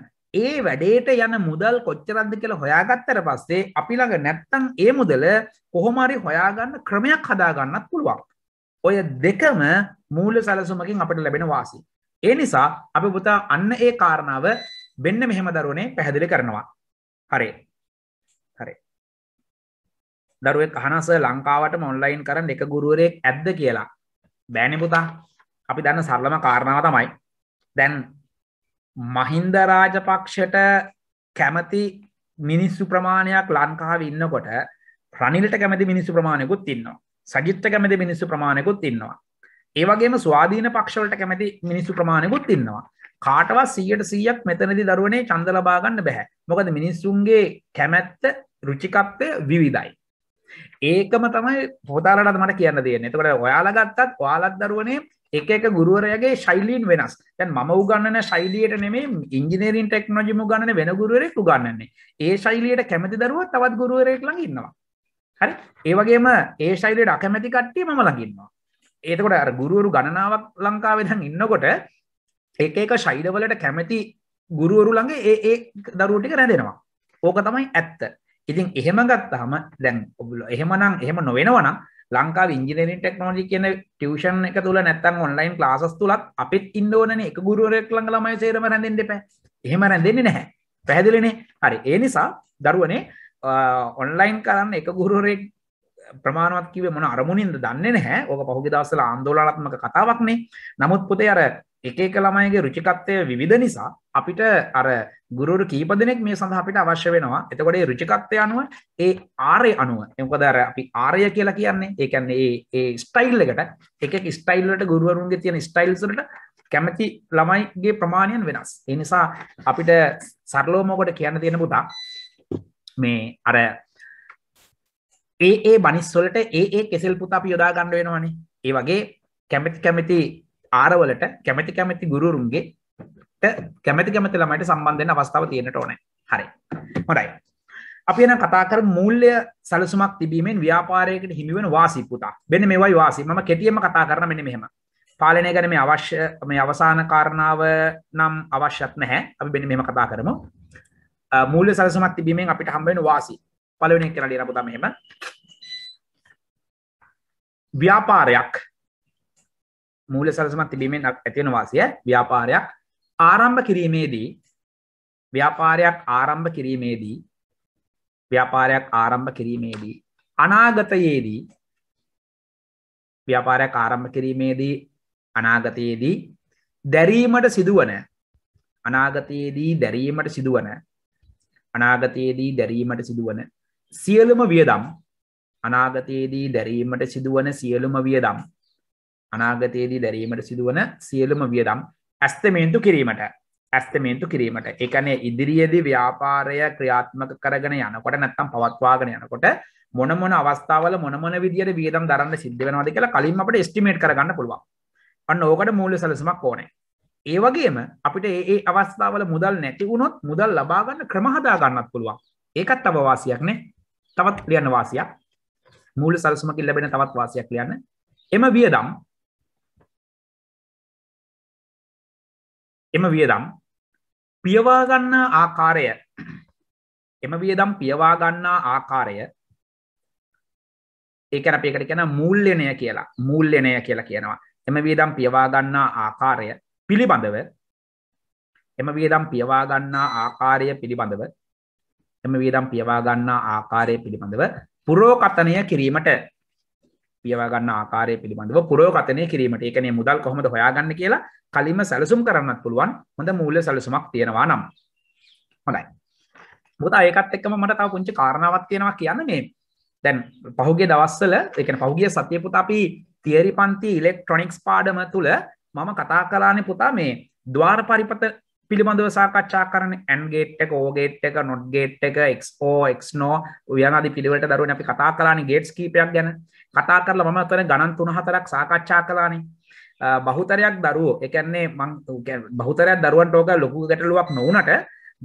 ඒ වැඩේට යන මුදල් කොච්චරද්දි කියලා හොයාගත්තර පස්සේ අපි ළඟ නැත්තං ඒ මුදල කොහොමරි හොයාගන්න ක්‍රමයක් හදාගන්නත් පුළුවන්. ඔය දෙකම මූල සැලසුමකින් අපට ලැබෙන වාසි. ඒ නිසා අපි පුතා අන්න ඒ කාරණාව වෙන්න මෙහෙම දරුවනේ පැහැදිලි කරනවා. හරේ දරුවෙක් අහනස ලංකාවටම ඔන්ලයින් කරන්න එක ගුරුවරයෙක් ඇද්ද කියලා බෑනිපුතා අපි දන්න සරලම කාරණාව තමයි දැන් මහින්ද රාජපක්ෂට කැමති මිනිස්සු ප්‍රමාණයක් ලංකාව ඉන්නකොට ප්‍රනිලට කැමති මිනිස්සු ප්‍රමාණයකුත් ඉන්නවා සජිත්ත කැමති මිනිස්සු ප්‍රමාණයකුත් ඉන්නවා ඒවගේම ස්වාධීන පක්ෂවලට කැමති මිනිස්සු ප්‍රමාණයකුත් ඉන්නවා කාටවත් සීයට සීයක් මෙතනදි දරුවනේ චන්ද ලබාගන්න බැහැ මොකද මිනිස්සුන්ගේ කැමැත්ත රුචිකත්වය විවිධයි ඒකම තමයි පොතාලට මට කියන්න දෙන්න එතකට ඔයාලා ගත්තත් ඔයාලත් දරුවනේ එක එක ගුරුවරයගේ ශෛලීන් වෙනස් තැන් ම උගන්නන ශෛලියට නෙමේ ඉංජිනේරීන් ටෙක්නොජිම ගන්න වෙන ගුරුවරෙක් උගන්නන්නේ ඒ ශෛලියට කැමති දරුව තවත් ගුරුවරෙක් ළඟ ඉන්නවා හරි ඒවගේම ඒ ශෛලයට අකමැති කට්ටිය මම ළඟින්නවා ඒතකොට අර ගුරුවරු ගණනාවක් ලංකාවෙදන් ඉන්නකොට එක එක ශෛලවලට කැමැති ගුරුවරු ළඟ ඒ ඒ දරුවටික රැඳෙනවා ඕක තමයි ඇත්ත ඉතින් එහෙම ගත්තාම දැන් ඔයගොල්ලෝ එහෙමනම් එහෙම නොවෙනවා නම් ලංකාවේ ඉංජිනේරින් ටෙක්නොලොජි කියන ටියුෂන් එක තුල නැත්තම් ඔන්ලයින් ක්ලාසස් තුලත් අපිත් ඉන්න ඕනනේ එක ගුරුවරයෙක් ළඟ ළමයි සේරම රැඳෙන්න එපා. එහෙම රැඳෙන්නේ නැහැ. පැහැදිලිනේ? හරි. ඒ නිසා දරුවනේ ඔන්ලයින් කරන්න එක ගුරුවරයෙක් ප්‍රමාණවත් කිව්වේ මොන අරමුණින්ද දන්නේ නැහැ. ඕක පහුගිය දවස්වල ආందోලනාත්මක කතාවක්නේ. නමුත් පුතේ අර එක එක ළමයිගේ රුචිකත්වය විවිධ නිසා අපිට අර ගුරුවරු කීප දෙනෙක් මේ සඳහා අපිට අවශ්‍ය වෙනවා. එතකොට මේ ෘචිකත්වය අනුව ඒ ආරය අනුව මොකද අර අපි ආරය කියලා කියන්නේ ඒ කියන්නේ ඒ ඒ ස්ටයිල් එකට එක එක ස්ටයිල් වලට ගුරුවරුන්ගේ තියෙන ස්ටයිල්ස් වලට කැමති ළමයිගේ ප්‍රමාණයන් වෙනස්. ඒ නිසා අපිට සරලවම ඔකට කියන්න තියෙන පුතා මේ අර ඒ ඒ බනිස් වලට ඒ ඒ කෙසෙල් පුතා අපි යොදා ගන්න වෙනවනේ. ඒ වගේ කැමති කැමති ආරවලට කැමති කැමති ගුරුවරුන්ගේ කැමැති කැමති ළමයිට සම්බන්ධ වෙන අවස්ථාව තියෙන්නට ඕනේ. හරි. හොඳයි. අපි එහෙනම් කතා කරමු මූල්‍ය සැලසුමක් තිබීමෙන් ව්‍යාපාරයකට හිමි වෙන වාසි පුතා. මෙන්න මේවයි වාසි. මම කෙටියෙන්ම කතා කරන මෙන්න මෙහෙම. පාලනය ගැන මේ අවශ්‍ය මේ අවසාන කාරණාව නම් අවශ්‍යත් නැහැ. අපි මෙන්න මෙහෙම කතා කරමු. මූල්‍ය සැලසුමක් තිබීමෙන් අපිට හම්බ වෙන වාසි. පළවෙනි එක කියලා ලියලා පුතා මෙහෙම. ව්‍යාපාරයක් මූල්‍ය සැලසුමක් තිබීමෙන් ඇති වෙන වාසිය ව්‍යාපාරයක් ආරම්භ කිරීමේදී ව්‍යාපාරයක් ආරම්භ කිරීමේදී ව්‍යාපාරයක් ආරම්භ කිරීමේදී අනාගතයේදී ව්‍යාපාරයක් ආරම්භ කිරීමේදී අනාගතයේදී දැරීමට සිදුවන අනාගතයේදී දැරීමට සිදුවන අනාගතයේදී දැරීමට සිදුවන සියලුම වියදම් අනාගතයේදී දැරීමට සිදුවන සියලුම වියදම් අනාගතයේදී දැරීමට සිදුවන සියලුම වියදම් ඇස්තමේන්තු කිරීමට ඇස්තමේන්තු කිරීමට එකනේ ඉදිරියේදී ව්‍යාපාරය ක්‍රියාත්මක කරගෙන යනකොට නැත්තම් පවත්වාගෙන යනකොට මොන මොන අවස්ථාවල මොන මොන විදියට වියදම් දරන්න සිද්ධ වෙනවාද කියලා කලින් අපිට එස්ටිමේට් කරගන්න පුළුවන්. අන්න ඕකට මූල්‍ය සැලසුමක් ඕනේ. ඒ වගේම අපිට ඒ අවස්ථාවල මුදල් නැති වුණොත් මුදල් ලබා ගන්න ක්‍රම හදා ගන්නත් පුළුවන්. ඒකත් තව වාසියක් නේ. තවත් ලියන්න වාසියක්. මූල්‍ය සැලසුමකින් ලැබෙන තවත් වාසියක් ලියන්න. එම වියදම් එම වියදම් පියවාගන්නා ආකාරය එම වියදම් පියවාගන්නා ආකාරය ඒකන අපේකට කියන මුල්්‍යනය කියලා මුල්්‍යනය කියලා කියනවා එම වියදම් පියවාගන්නා ආකාරය පිළිබඳව එම වියදම් පියවාගන්නා ආකාරය පිළිබඳව එම වියදම් පියවාගන්නා ආකාරය පිළිබඳව පුරෝකතනය කිරීමට පියවාගන්න ආකාරය පිළිබඳව පුරෝකතනය කිරීමට එකනේ මුදල් කොහොමද හොයාගන්න කියලා කලින්ම සැලසුම් කරන්නත් පුළුවන් හොඳ මූල්‍ය සැලසුමක් තියෙනවා නම්. හොඳයි. මොකද ඒකත් එක්කම මට තව පුංචි කාරණාවක් තියෙනවා කියන්න මේ දැන් පහුගිය දවස්වල ඒ කියන්නේ පහුගිය සතිය පුතා අපි තියරි පන්ති ඉලෙක්ට්‍රොනික්ස් පාඩම තුල මම කතා කළානේ පුතා මේ ద్వාර පරිපත පිළිබඳව සාකච්ඡා කරන AND gate එක OR gate එක NOT gate එක XOR XNOR උයන් ආදී පිළිවෙලට දරුවනේ අපි කතා කළානේ gates කීපයක් ගැන කතා කරලා මම අතන ගණන් 3 4ක් සාකච්ඡා කළානේ බහුතරයක් දරුවෝ එකන්නේ මං බහුතරයක් දරුවන් ටෝක ලොකු ගැටලුවක් නොවනට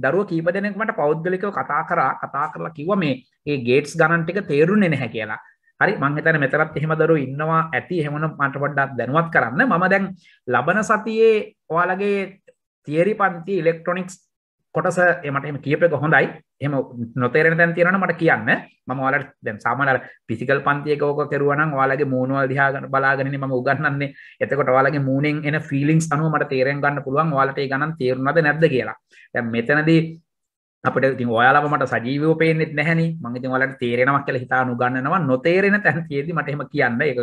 දරුව කීප දෙනෙක්මට පෞද්ගලිකව කතා කරා කතා කරලා කිව්ව මේ ඒ ගේට්ස් ගණන්ටික තේරුන් එන හැ කියලා හරි මංහිතන මෙතරත් එහෙම දරු ඉන්නවා ඇති හෙමන මට වඩ්ඩක් දැනුවත් කරන්න මම දැන් ලබන සතියේ ඔයාලගේ තිේරි පන්ති ඉලෙක්ට්‍රොනික්ස් කොටස එමට එම කියපක හොඳයි එම නොතේරෙන තැන් තියෙනන මට කියන්න මම ඔයාලට දැන් සාමාන්‍ය ෆිසිකල් පන්තියක ඕක කරුවා නම් ඔයාලගේ මූණවල දිහා බලාගෙන ඉන්නේ මම උගන්වන්නේ එතකොට ඔයාලගේ මූණෙන් එන ෆීලිංග්ස් අනුව මට තේරෙන්න ගන්න පුළුවන් ඔයාලට ඒ ගණන් තේරුණාද නැද්ද කියලා දැන් මෙතනදී අපට ඉතින් ඔයාලව මට සජීවෝ පේන්නෙත් නැහැනි මං ඉතින් ඔයාලට තේරෙනවා කියලා හිතා නුගන්නනවා නොතේරෙන තැන තියෙදි මට එහෙම කියන්න ඒක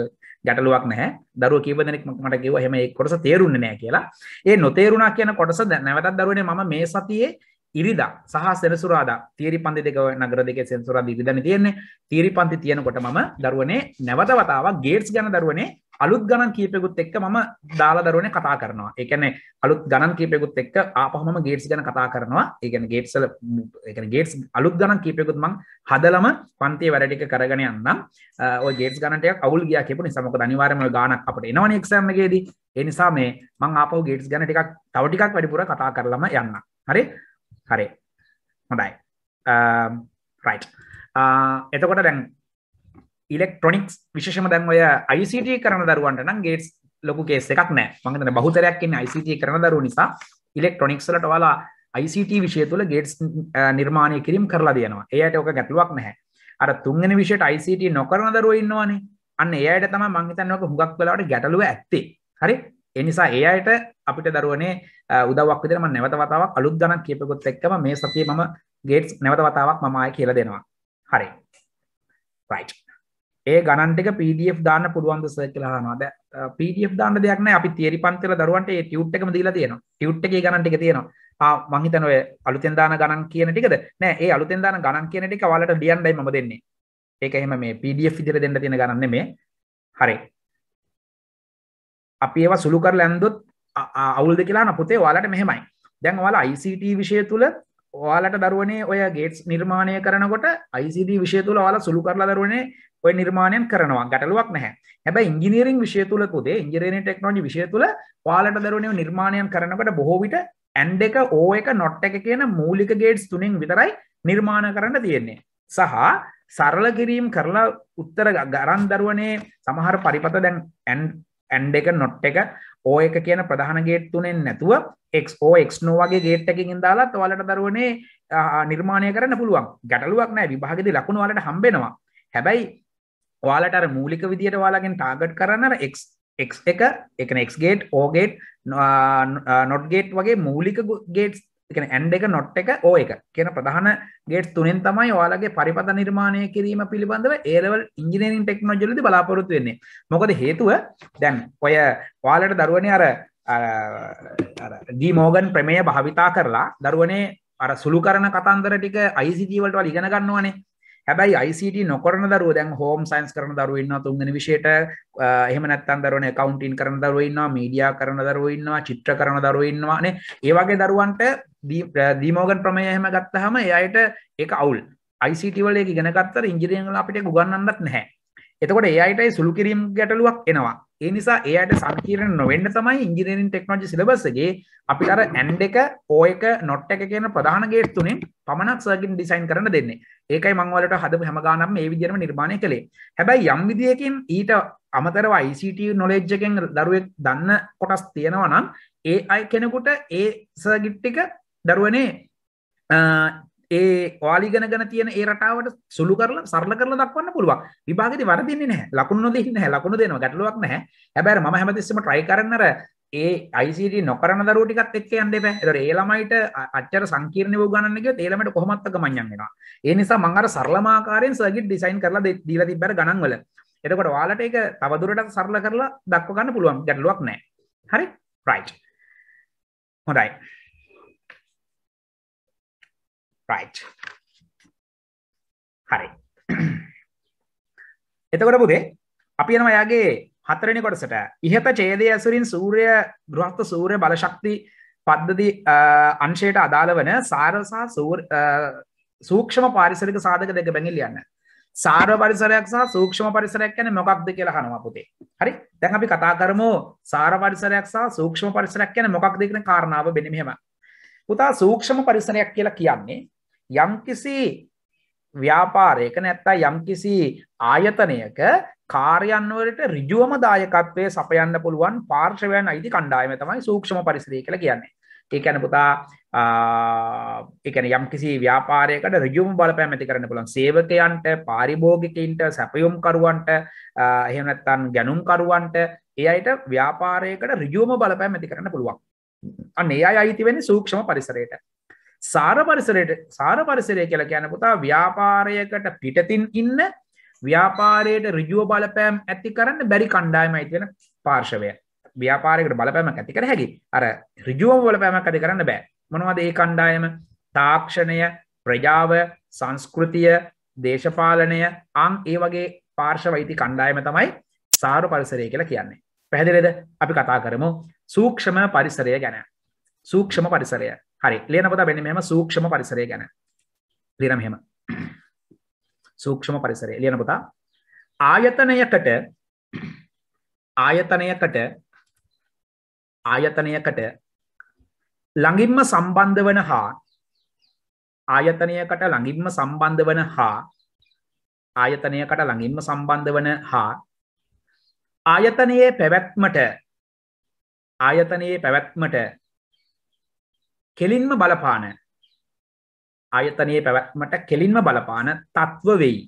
ගැටලුවක් නැහැ දරුවෝ කීප දෙනෙක් මට කිව්වා එහෙම ඒ කොටස තේරුන්නේ නැහැ කියලා ඒ නොතේරුණා කියන කොටස නැවතත් දරුවනේ මම මේ සතියේ ඉරිදා සහ සෙනසුරාදා තීරි පන්ති දෙක නගර දෙකේ සෙනසුරාදා ඉරිදානේ තියෙන්නේ තීරි පන්ති තියෙනකොට මම දරුවනේ නැවත වතාවක් ගේට්ස් ගැන දරුවනේ අලුත් ගණන් කීපෙකුත් එක්ක මම දාලා දරුවනේ කතා කරනවා ඒ කියන්නේ අලුත් ගණන් කීපෙකුත් එක්ක ආපහු මම ගේට්ස් ගැන කතා කරනවා ඒ කියන්නේ ගේට්ස් වල ඒ කියන්නේ ගේට්ස් අලුත් ගණන් කීපෙකුත් මම හදලම පන්තියේ වැඩ ටික කරගෙන යන්නම් ඔය ගේට්ස් ගණන් ටිකක් අවුල් ගියා කියපු නිසා මොකද අනිවාර්යයෙන්ම ගාණක් අපිට එනවනේ එක්සෑම් එකේදී ඒ නිසා මේ මම ආපහු ගේට්ස් ගැන ටිකක් තව ටිකක් වැඩිපුර කතා කරලම යන්නම් හරි හරි හොඳයි රයි් um, uh, එතකොට දැන් ඉලෙක්ට්‍රොනික්ස් විශෂම දැන් ඔය ICT කරන දරුවන්ට නම් ගේටස් ලොකු කේස එකක් නෑ මඟතන බහතරයක් ඉන්න ICT කරන දරු නිසා ඉලෙක්ට්‍රොනික්ස්ලට වලා ICT විෂය තුළ ගේටස් uh, නිර්මාණය කිරීම් කරලා දයනවා ඒයට ඕක ගැතුවක් නැහැ අර තුන්ගෙන විෂයට ICT නොකරන දරුව ඉන්නවානේ අන්න ඒයට තම මංහිතන්නක හුඟක් වෙලාට ගැටලුව ඇත්තේ හරි එනිසා ඒ අයට අපිට දරුවනේ උදවක් විදිහට මම නැවත වතාවක් අලුත් ගණන් කියපෙකොත් එක්කම මේ සතියේ මම ගේට්ස් නැවත වතාවක් මම ආයෙ කියලා දෙනවා. හරි. right. ඒ ගණන් ටික PDF දාන්න පුළුවන්ද සර් කියලා අහනවා. දැන් PDF දාන්න දෙයක් නැහැ. අපි තියරි පන්තිවල දරුවන්ට ඒ ටියුට් එකම දීලා තියෙනවා. ටියුට් එකේ ගණන් ටික තියෙනවා. ආ මං හිතන ඔය අලුතෙන් දාන ගණන් කියන ටිකද? නෑ, ඒ අලුතෙන් දාන ගණන් කියන ටික ඔයාලට ලියන්නයි මම දෙන්නේ. ඒක එහෙම මේ PDF විදිහට දෙන්න තියෙන ගණන් නෙමෙයි. හරි. අපි ඒවා සුළු කර ලැන්දොත් අවුල්ද කියලා නපුතේ වාලට මෙහෙමයි දැන් වාලා ICT විෂය තුළ ඔයාලට දරුවනේ ඔය ගේට්ස් නිර්මාණය කරනකොට ICT විෂය තුළ ඔයාලා සුළු කරලා දරුවනේ ඔය නිර්මාණයන් කරනවා ගැටලුවක් නැහැ. හැබැයි ඉංජිනේරිං විෂය තුළ පුතේ ඉංජිනේරිං ටෙක්නොලොජි විෂය තුළ ඔයාලට දරුවනේ නිර්මාණයන් කරනකොට බොහෝ විට AND එක O එක NOT එක කියන මූලික ගේට්ස් තුනෙන් විතරයි නිර්මාණ කරන්න තියෙන්නේ. සහ සරල කිරීම කරලා උත්තර ගරන් දරුවනේ සමහර පරිපත දැන් AND ඇන්ඩ එක නොට් එක ඕ එක කියන ප්‍රධාන ගේට් තුනෙන් නැතුව එක්ෝක්නෝ වගේ ගේට් එකකින් දාලා තවලට දරුවනේ නිර්මාණය කරන්න පුළුවන් ගැටලුවක් නෑ විභාගෙද ලකුණු වලට හම්බෙනවා හැබැයි වාලට මූලික විදියට වාලාගෙන් ටාගට් කරන්න එක් එක් එක එකනෙක්ස් ගේට් ඕගේට් නොට්ගේට් වගේ මූලික ගේට්ස් එකන ඇන්ඩ එක නොට් එක ඕ එක කියන ප්‍රධාන ගේට් තුනෙන් තමයි ඔයාලගේ පරිපත නිර්මාණය කිරීම පිළිබඳව ඒලවල් ඉංජිනීරින් ටෙක්නොජලති බලාපොරොත්තු වෙන්නේ මොකද හේතුව දැන් ඔය වාලට දරුවනය අර ඩීමෝගන් ප්‍රමේය භාවිතා කරලා දරුවනේ අර සුළු කරන කතන්දර ටික අයිසිජීවලට වල ඉගෙන ගන්නවානේ හැබයි ICT නොකරන දරුව දැන් හෝම් සයින්ස් කරන දරුවන්න තුන්ගෙන විෂයට එහමනත්තන් දරුවන කවන්ටින් කරන දරුවන්නවා මීඩියා කරන දරුවන්නවා චිත්‍ර කරන දරුවන්නවානේ ඒවගේ දරුවන්ට දීමෝගන් ප්‍රමයහම ගත්තහම එයට ඒ අවුල් ICTවල ගෙනගත්තර ඉංජිරියල අපිට ගුගන්නන්නත් නැහැ එතකොට ඒයටයි සුළු කිරීම් ගැටලුවක් එනවා ඒ නිසා ඒයට සංකීරණ නොවෙන්න තමයි ඉංජිනීරින් ටෙක්නෝජි සිලබස්සගේ අපිට අර ඇන්ඩ එක ඕයක නොට් එක කියන ප්‍රධාන ගේට් තුනෙන් පමණක් සර්ගින් ඩිසයින් කරන්න දෙන්නේ ඒකයි මංවලට හදපු හැමගානම් මේ විදිරම නිර්මාණය කළේ හැබැයි යම් විදියකින් ඊට අමතරව ICT නොලෙජ්ජකෙන් දරුවෙක් දන්න කොටස් තියෙනවා නම් ඒ අයි කෙනෙකුට ඒ සර්ගිට්ටික දරුවනේ ඒ වාලිගන ගැන තියෙන ඒ රටාවට සුළු කරලා සරල කරලා දක්වන්න පුළුවන්. විභාගෙදි වරදින්නේ නැහැ. ලකුණු නොදෙන්නේ නැහැ. ලකුණු දෙනවා. ගැටලුවක් නැහැ. හැබැයි මම හැමතිස්සෙම try කරන්න අර ඒ ICT නොකරන දරුවෝ ටිකත් එක්ක යන්න එපා. ඒතර ඒ ළමයිට අච්චර සංකීර්ණව උගන්වන්න ගියොත් ඒ ළමයට කොහොමත් ගමන්යන් වෙනවා. ඒ නිසා මම අර සරලම ආකාරයෙන් සර්කිට් ඩිසයින් කරලා දීලා තිබ්බර ගණන් වල. එතකොට ඔයාලට ඒක තවදුරටත් සරල කරලා දක්ව ගන්න පුළුවන්. ගැටලුවක් නැහැ. හරි? right. හොඳයි. රයි් හරි එතකොට පුදේ අපි යනවා යාගේ හතරනි කොටසට ඉහත චේදය ඇසුරින් සූරය ගෘහස්ත සූරය බලශක්ති පද්ධති අංශයට අදාළ වන සාරසා සූක්ෂම පාරිසරික සාධක දෙක බැඟිල් යන්න සාර පරිසරයක් සහ සූක්ෂම පරිසරයක් ැන මොකක්ද කියලා හනවා පුතේ හරි දැන් අපි කතා කරමු සාර පරිසරයක් සහ සූක්ෂම පරිසරයක් ැන මොකක් දෙකන කාරණාව බෙනමහෙම පුතා සූක්ෂම පරිසරයක් කියලා කියන්නේ යම්කිසි ව්‍යාපාරයක නැත්තා යම්කිසි ආයතනයක කාර්යන්වලට රිජුවම දායකත්වය සපයන්න පුළුවන් පාර්ශවයන් අයිති කණ්ඩායම තමයි සූක්ෂම පරිසරය කියලා කියන්නේ. ඒ කියන්නේ පුතා ඒ කියන්නේ යම්කිසි ව්‍යාපාරයකට ඍජුවම බලපෑම් ඇති කරන්න පුළුවන් සේවකයන්ට, පාරිභෝගිකයින්ට, සැපයුම් කරුවන්ට, එහෙම නැත්නම් ගැනුම් කරුවන්ට ඒ අයට ව්‍යාපාරයකට ඍජුවම බලපෑම් ඇති කරන්න පුළුවන්. අන්න ඒ අය අයිති වෙන්නේ සූක්ෂම පරිසරයට. සාරපරිසරයට සාරපරිසරය කියලා කියන පුතා ව්‍යාපාරයකට පිටතින් ඉන්න ව්‍යාපාරයට රිජුව බලපෑම් ඇති කරන්න බැරි කණ්ඩායමයි තියෙන පාර්ශවය. ව්‍යාපාරයකට බලපෑමක් ඇති කර හැකි. අර ඍජුවම බලපෑමක් ඇති කරන්න බෑ. මොනවද ඒ කණ්ඩායම? තාක්ෂණය, ප්‍රජාව, සංස්කෘතිය, දේශපාලනය, අන් ඒ වගේ පාර්ශව අයිති කණ්ඩායම තමයි සාරු පරිසරය කියලා කියන්නේ. පැහැදිලිද? අපි කතා කරමු සූක්ෂම පරිසරය ගැන. සූක්ෂම පරිසරය. හරි ලියන පොත වෙන්නේ මෙහෙම සූක්ෂම පරිසරය ගැන. ලියන මෙහෙම. සූක්ෂම පරිසරය ලියන පොත ආයතනයකට ආයතනයකට ආයතනයකට ළඟින්ම සම්බන්ධ වන හා ආයතනයකට ළඟින්ම සම්බන්ධ වන හා ආයතනයකට ළඟින්ම සම්බන්ධ වන හා ආයතනයේ පැවැත්මට ආයතනයේ පැවැත්මට කෙලින්ම බලපාන ආයතනයේ පැවැත්මට කෙලින්ම බලපාන තත්ත්ව වෙයි.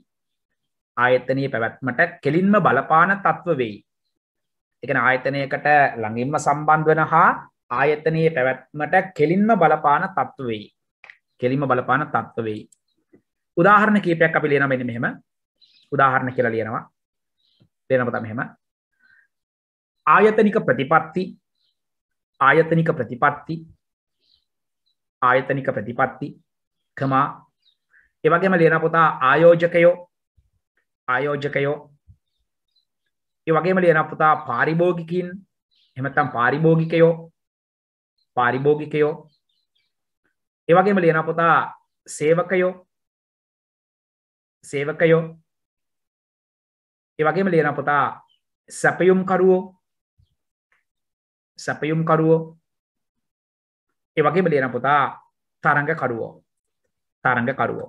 ආයතනයේ පැවැත්මට කෙලින්ම බලපාන තත්ත්ව වෙයි. ඒ කියන්නේ ආයතනයකට ළඟින්ම සම්බන්ධ වෙන හා ආයතනයේ පැවැත්මට කෙලින්ම බලපාන තත්ත්ව වෙයි. කෙලින්ම බලපාන තත්ත්ව වෙයි. උදාහරණ කීපයක් අපි ලියනවා මෙන්න මෙහෙම. උදාහරණ කියලා ලියනවා. ලියනකොට මෙහෙම ආයතනික ප්‍රතිපatti ආයතනික ප්‍රතිපatti ආයතනික ප්‍රතිපත්ති කමා එවගේම ලියන පුතා ආයෝජකයෝ ආයෝජකයෝ ඒ වගේම ලියන පුතා පාරිභෝගිකින් එහෙම නැත්නම් පාරිභෝගිකයෝ පාරිභෝගිකයෝ ඒ වගේම ලියන පුතා සේවකයෝ සේවකයෝ ඒ වගේම ලියන පුතා සැපයුම්කරුවෝ සැපයුම්කරුවෝ ඒවගේම ලියන පුතා තරගකරුවෝ තරගකරුවෝ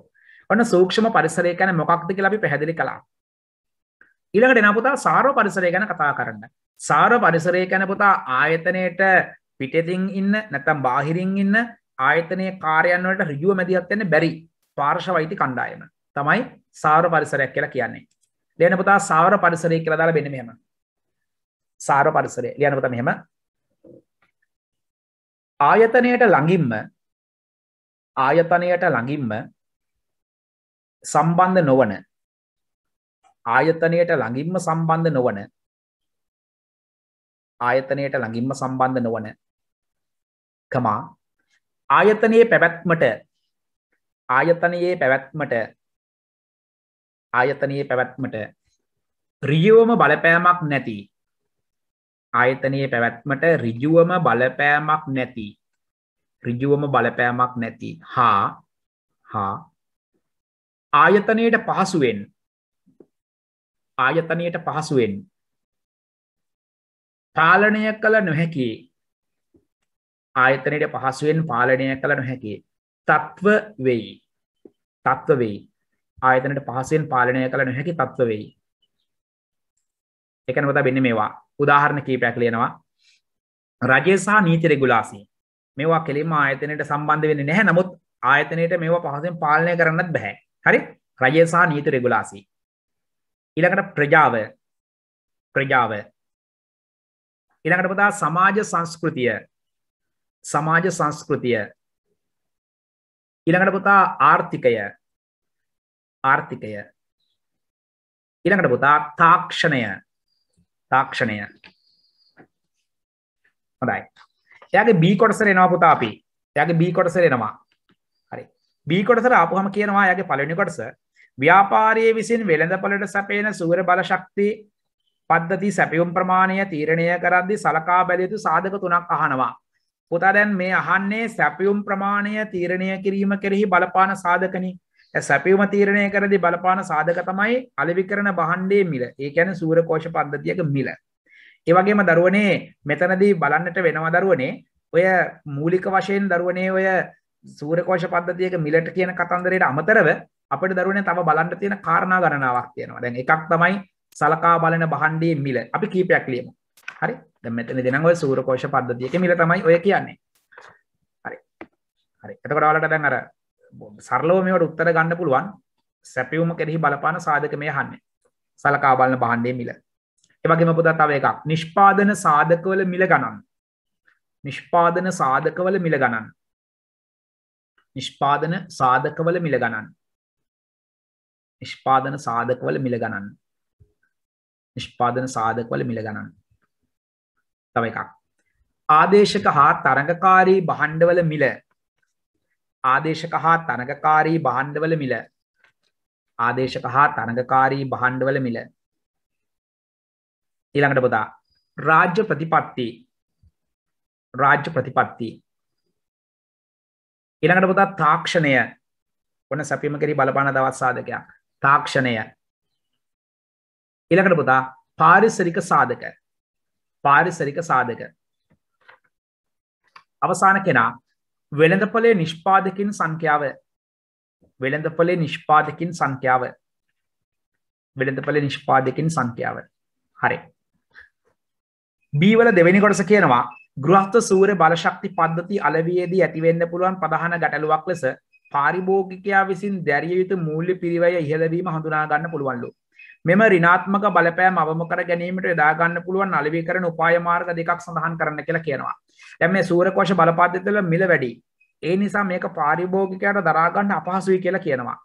ඔන්න සූක්ෂම පරිසරය ගැන මොකක්ද කියලා අපි පැහැදිලි කළා ඊළඟට එන පුතා සාරෝ පරිසරය ගැන කතා කරන්න සාර පරිසරය ගැන පුතා ආයතනයට පිටෙතින් ඉන්න නැතම් බාහිරින් ඉන්න ආයතනය කාරයන් වලට රිජුව මැදිහත්වෙන්න බැරි පාර්ශවයිති කණ්ඩායම තමයි සාර පරිසරයක් කියලා කියන්නේ ලියන පුතා සාර පරිසරය කියලා දාලා බෙන්න මෙහෙම සාර පරිසරය ලියන පුතා මෙහෙම ආයතනයට ළඟින්ම ආයතනයට ළඟින්ම සම්බන්ධ නොවන ආයතනයට ළඟින්ම සම්බන්ධ නොවන ආයතනයට ළඟින්ම සම්බන්ධ නොවන කමා ආයතනයේ පැවැත්මට ආයතනයේ පැවැත්මට ආයතනයේ පැවැත්මට රියවම බලපෑමක් නැති ආයතනයේ පැවැත්මට ඍජුවම බලපෑමක් නැති ඍජුවම බලපෑමක් නැති හා හා ආයතනයට පහසුවෙන් ආයතනයට පහසුවෙන් පාලනය කළ නොහැකි ආයතනයට පහසුවෙන් පාලනය කළ නොහැකි තත්ව වෙයි තත්ව වෙයි ආයතනයට පහසුවෙන් පාලනය කළ නොහැකි තත්ව වෙයි එකනවත බෙන්න මේවා උදාහරණ කීපයක් ලියනවා රජය සහ නීති රෙගුලාසි මේවා කෙලින්ම ආයතනයට සම්බන්ධ වෙන්නේ නැහැ නමුත් ආයතනයට මේවා පහසෙන් පාලනය කරන්නත් බැහැ හරි රජය සහ නීති රෙගුලාසි ඊළඟට ප්‍රජාව ප්‍රජාව ඊළඟට පුතා සමාජ සංස්කෘතිය සමාජ සංස්කෘතිය ඊළඟට පුතා ආර්ථිකය ආර්ථිකය ඊළඟට පුතා තාක්ෂණය තාක්ෂණය හොඳයි එයාගේ B කොටසට එනවා පුතා අපි එයාගේ B කොටසට එනවා හරි B කොටසට ආපුවම කියනවා එයාගේ පළවෙනි කොටස ව්‍යාපාරයේ විසින් වෙළඳපළට සැපෙන සුවර බල ශක්තිය පද්ධති සැපියුම් ප්‍රමාණය තීරණය කරද්දී සලකා බැලිය යුතු සාධක තුනක් අහනවා පුතා දැන් මේ අහන්නේ සැපියුම් ප්‍රමාණය තීරණය කිරීම කෙරෙහි බලපාන සාධකනේ සැපිවම තීරණය කරදි බලපාන සාධක තමයි අලෙවි කරන බහන්්ඩේ මිල ඒ ැන සූරකෝෂ පද්ධතියක මිල. ඒවගේම දරුවනේ මෙතනදී බලන්නට වෙනවා දරුවනේ ඔය මූලික වශයෙන් දරුවනේ ඔය සූරකෝෂ පද්ධතියක මිලට කියන කතන්දරයට අමතරව අපට දරුවනේ තම බලන්න තියෙන කාරණා ගණනාවක් තියෙනවා දැන් එකක් තමයි සලකා බලන බහන්්ඩේ මිල අපි කීපයක් ලියමු හරි දැන් මෙතන දෙනම් ඔය සූරකෝෂ පද්ධතියක මිල තමයි ඔය කියන්නේ හරි හරි එතකොට ඔයාලට දැන් අර සරලව මේවට උත්තර ගන්න පුළුවන් සැපියුම කෙරෙහි බලපාන සාධකමය හන්නේ සලකා බලන බහන්ඩේ මිල එවගේම පුදා තව එකක් නිෂ්පාදන සාධකවල මිල ගණන් නිෂ්පාදන සාධකවල මිල ගණන් නිෂ්පාදන සාධකවල මිල ගණන් නිෂ්පාදන සාධකවල මිල ගණන් නිෂ්පාදන සාධකවල මිල ගණන් තව එකක් ආදේශක හා තරඟකාරී බහණ්ඩවල මිල ආදේශක හා තනගකාරී බහන්්ඩවල මිල ආදේශක හා තනගකාරී බහන්්ඩවල මිල ඊළඟට බොදා රාජ්‍ය ප්‍රතිපත්ති රාජ්‍ය ප්‍රතිපත්ති ඊළඟට බොදා තාක්ෂණය ඔන්න සැපීම කරි බලපාන දවස් සාධකයක් තාක්ෂණය ඊළඟට බොදා පාරිසරික සාධක පාරිසරික සාධක අවසාන කෙනා වෙළඳපොලේ නිෂ්පාදකින් සංඛ්‍යාව වෙළඳපොලේ නිෂ්පාදකින් සංඛ්‍යාව වෙළඳපොලේ නිෂ්පාදකින් සංඛ්‍යාව හරි බීවල දෙවෙනි කොටස කියනවා ගෘහස්ත සූර බලශක්ති පද්ධති අලවියේදී ඇතිවෙන්න පුළුවන් ප්‍රධාන ගැටලුවක් ලෙස පාරිභෝගිකයා විසින් දැරිය යුතු මූල්‍ය පිරිවැය ඉහළ වීම හඳුනා ගන්න පුළුවන්ලු මෙම රිනාත්මක බලපෑ මවම කර ගැනීමට යදාගන්න පුළුවන් අලිවි කරන උපායමාර්ග දෙකක් සඳහන් කරන්න කියලා කියනවා. දැන් මේ සූරකෝෂ බලපාතයතල මිල වැඩි. ඒ නිසා මේක පාරිභෝගිකයට දරාගන්න අපහසුයි කියලා කියනවා.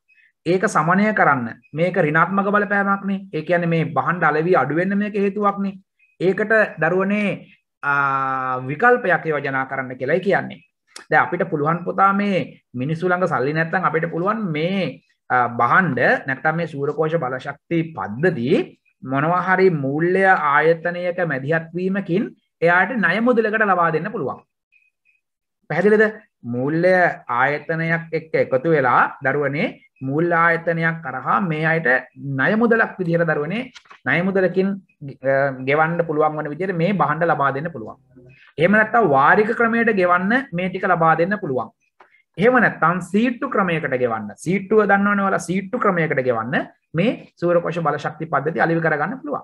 ඒක සමනය කරන්න මේක රිනාත්මක බලපෑමක්නේ. ඒ කියන්නේ මේ බහන් අලෙවි අඩු වෙන්න මේක හේතුවක්නේ. ඒකට දරුවනේ විකල්පයක් යෝජනා කරන්න කියලායි කියන්නේ. දැන් අපිට පුළුවන් පුතා මේ මිනිස්සු ළඟ සල්ලි නැත්නම් අපිට පුළුවන් මේ බහන්ඩ නැක්තම් මේ සූරකෝෂ බලශක්ති පද්ධදී මොනවහරි මූල්්‍ය ආයතනයක මැදිහත්වීමකින් එයාට නය මුදලකට ලබා දෙන්න පුළුවන්. පැහැදිලිද මූල්්‍ය ආයතනයක් එක්ක එකතු වෙලා දරුවනේ මුල් ආයතනයක් කරහා මේ අයට නය මුදලක් විදිහර දරුවනේ නය මුදලකින් ගෙවන්න පුළුවන් වන විදිර මේ බහන්ඩ ලබා දෙන්න පුළුවන්. එහමනත්තා වාරික ක්‍රමයට ගෙවන්න මේ ටික ලබා දෙන්න පුළුවන්. එහෙම නැත්නම් සීට්ටු ක්‍රමයකට ගෙවන්න. සීට්ටුව දන්නවනේ ඔයාලා සීට්ටු ක්‍රමයකට ගෙවන්න මේ සූරකෝෂ බලශක්ති පද්ධතිය අලිවි කරගන්න පුළුවන්.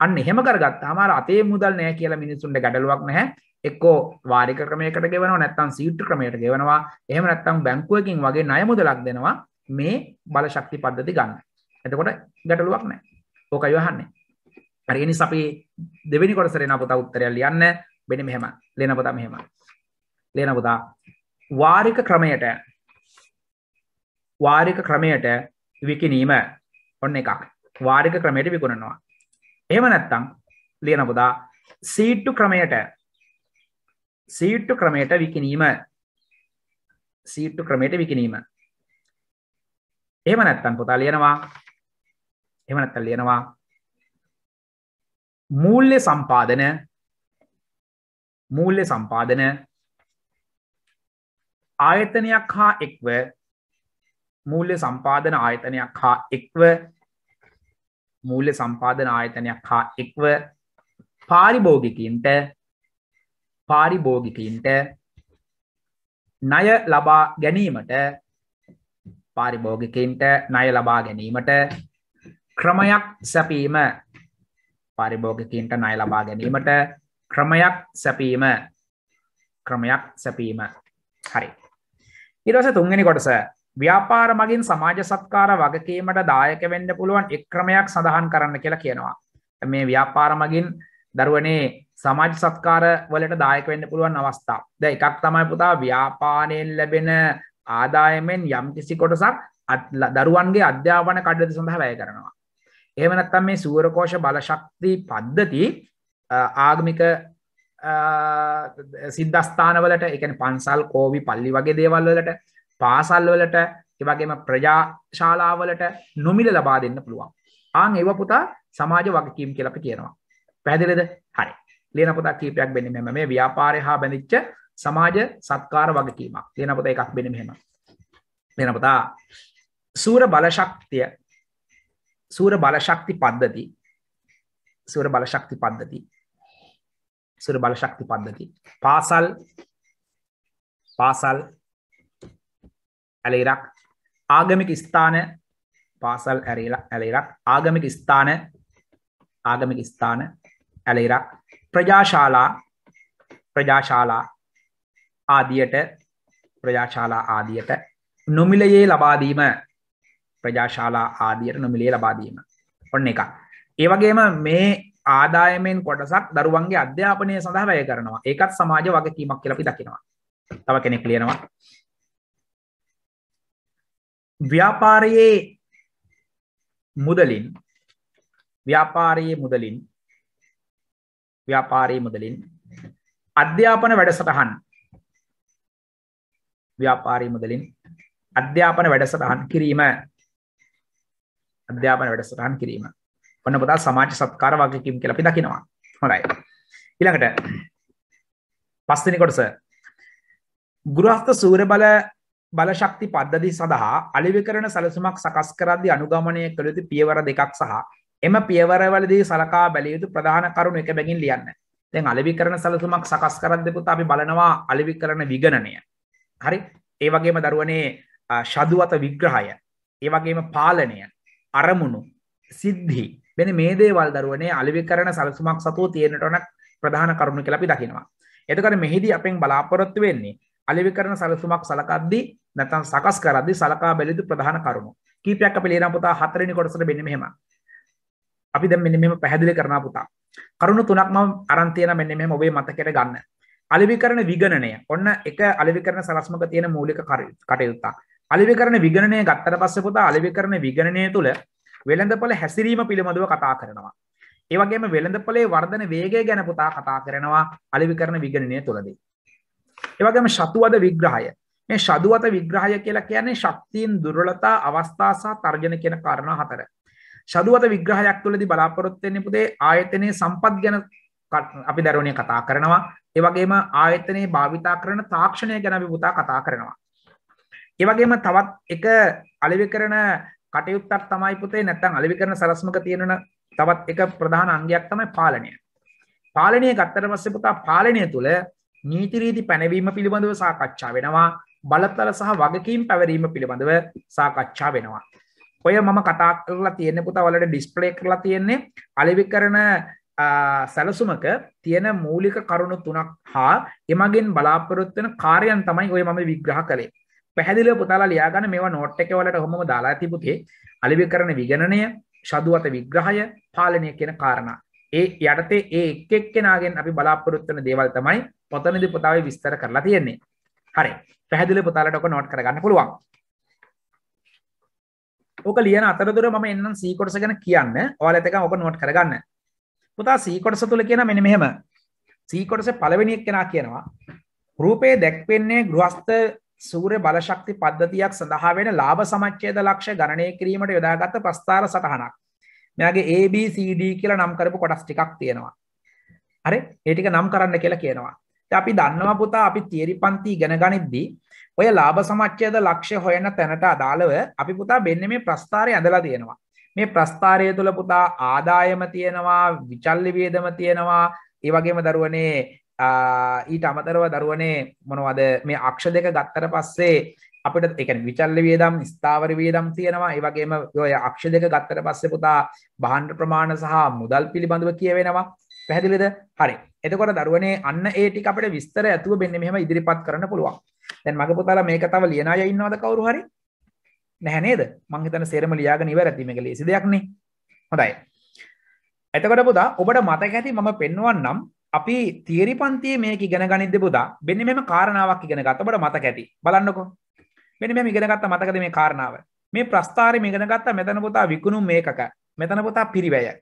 අන්න එහෙම කරගත්තාම අර අතේ මුදල් නැහැ කියලා මිනිස්සුන්ට ගැටලුවක් නැහැ. එක්කෝ වාරික ක්‍රමයකට ගෙවනවා නැත්නම් සීට්ටු ක්‍රමයකට ගෙවනවා. එහෙම නැත්නම් බැංකුවකින් වගේ ණය මුදලක් දෙනවා මේ බලශක්ති පද්ධති ගන්න. එතකොට ගැටලුවක් නැහැ. ඕකයි යහන්නේ. හරි ඒ නිසා අපි දෙවෙනි කොටසට එන පොත උත්තරය ලියන්න. වෙන මෙහෙම. ලේන පොත මෙහෙම. ලේන පුතා වාරික ක්‍රමයට වාරික ක්‍රමයට විකිනීම ඔන්න එකක් වාරික ක්‍රමයට විකුණනවා එහෙම නැත්තං ලියන පුදා සීට්ටු ක්‍රමයට සීට්ටු ක්‍රමයට විකිනීම සීට්ටු ක්‍රමයට විකිනීම එහෙම නැත්තං පුතා ලියනවා එහෙම නැත්තම් ලියනවා මූල්‍ය සම්පාදන මූල්‍ය සම්පාදන ආයතනයක් හා එක්ව මූල්‍ය සම්පාදන ආයතනයක් හා එක්ව මූල්‍ය සම්පාදන ආයතනයක් හා එක්ව පාරිභෝගිකින්ට පාරිභෝගිකින්ට ණය ලබා ගැනීමට පාරිභෝගිකින්ට ණය ලබා ගැනීමට ක්‍රමයක් සැපීම පාරිභෝගිකින්ට ණය ලබා ගැනීමට ක්‍රමයක් සැපීම ක්‍රමයක් සැපීම හරි ඉරස තුන්ගනි කොටස ව්‍යාපාර මගින් සමාජ සත්කාර වගකීමට දායක වෙන්න පුළුවන් එක් ක්‍රමයක් සඳහන් කරන්න කියලා කියනවා. මේ ව්‍යාපාර මගින් දරුවනේ සමාජ සත්කාර වලට දායක වෙන්න පුළුවන් අවස්ථා. ද එකක් තමයි පුතා ව්‍යාපානයෙන් ලැබෙන ආදායමෙන් යම් කිසි කොටසක් දරුවන්ගේ අධ්‍යාපන කඩ්ඩති සඳහා වැය කරනවා. එහෙම නැත්නම් මේ සූරකෝෂ බලශක්ති පද්ධති ආගමික සිද්ධස්ථානවලට එකන පන්සල් කෝවි පල්ලි වගේ දේවල්වලට පාසල්වලට එවගේම ප්‍රජාශාලාවලට නොමිල ලබා දෙන්න පුළුවන් ආං ඒව පුතා සමාජ වගකීම් කියලප කියනවා පැදිලෙද හරි ලේන පුතා කීපයක් බෙන මෙම මේ ව්‍යාපාරය හා බැඳිච්ච සමාජ සත්කාර වගකීමක් ලේන පුතා එකක් බෙන මෙහෙම ලේන පුතා සූර බලශක්තිය සූර බලශක්ති පද්ධති සූර බලශක්ති පද්ධති සිර බල ශක්ති පද්ධති. පාසල් පාසල් ඇලේරක් ආගමික ස්ථාන පාසල් ඇලේරක් ආගමික ස්ථාන ආගමික ස්ථාන ඇලේරක් ප්‍රජාශාලා ප්‍රජාශාලා ආදියට ප්‍රජාශාලා ආදියට නොමිලයේ ලබාදීම ප්‍රජාශාලා ආදියට නොමිලේ ලබාදීම ඔන්න එක ඒවගේම මේ ආදායමෙන් කොටසක් දරුවන්ගේ අධ්‍යාපනය සඳහා වැය කරනවා ඒකත් සමාජ වගකීමක් කියලපි දකිනවා තව කෙනෙක් ලියනවා ව්‍යාපාරයේ මුදලින් ව්‍යාපාරයේ මුදලින් ව්‍යාපාරයේ මුදලින් අධ්‍යාපන වැඩසටහන් ව්‍යාපාරී මුදලින් අධ්‍යාපන වැඩසටහන් කිරීම අධ්‍යාපන වැඩසටහන් කිරීම ඔන්න පුතා සමාජ සත්කාර වගකීම් කියලා අපි දකිනවා. හොඳයි. ඊළඟට පස්වෙනි කොටස ගෘහස්ත සූර්ය බල බලශක්ති පද්ධති සඳහා අලිවිකරණ සැලසුමක් සකස් කරද්දී අනුගමනය කළ යුතු පියවර දෙකක් සහ එම පියවරවලදී සලකා බැලිය යුතු ප්‍රධාන කරුණු එක බැගින් ලියන්න. දැන් අලිවිකරණ සැලසුමක් සකස් කරද්දී පුතා අපි බලනවා අලිවිකරණ විගණනය. හරි? ඒ වගේම දරුවනේ ශදුවත විග්‍රහය, ඒ වගේම පාලනය, අරමුණු, සිද්ධි, මෙන මේ දේවල් දරුවනේ අලිවි කරන සැලසුමක් සතුව තියෙන්නට ඕන ප්‍රධාන කරුණු කියලා අපි දකිනවා. එතකොට මෙහිදී අපෙන් බලාපොරොත්තු වෙන්නේ අලිවි කරන සැලසුමක් සලකද්දී නැත්නම් සකස් කරද්දී සලකා බැලිය යුතු ප්‍රධාන කරුණු. කීපයක් අපි ලියන පුතා හතරවෙනි කොටසට මෙන්න මෙහෙම. අපි දැන් මෙන්න මෙහෙම පැහැදිලි කරනවා පුතා. කරුණු තුනක් මම අරන් තියෙන මෙන්න මෙහෙම ඔබේ මතකයට ගන්න. අලිවි කරන විගණනය. ඔන්න එක අලිවි කරන සලස්මක තියෙන මූලික කටයුත්ත. අලිවි කරන විගණනය ගත්තට පස්සේ පුතා අලිවි කරන විගණනය තුළ වෙළඳපොළ හැසිරීම පිළිබඳව කතා කරනවා. ඒවගේම වෙළඳපොලේ වර්ධන වේගය ගැන පුතා කතා කරනවා අලිවි කරන විගණනය තුළදී. ඒවගේම ශතුවද විග්‍රහය මේ ශදුවත විග්‍රහය කියලා කියන්නේ ශක්තිීන් දුර්ලතා අවස්ථා සහ තර්ජන කියන කරණ හතර. ශදුවත විග්‍රහයක් තුළදී බලාපොරොත්තෙන්නේ පුදේ ආයතනයේ සම්පත් ගැන අපි දරුණය කතා කරනවා ඒවගේම ආයතනයේ භාවිතා කරන තාක්ෂණය ගැන විපුතා කතා කරනවා. ඒවගේම තවත් එක අලිවි කරන කටයුත්තක් තමයි පුතේ නැත්නම් අලෙවි කරන සලස්මක තියෙන තවත් එක ප්‍රධාන අංගයක් තමයි පාලනය. පාලනය ගත්තට පස්සේ පුතා පාලනය තුළ නීති රීති පැනවීම පිළිබඳව සාකච්ඡා වෙනවා බලතල සහ වගකීම් පැවරීම පිළිබඳව සාකච්ඡා වෙනවා. ඔය මම කතා කරලා තියෙන පුතා වලට ඩිස්ප්ලේ කරලා තියෙන්නේ අලෙවි කරන සැලසුමක තියෙන මූලික කරුණු තුනක් හා එමගෙන් බලාපොරොත්තු වෙන කාර්යයන් තමයි ඔය මම විග්‍රහ කළේ. පැහැදිලිව පුතාලා ලියාගන්න මේවා නෝට් එකේ වලට කොහොමද දාලා තිබුතේ අලිවීකරණ විගණනය ෂදුවත විග්‍රහය පාලනය කියන කාරණා ඒ යටතේ ඒ එක් එක්කෙනාගෙන් අපි බලාපොරොත්තු වෙන දේවල් තමයි පොතනදී පුතාවේ විස්තර කරලා තියෙන්නේ හරි පැහැදිලිව පුතාලට ඔක නෝට් කරගන්න පුළුවන් ඕක ලියන අතරතුර මම එන්නම් C කොටස ගැන කියන්න. ඔයාලත් එක ඔබ නෝට් කරගන්න. පුතා C කොටස තුල කියන මෙන්න මෙහෙම. C කොටසේ පළවෙනි එක්කෙනා කියනවා රූපේ දැක්වෙන්නේ ගෘහස්ත සූර්ය බලශක්ති පද්ධතියක් සඳහා වෙන ලාභ සමච්ඡේද ලක්ෂ්‍ය ගණනය කිරීමට යොදාගත් ප්‍රස්ථාර සටහනක්. මෙයාගේ ABCD කියලා නම් කරපු කොටස් ටිකක් තියෙනවා. හරි? ඒ ටික නම් කරන්න කියලා කියනවා. ඉතින් අපි දන්නවා පුතා අපි තියරි පන්ති ඉගෙන ගනිද්දී ඔය ලාභ සමච්ඡේද ලක්ෂ්‍ය හොයන තැනට අදාළව අපි පුතා මෙන්න මේ ප්‍රස්ථාරය ඇඳලා තියෙනවා. මේ ප්‍රස්ථාරය තුළ පුතා ආදායම තියෙනවා, විචල්්‍ය වේදම තියෙනවා, ඒ වගේම දරුවනේ ඊට අමතරව දරුවනේ මොනවද මේ අක්ෂ දෙක ගත්තර පස්සේ අපිට එක විචල්ල වියදම් ස්ථාවර වියදම් තියෙනවා ඒවගේම ඔය අක්ෂ දෙක ගත්තර පස්සෙ පුතා බහන්ඩ ප්‍රමාණ සහ මුදල් පිළිබඳව කියවෙනවා පැහැදිලිද හරි එතකොට දරුවනේ අන්න ඒටි අපට විස්තර ඇතුව බෙන්න්න මෙහම ඉදිරිපත් කරන පුළුවන් දැන් මඟ පුතාලා මේක තව ලියන අය ඉන්නවද කවරු හරි නැහැනේද මංහිතන සේරම ලියාගෙන ඉවරැතිීම එක ලෙසි දෙයක්නේ හොඳයි එතකොට පුතා ඔබට මතක ඇති මම පෙන්වන්නම් අපි තියරි පන්තියේ මේක ඉගෙන ගනිද්දි පුතා මෙන්න මෙහෙම කාරණාවක් ඉගෙන ගත්ත ඔබට මතක ඇති බලන්නකෝ මෙන්න මෙහෙම ඉගෙන ගත්ත මතකද මේ කාරණාව මේ ප්‍රස්ථාරය ඉගෙන ගත්ත මෙතන පුතා විකුණුම් මේකක මෙතන පුතා පිරිවැය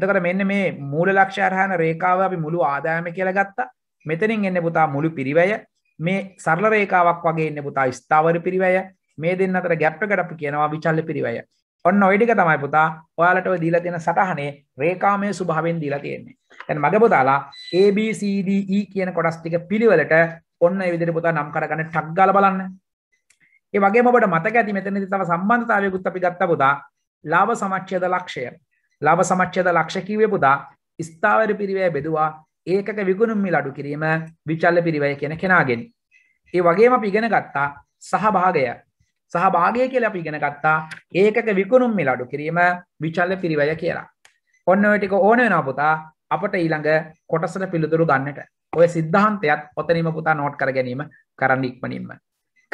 එතකොට මෙන්න මේ මූල ලක්ෂ්‍ය අරහන රේඛාව අපි මුළු ආදායම කියලා ගත්තා මෙතනින් එන්නේ පුතා මුළු පිරිවැය මේ සරල රේඛාවක් වගේ ඉන්නේ පුතා ස්ථාවර පිරිවැය මේ දෙන්න අතර ගැප් එකට අපි කියනවා විචල්්‍ය පිරිවැය ඔන්න ඔය ටික තමයි පුතා ඔයාලට ඔය දීලා තියෙන සටහනේ රේඛාමය ස්වභාවයෙන් දීලා තියෙන්නේ. දැන් මගේ පුතාලා A B C D E කියන කොටස් ටික පිළිවෙලට ඔන්න ඒ විදිහට පුතා නම් කරගන්න ටක් ගාලා බලන්න. ඒ වගේම ඔබට මතක ඇති මෙතනදී තව සම්බන්ධතාවයකුත් අපි ගත්තා පුතා. ලාභ සමච්ඡේද ලක්ෂය. ලාභ සමච්ඡේද ලක්ෂ කිව්වේ පුතා ස්ථාවර පිරිවැය බෙදුවා ඒකක විගුණුම් මිල අඩු කිරීම විචල්ල පිරිවැය කියන කෙනාගෙන්. ඒ වගේම අපි ඉගෙන ගත්තා සහභාගය සහභාගය කියලා අපි ඉගෙන ගත්තා ඒකක විකුණුම් මිල අඩු කිරීම විචල්්‍ය පිරිවැය කියලා. ඔන්න ඔය ටික ඕන වෙනවා පුතා අපට ඊළඟ කොටසට පිළිතුරු ගන්නට. ඔය සිද්ධාන්තයත් ඔතනීම පුතා නෝට් කර ගැනීම කරන්න ඉක්මනින්ම.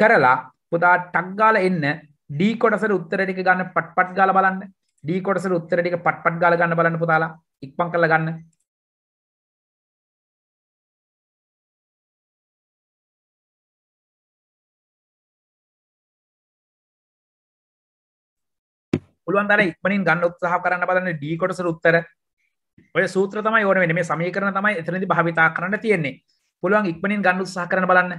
කරලා පුතා ටක් ගාලා එන්න ඩී කොටසට උත්තර ටික ගන්න පට්පට් ගාලා බලන්න. ඩී කොටසට උත්තර ටික පට්පට් ගාලා ගන්න බලන්න පුතාලා. ඉක්මන් කරලා ගන්න. පුළුවන් තර ඉක්මනින් ගන්න උත්සාහ කරන්න බලන්න ඩී කොටස උත්තර ඔය සූත්‍ර තමයි ඕන වෙන්නේ මේ සමීකරණ තමයි එතනදී භාවිතා කරන්න තියෙන්නේ පුළුවන් ඉක්මනින් ගන්න උත්සාහ කරන්න බලන්න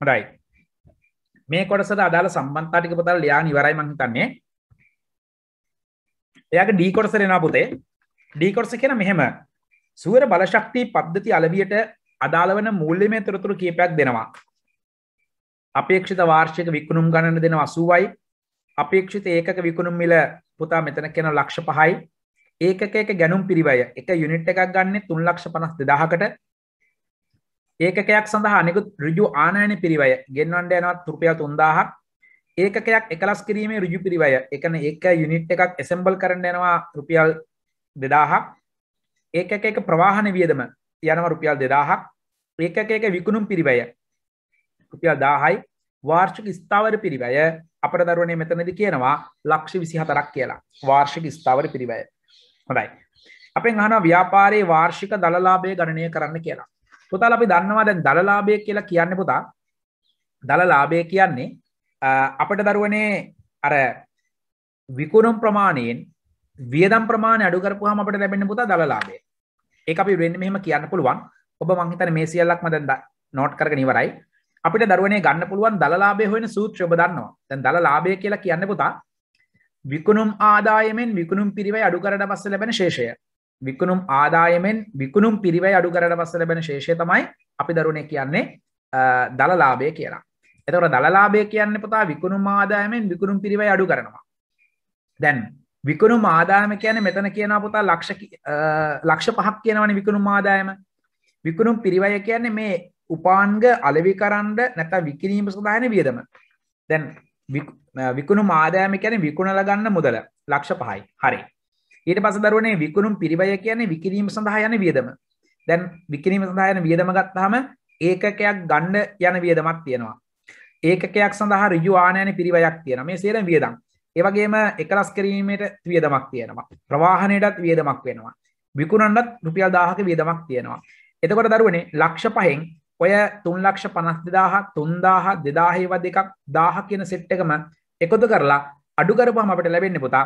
හොරයි මේ කොටසට අදාළ සම්බන්තාටික පොතල් ලියා නිවරයි මහිතන්නේ එයාගේ ඩී කොටස දෙනවා පුතේ ඩී කොටස කියන මෙහෙම සුවර බලශක්ති පද්ධති අලවියට අදාළ වන මූල්‍යමය තොරතුරු කීපයක් දෙනවා අපේක්ෂිත වාර්ෂික විකුණුම් ගණන දෙන 80යි අපේක්ෂිත ඒකක විකුණුම් මිල පුතා මෙතන කියන ලක්ෂ 5යි ඒකකයක ගැනුම් පිරිවය එක යුනිට් එකක් ගන්න 352000කට ඒකකයක් සඳහා නිකුත් රජු ආනයන පිරිවය ගෙන්වන්ඩ යනවත් තුරුපියල් තුන්දාහක් ඒකයක් එකලස් කිරීමේ රජු පිරිවය එකන ඒක යුනිට් එකක් එසම්බල් කරන්න යනවා රුපියල් දෙදාහක් ඒක එක ප්‍රවාහන වියදම යනව රුපියල් දෙදාහක් ඒකක එක විකුණුම් පිරිවය රුපියල් දාහයි වාර්ෂික ස්ථාවර පිරිවය අපට දරුවනේ මෙතනද කියනවා ලක්ෂ විසිහතරක් කියලා වාර්ෂික ස්ථාවර පිරිවය හොඳයි අපෙන් අහන ව්‍යාපාරයේ වාර්ෂික දළලාභය ගණනය කරන්න කියලා පුතාල අපි දන්නවා දැන් දළලාභය කියලා කියන්න පුතා දළලාභය කියන්නේ අපට දරුවනේ අර විකුණුම් ප්‍රමාණයෙන් වියදම් ප්‍රමාණය අඩු කරපුවාම අපට ලැබෙන පුතා දළලාභය ඒක අපි වෙන්නේ මෙහෙම කියන්න පුළුවන් ඔබ මං හිතන්නේ මේ සියල්ලක්ම දැන් නෝට් කරගෙන ඉවරයි අපිට දරුවනේ ගන්න පුළුවන් දළලාභය හොයන සූත්‍රය ඔබ දන්නවා දැන් දළලාභය කියලා කියන්නේ පුතා විකුණුම් ආදායමෙන් විකුණුම් පිරිවයි අඩු කරන පස්සේ ලැබෙන ශේෂය විකුණුම් ආදායමෙන් විකුණුම් පිරිවයි අඩු කරට පස්ස ලැබෙන ශේෂය තමයි අපි දරුණේ කියන්නේ දලලාභය කියලා. එතවට දලලාභය කියන්න පුතා විකුණුම් ආදායමෙන් විකුණුම් පිරිවයි අඩු කරනවා. දැන් විකුණුම් ආදායම කියන මෙතන කියන පුතා ලක්ෂ ලක්ෂ පහක් කියනවන විකුණුම් ආදායම විකුණුම් පිරිවය කියන්නේ මේ උපාන්ග අලවි කරන්ඩ නැත විකිරීම සදායන වියදම. දැන් විකුණු ආදායම කියන විකුණල ගන්න මුදල ලක්ෂ පහයි හරි ඊට පස දරුවනේ විකුණුම් පිරිබය කියන්නේ විකිරීම සඳහා යන වියදම දැන් විකිරීම සඳහා යන වියදම ගත්තාම ඒකකයක් ගන්න යන වියදමක් තියෙනවා ඒකකයක් සඳහා ඍජු ආනයන පිරිවයක් තියෙනවා මේ සියලු වියදම් ඒ වගේම එකලස් කිරීමේට වියදමක් තියෙනවා ප්‍රවාහණයටත් වියදමක් වෙනවා විකුණන්නත් රුපියල් 1000ක වියදමක් තියෙනවා එතකොට දරුවනේ ලක්ෂ 5න් ඔය 352000 3000 2000 ඒවා දෙකක් 1000 කියන සෙට් එකම එකතු කරලා අඩු කරපුවාම අපිට ලැබෙන්නේ පුතා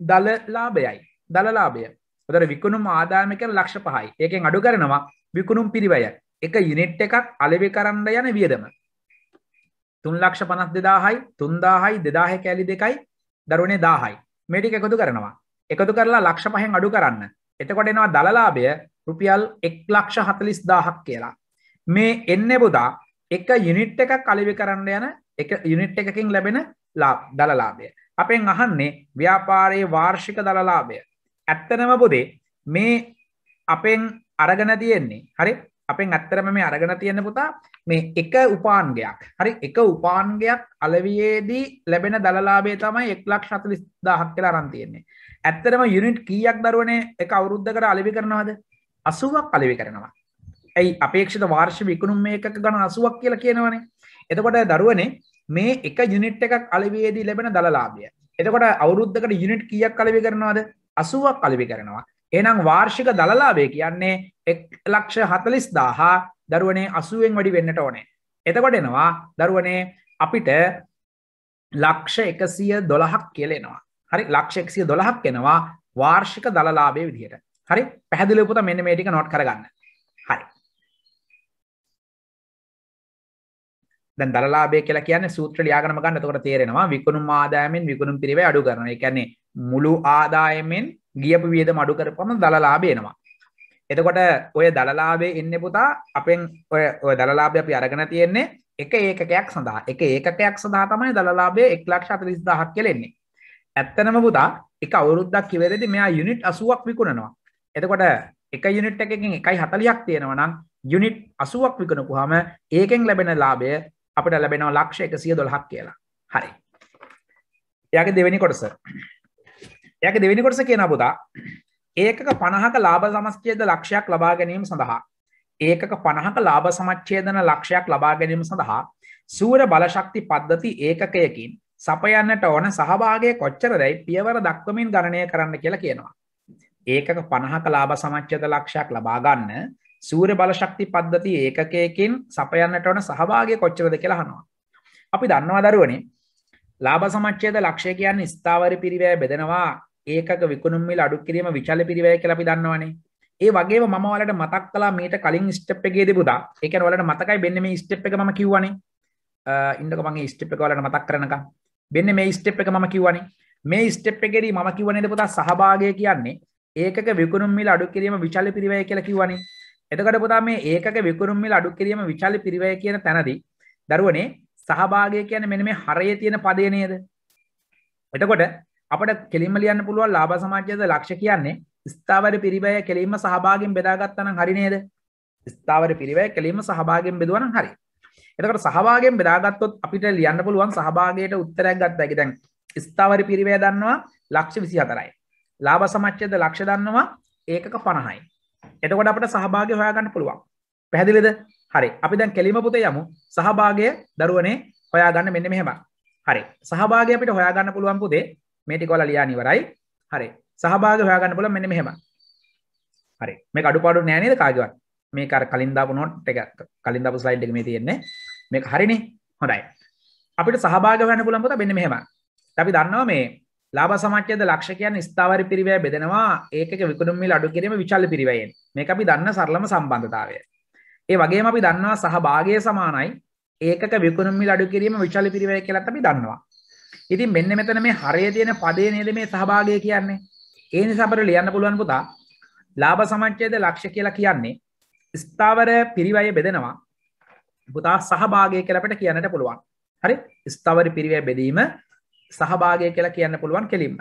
දලලාභයයි දලලාභය තර විකුණුම් ආදායමක ලක්ෂ පහයි ඒකෙන් අඩු කරනවා විකුණුම් පිරිවය එක යුනිට් එකක් අලෙවි කරන්න යන වියදම තුන් ලක්ෂ පනස් දෙදාහයි තුන්දාහයි දෙදාහ කෑලි දෙකයි දරුණේ දාහයි මේටික එකතු කරනවා එකතු කරලා ලක්ෂ පහෙන් අඩු කරන්න එතකොට එනවා දලලාභය රුපියල් එක් ලක්ෂ හතලිස් දාහක් කියලා මේ එන්න බුදා එක යුනිට් එක කලිවි කරන්න යන එක යුනිට් එකකින් ලැබෙන ලා දලලාභය අපෙන් අහන්නේ ව්‍යාපාරයේ වාර්ෂික දලලාභය ඇත්තනම පුදේ මේ අපෙන් අරගන තියෙන්නේ හරි අපෙන් ඇත්තරම මේ අරගෙන තියෙන පුතා මේ එක උපාන්ගයක් හරි එක උපාන්ගයක් අලවයේදී ලැබෙන දලලාබේ තමයි එක්ලක් ශතලිස් දාහක් කියලා අරන් තියෙන්නේ ඇත්තරම යුනිට් කීයක් දරුවනේ එක අවුරුද්ධ කර අලිවි කරනවාද අසුවක් අලිවි කරනවා ඇයි අපේක්ෂිත වාර්ෂ විකුණුම් මේ එකක ගන අසුවක් කියලා කියනවනේ එතකොට දරුවනේ මේ එක යුනිට් එකක් අලවේදී ලැබෙන දළලාභය. එතකොට අවුරුද්ධකට යුනිට් කියක් කලවි කරනවාද අසුවක් කලවි කරනවා. එනම් වාර්ෂික දළලාභය කියන්නේ එක් ලක්ෂ හතලිස් දාහා දරුවනේ අසුවෙන් වැඩි වෙන්නට ඕනේ. එතකොට එනවා දරුවනේ අපිට ලක්ෂ එකසිය දොළහක් කියලෙනවා. හරි ලක්ෂක්සිය දොළහක් එෙනවා වාර්ෂික දළලාභය විදිහයට. හරි පැදිලපුත මෙන්න මේටික නොට් කරගන්න දැන් දරලාභය කියලා කියන්නේ සූත්‍ර ලියාගෙනම ගන්න. එතකොට තේරෙනවා විකුණුම් ආදායමෙන් විකුණුම් පිරිවේ අඩු කරනවා. ඒ කියන්නේ මුළු ආදායමෙන් ගියපු වියදම අඩු කරපම දරලාභය එනවා. එතකොට ඔය දරලාභයේ ඉන්නේ පුතා අපෙන් ඔය ඔය දරලාභය අපි අරගෙන තියෙන්නේ එක ඒකකයක් සඳහා. එක ඒකකයක් සඳහා තමයි දරලාභය 140000ක් කියලා එන්නේ. ඇත්තනම පුතා එක අවුරුද්දක් ඉවරදී මෙයා යුනිට් 80ක් විකුණනවා. එතකොට එක යුනිට් එකකින් 1.40ක් තියෙනවා නම් යුනිට් 80ක් විකුණපුවාම ඒකෙන් ලැබෙන ලාභය අපට ලැබෙනව ලක්ෂ එකසිය දොළහක් කියලා හරි යක දෙවැනි කොටස යක දෙවැනි කොටස කියන පුතා ඒකක පණහක ලාබ සමස්්‍යයද ලක්ෂයක් ලබා ගැනීම සඳහා ඒකක පණහක ලාබ සමච්චේදන ලක්ෂයක් ලබා ගැනීම සඳහා සූර බලශක්ති පද්ධති ඒකකයකින් සපයන්නට ඕන සහභාගේ කොච්චරදැයි පියවර දක්වමින් ගණනය කරන්න කියලා කියනවා ඒකක පණහක ලාබ සමච්චද ලක්ෂයක් ලබාගන්න සූර්ය බලශක්ති පද්ධති ඒකකයකින් සපයන්නට වන සහභාගය කොච්චරද කියලා අහනවා. අපි දන්නවා දරුවනේ ලාභ සමච්ඡේද ලක්ෂය කියන්නේ ස්ථාවර පිරිවැය බෙදනවා ඒකක විකුණුම් මිල අඩු කිරීම විචල පිරිවැය කියලා අපි දන්නවනේ. ඒ වගේම මම ඔයාලට මතක් කළා මීට කලින් ස්ටෙප් එකේදී පුතා. ඒ කියන්නේ ඔයාලට මතකයි මෙන්න මේ ස්ටෙප් එක මම කිව්වනේ. ඉන්නක මගේ ස්ටෙප් එක ඔයාලට මතක් කරනකම්. මෙන්න මේ ස්ටෙප් එක මම කිව්වනේ. මේ ස්ටෙප් එකේදී මම කිව්වනේ පුතා සහභාගය කියන්නේ ඒකක විකුණුම් මිල අඩු කිරීම විචල පිරිවැය කියලා කිව්වනේ. එතකට පුතා මේ ඒකක විකුරුම්මිල අඩු කිරීම විචාලි පිරිවය කියන තැනදී දරුවනේ සහභාගය කියන මෙන මේ හරය තියෙන පදය නේද එතකොට අපට කෙලිම ලියන්න පුළුවන් ලාබ සමාජයද ලක්ෂ කියන්නේ ස්ථාවර පිරිවය කෙලීම සහභාගෙන් බෙදාගත්තන හරි නේද ස්ථාවර පිරිවය කෙලීම සහභාගෙන් බෙදුවන හරි එතකට සහභාගෙන් බෙදාගත්තොත් අපිට ලියන්න පුළුවන් සහභාගයට උත්තරයක් ගත්ත ඇකි දැන් ස්ථාවර පිරිවය දන්නවා ලක්ෂ විසි හතරයි ලාබ සමච්චයද ලක්ෂ දන්නවා ඒකක පණහයි එතකොට අපට සහභාගය හොයාගන්න පුළුවන් පැහැදිලිද හරි අපි දැන් කෙලිම පුතේ යමු සහභාගය දරුවනේ හොයාගන්න මෙන්න මෙහෙම හරි සහභාගය අපිට හොයාගන්න පුළුවන් පුතේ මේ ටික ඔයාලා ලියන්න ඉවරයි හරි සහභාගය හොයාගන්න පුළුවන් මෙන්න මෙහෙම හරි මේක අඩුපාඩු නෑ නේද කාගේවත් මේක අර කලින් දාපු නෝට් එක කලින් දාපු ස්ලයිඩ් එක මේ තියෙන්නේ මේක හරිනේ හොඳයි අපිට සහභාග වෙන්න පුළුවන් පුතා මෙන්න මෙහෙම. අපි දන්නවා මේ ලාබ සමච්්‍යද ලක්ෂකයන් ස්ථාවරි පිරිවය බෙදෙනවා ඒක විකුණුම්මිල් අඩු කිරීම විචල්ල පිරිවයෙන් මේ අපි දන්න සරලම සම්බන්ධතාවය. ඒ වගේ අපි දන්නවා සහභාගය සමානයි ඒක විකුණුම්මිල් අඩු කිරීම විචල්ල පිරිවය කියලත් අපි දන්නවා. ඉතින් මෙන්න මෙතන මේ හරය තියෙන පදේ නේද මේ සහභාගය කියන්නේ. ඒ නිසාපට ලියන්න පුළුවන් පුතා ලාබ සමච්්‍යයද ලක්ෂ කියලා කියන්නේ ස්ථාවර පිරිවය බෙදෙනවා පුතා සහභාගය කලපට කියන්නට පුළුවන් හරි ස්ථාවරි පිරිවය බෙදීම සහභාගය කියලා කියන්න පුළුවන් කෙලින්ම.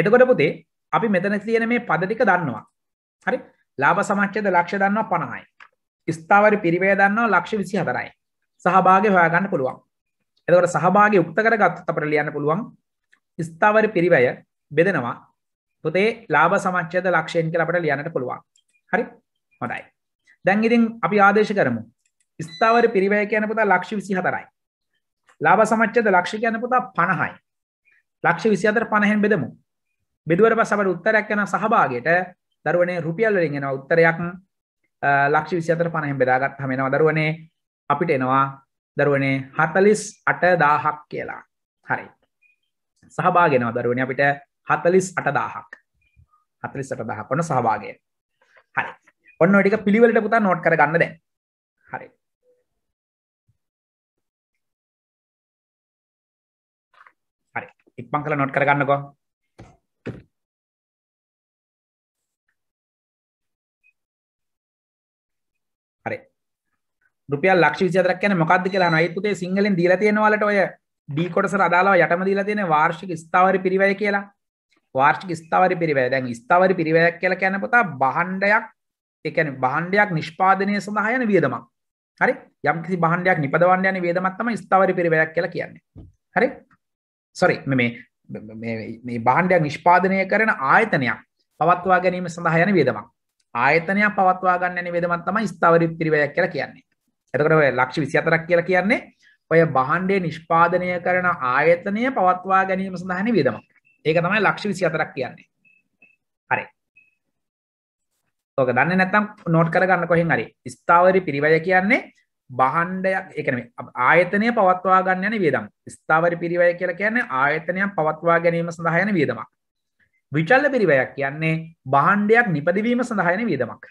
එතකොට පුතේ අපි මෙතන තියෙන මේ පද ටික දන්නවා. හරි? ලාභ සමච්ඡේද ලක්ෂ්‍ය දන්නවා 50යි. ස්ථාවර පිරිවැය දන්නවා ලක්ෂ්‍ය 24යි. සහභාගය හොයාගන්න පුළුවන්. එතකොට සහභාගය උක්ත කරගත්තොත් අපිට ලියන්න පුළුවන් ස්ථාවර පිරිවැය බෙදෙනවා පුතේ ලාභ සමච්ඡේද ලක්ෂයෙන් කියලා අපිට ලියන්නට පුළුවන්. හරි? හොඳයි. දැන් ඉතින් අපි ආදේශ කරමු. ස්ථාවර පිරිවැය කියන පුතා ලක්ෂ්‍ය 24යි. ලාබ සමච්චද ලක්ෂ කියන පුතා පණහයි ලක්ෂ විසි අතර පණහෙන් බෙදමු බෙදුවර පස් අපට උත්තරයක් යන සහභාගයට දරුවනේ රුපියල් වලින් එනවා උත්තරයක් ලක්ෂ විසි අතර පණහෙන් බෙදාගත් හමෙනවා දරුවනේ අපිට එනවා දරුවනේ හතලිස් අට දාහක් කියලා හරි සහභාගෙනවා දරුවනේ අපිට හතලිස් අට දාහක් හතලිස් අට දහක් ඔන්න සහභාගය හරි ඔන්න ටික පිළිවෙලට පුතා නෝට් කරගන්න දැන් හරි ඉක්මන් කළ නොට් කරගන්නකෝ හරි රුපියල් ලක්ෂ 24ක් කියන්නේ මොකද්ද කියලා අහනවා ඒත් පුතේ සිංහලෙන් දීලා තියෙන වලට ඔය D කොටසට අදාළව යටම දීලා තියෙන වාර්ෂික ස්ථාවරි පිරිවැය කියලා වාර්ෂික ස්ථාවරි පිරිවැය දැන් ස්ථාවරි පිරිවැයක් කියලා කියන්නේ පුතා භාණ්ඩයක් ඒ කියන්නේ භාණ්ඩයක් නිෂ්පාදනය සඳහා යන වියදමක් හරි යම්කිසි භාණ්ඩයක් නිපදවන්න යන වියදමක් තමයි ස්ථාවරි පිරිවැයක් කියලා කියන්නේ හරි සොරි මේ බාණ්ඩයක් නිෂ්පාදනය කරන ආයතනයක් පවත්වා ගැනීම සඳහා යන වේදමක් ආයතනයක් පවත්වා ගන්න වේදමත් තමයි ස්ථාවරිත් පිරිවයක් කියලා කියන්නේ එතකට ලක්ෂ විසිතරක් කියලා කියන්නේ ඔය බහන්්ඩේ නිෂ්පාදනය කරන ආයතනය පවත්වා ගැනීම සඳහන වේදමක් ඒක තමයි ලක්ෂ විසිතරක් කියන්නේ හරි ඕක දන්න නැතම් නෝට් කරගන්න කොහෙන් හරි ස්ථාවරි පිරිවය කියන්නේ බහන්්ඩයක් එකන ආයතනය පවත්වා ගන්න යන වියදම් ස්ථාවර පිරිවය කියල කියන්නේ ආයතනයක් පවත්වා ගැනීම සඳහයන වියදමක් විචල්ල පිරිවයක් කියන්නේ බහන්්ඩයක් නිපදිවීම සඳහයන වියදමක්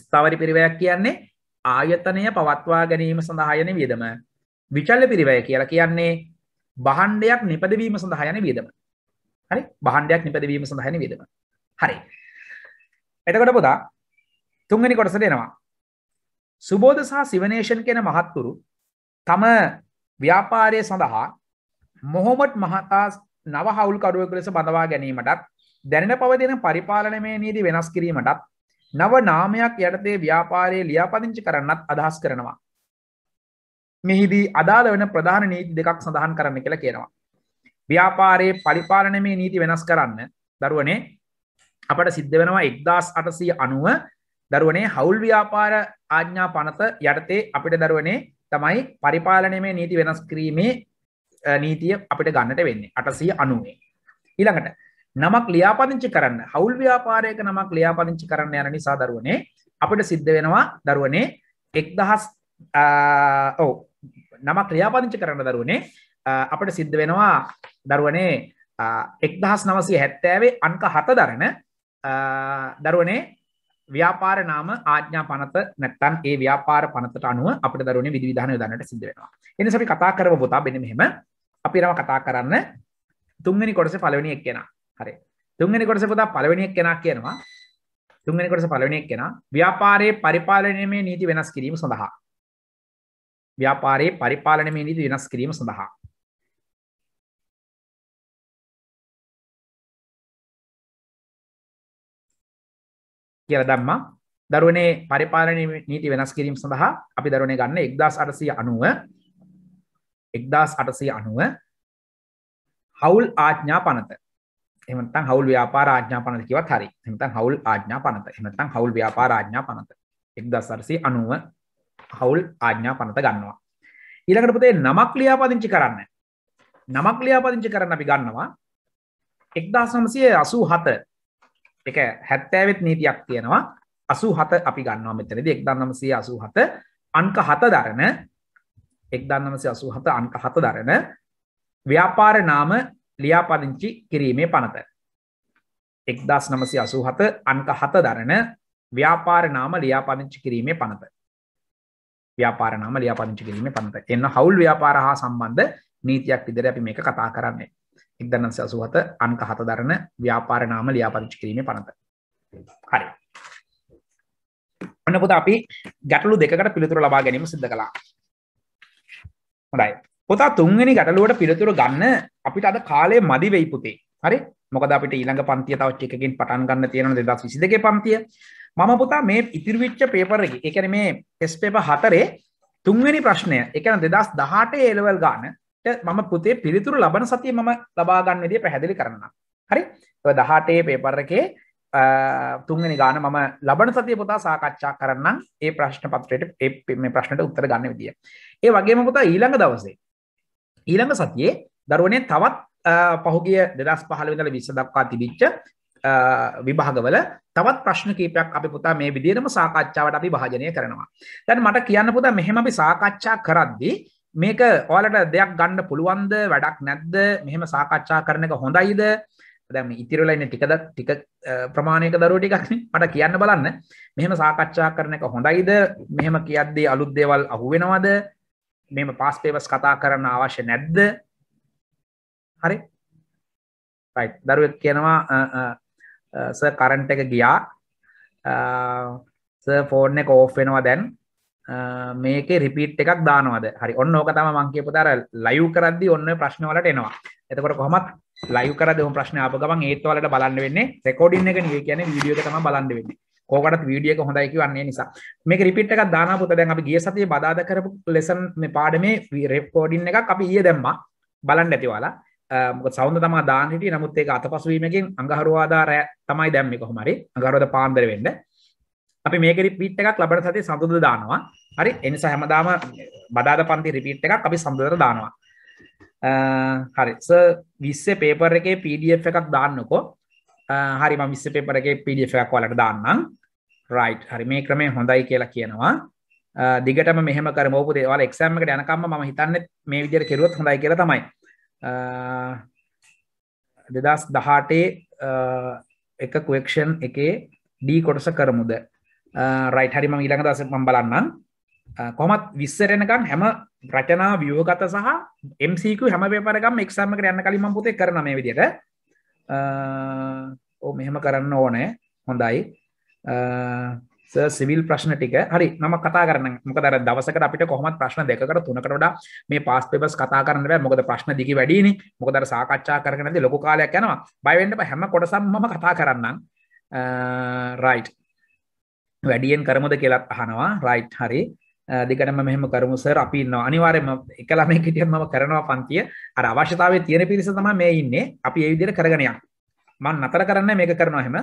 ස්ථාවරි පිරිවයක් කියන්නේ ආයතනය පවත්වා ගැනීම සඳහායන වියදම විචල්ල පිරිවය කියලා කියන්නේ බහන්්ඩයක් නිපදවීම සඳහයන වියදම හරි බහන්්ඩයක් නිපදවීම සඳහයන වියදම හරි එතකොට පුදා තුන්ගනි කොටස දෙනවා සුබෝධ සහ සිවනේෂන් කෙන මහත්තුරු තම ව්‍යාපාරය සඳහා මොහොමට මහතා නව හවුල්කරුවක ලෙස බඳවා ගැනීමටත් දැනට පවතින පරිපාලනමය නීති වෙනස් කිරීමටත් නව නාමයක් යටතේ ව්‍යාපාරයේ ලියාපදිංචි කරන්නත් අදහස් කරනවා. මෙහිදී අදාළ වෙන ප්‍රධාන නීති දෙකක් සඳහන් කරන්න කියලා කියනවා. ව්‍යාපාරයේ පරිපාලනමය නීති වෙනස් කරන්න දරුවනේ අපට සිද්ධ වෙනවා එක්දස් අටසී අනුව දරුවනේ හවුල් ව්‍යාපාර ආඥා පනත යටතේ අපිට දරුවනේ තමයි පරිපාලනමේ නීති වෙනස් කිරීමේ නීතිය අපිට ගන්නට වෙන්නේ අටසය අනුවේ. ඊළඟට නමක් ලියාපදිංචි කරන්න හවුල් ව්‍යාපාරයක නමක් ලියාපදිංචි කරන්න යන නිසා දරුවනේ අපිට සිද්ධ වෙනවා දරුවනේ එක්දහස් ඔව නමක් ක්‍රියාපදිංචි කරන්න දරුවනේ අපට සිද්ධ වෙනවා දරුවනේ එක්දහස් නවසය හැත්තෑවේ අන්ක හත දරන දරුවනේ ව්‍යාපාර නාම ආඥා පනත නැත්තම් ඒ ව්‍යාපාර පනතට අනුව අපිට දරුවනේ විධි විධාන යොදන්නට සිද්ධ වෙනවා. ඒ නිසා අපි කතා කරව පොතා මෙන්න මෙහෙම අපි ඊළඟ කතා කරන්න තුන්වෙනි කොටසේ පළවෙනි එක්කෙනා. හරි. තුන්වෙනි කොටසේ පොතා පළවෙනි එක්කෙනා කියනවා තුන්වෙනි කොටස පළවෙනි එක්කෙනා ව්‍යාපාරයේ පරිපාලනීයමේ නීති වෙනස් කිරීම සඳහා ව්‍යාපාරයේ පරිපාලනීයමේ නීති වෙනස් කිරීම සඳහා කියල දම්මා දරුවනේ පරිපාලන නීති වෙනස් කිරීම සඳහා අපි දරුණේ ගන්න එක්දස් අටසය අනුව එක්දස් අටසය අනුව හවුල් ආඥා පනත එමත හවුල් ව්‍යාපාර ආඥා පනත කිවත් හරි එමතන් හවුල් ආඥා පනත එමතන් හවුල් ව්‍යාපාර ආඥා පනත එක්දස් අරසය අනුව හවුල් ආඥා පනත ගන්නවා ඊළඟට පුතේ නමක් ලියාපදිංචි කරන්න නමක් ලියාපදිංචි කරන්න අපි ගන්නවා එක්දස් නමසය අසූ හත එක හැත්තෑවෙත් නීතියක් තියෙනවා අසූ හත අපි ගන්නවා මෙතරද එක් දන්නමසේ අසූ හත අන්ක හත දරන එක් දන්නමසේ අසූ හත අන්ක හත දරන ව්‍යාපාර නාම ලියාපදිංචි කිරීමේ පනත එක්දස් නමසි අසූ හත අන්ක හත දරන ව්‍යාපාර නාම ලියාපදිංචි කිරීමේ පනත ව්‍යාපාර නාම ලියාපදිංචි කිරීමේ පනත එන්න හවුල් ව්‍යාපාර හා සම්බන්ධ නීතියක් ඉදිරි අපි මේක කතා කරන්නේ එක්දන්නස අසුහත අංක හත දරන ව්‍යාපාරනාම ලියාපදිච්චි කිරීම පනත හරි අන්න පුතා අපි ගැටලු දෙකට පිළිතුර ලබා ගැනීම සිද්ධ කළා හොඳයි පුතා තුන්වෙනි ගැටලුවට පිළිතුර ගන්න අපිට අද කාලය මදි වෙයි පුතේ හරි මොකද අපිට ඊළඟ පන්තිය තවත් එකකින් පටන් ගන්න තියෙන 2022 පන්තිය මම පුතා මේ ඉතිරි වෙච්ච පේපර් එක ඒ කියන්නේ මේ ටෙස්ට් පේපර් හතරේ තුන්වෙනි ප්‍රශ්නය ඒ කියන්නේ 2018 A level ගන්න මම පුතේ පිළිතුරු ලබන සතිය මම ලබාගන්න විදිය පැහැදිලි කරන්න හරි දහටේ පේපර එකේ තුන්ගනි ගාන මම ලබන සතිය පුතා සාකච්ඡා කරන්න ඒ ප්‍රශ්න පත්‍රයට මේ ප්‍රශ්නට උත්තර ගන්න විදිිය ඒ වගේම පුතා ඊළඟ දවසේ ඊළඟ සතියේ දරුවනේ තවත් පහුගිය දෙදස් පහළ වෙදල විස්ස දක්වා තිබිච්ච විභාගවල තවත් ප්‍රශ්න කීපයක් අපි පුතා මේ විදිරම සාකච්ඡාවට අපි භාජනය කරනවා. දැන් මට කියන්න පුතා මෙහෙම අපි සාකච්ඡා කරද්දී මේක ඔයාලට දෙයක් ගන්න පුළුවන්ද වැඩක් නැද්ද මෙහෙම සාකච්ඡා කරන එක හොඳයිද දැම ඉතිරලයින්න ටිකද ටික ප්‍රමාණයක දරුව ටිකක්න මට කියන්න බලන්න මෙහෙම සාකච්ඡා කරන එක හොඳයිද මෙහෙම කියද්දී අලුත්දේවල් අහුවෙනවද මෙම පාස් පේවස් කතා කරන්න අවශ්‍ය නැද්ද හරි දරුව කියනවා ස කරන්ට එක ගියා ෆෝර්න එක ඕෆ් වෙනවා දැන් මේක රිපිට් එකක් දානවද හරි ඔන්න ඕක තම මංකේ පුතර ලයු කරද්දි ඔන්න ප්‍රශ්නවලට එනවා එතකොට කොහමත් ලයු කරද ප්‍රශ්න අප ගමන් ඒත්වලට බලන්න වෙන්නේ රෙකෝඩින් එක නිය කියන වීඩියෝ තම බලන්න වෙන්නේ කෝකට වීඩියක හොඳයි කියන්නේ නිසා මේක රිපිට් එකක් දාන පුත දැන් අපි ගිය සතියේ බදාද කරපු ලෙසන් මේ පාඩමේ රෙකෝඩින් එකක් අපි ඊයේ දැම්මා බලන්න ඇතිවාලා මොක සෞන්ද තමා දාන්න හිටියේ නමුත් ඒක අතපසුවීමකින් අඟහරුවාදා රෑ තමයි දැම්මේ කොහොම හරි අඟහරුවාදා පාන්දර වෙන්න අපි මේක රිපීට් එකක් ලබන සතියේ සඳුදා දානවා. හරි ඒ නිසා හැමදාම බදාදා පන්ති රිපීට් එකක් අපි සඳුදාට දානවා. හරි සර් 20 පේපර් එකේ PDF එකක් දාන්නකෝ. හරි මම 20 පේපර් එකේ PDF එකක් ඔයාලට දාන්නම්. right හරි මේ ක්‍රමය හොඳයි කියලා කියනවා. දිගටම මෙහෙම කරමු. ඔපොතේ ඔයාලා exam එකට යනකම්ම මම හිතන්නේ මේ විදිහට කෙරුවොත් හොඳයි කියලා තමයි. දෙදස් දහටේ එක ක්වෙක්ෂන් එකේ ඩී කොටස කරමුද රයිට uh, හරි මං ඉළඟ දස මම් බලන්නම් uh, කොමත් විස්සරෙනකම් හැම රටනා වියෝගත සහ MCක හැම පේපරකම් එක්සාම කරයන්න කලින් පුතේ කරන මේ විදියට ඕ uh, මෙහෙම කරන්න ඕනෑ හොඳයි සිවිල් ප්‍රශ්න ටික හරි නම කතා කරන්න මොකදර දවසකට අපිට කොහොමත් ප්‍රශ්න දෙකට තුනකට මේ පස් පෙබස් කතා කරන්න මොකද ප්‍රශ්න දිග වැඩින මොකදර සාකච්ඡා කරනද ලොක කාලයක් යනවා බයිවෙන්ට හැම කොටසම් මම කතා කරන්න රයිට් වැඩියෙන් කරමුද කියලත් අහනවා රයිට් හරි දෙකටම මෙහෙම කරමු සර් අපි ඉන්නවා අනිවාර්යයෙන්ම එක ළමයෙක් හිටියත් මම කරනවා පන්තිය අර අවශ්‍යතාවය තියෙන පිරිස තමයි මේ ඉන්නේ අපි ඒ විදිහට කරගෙන යන්න මම නතර කරන්නේ මේක කරනවා එහෙම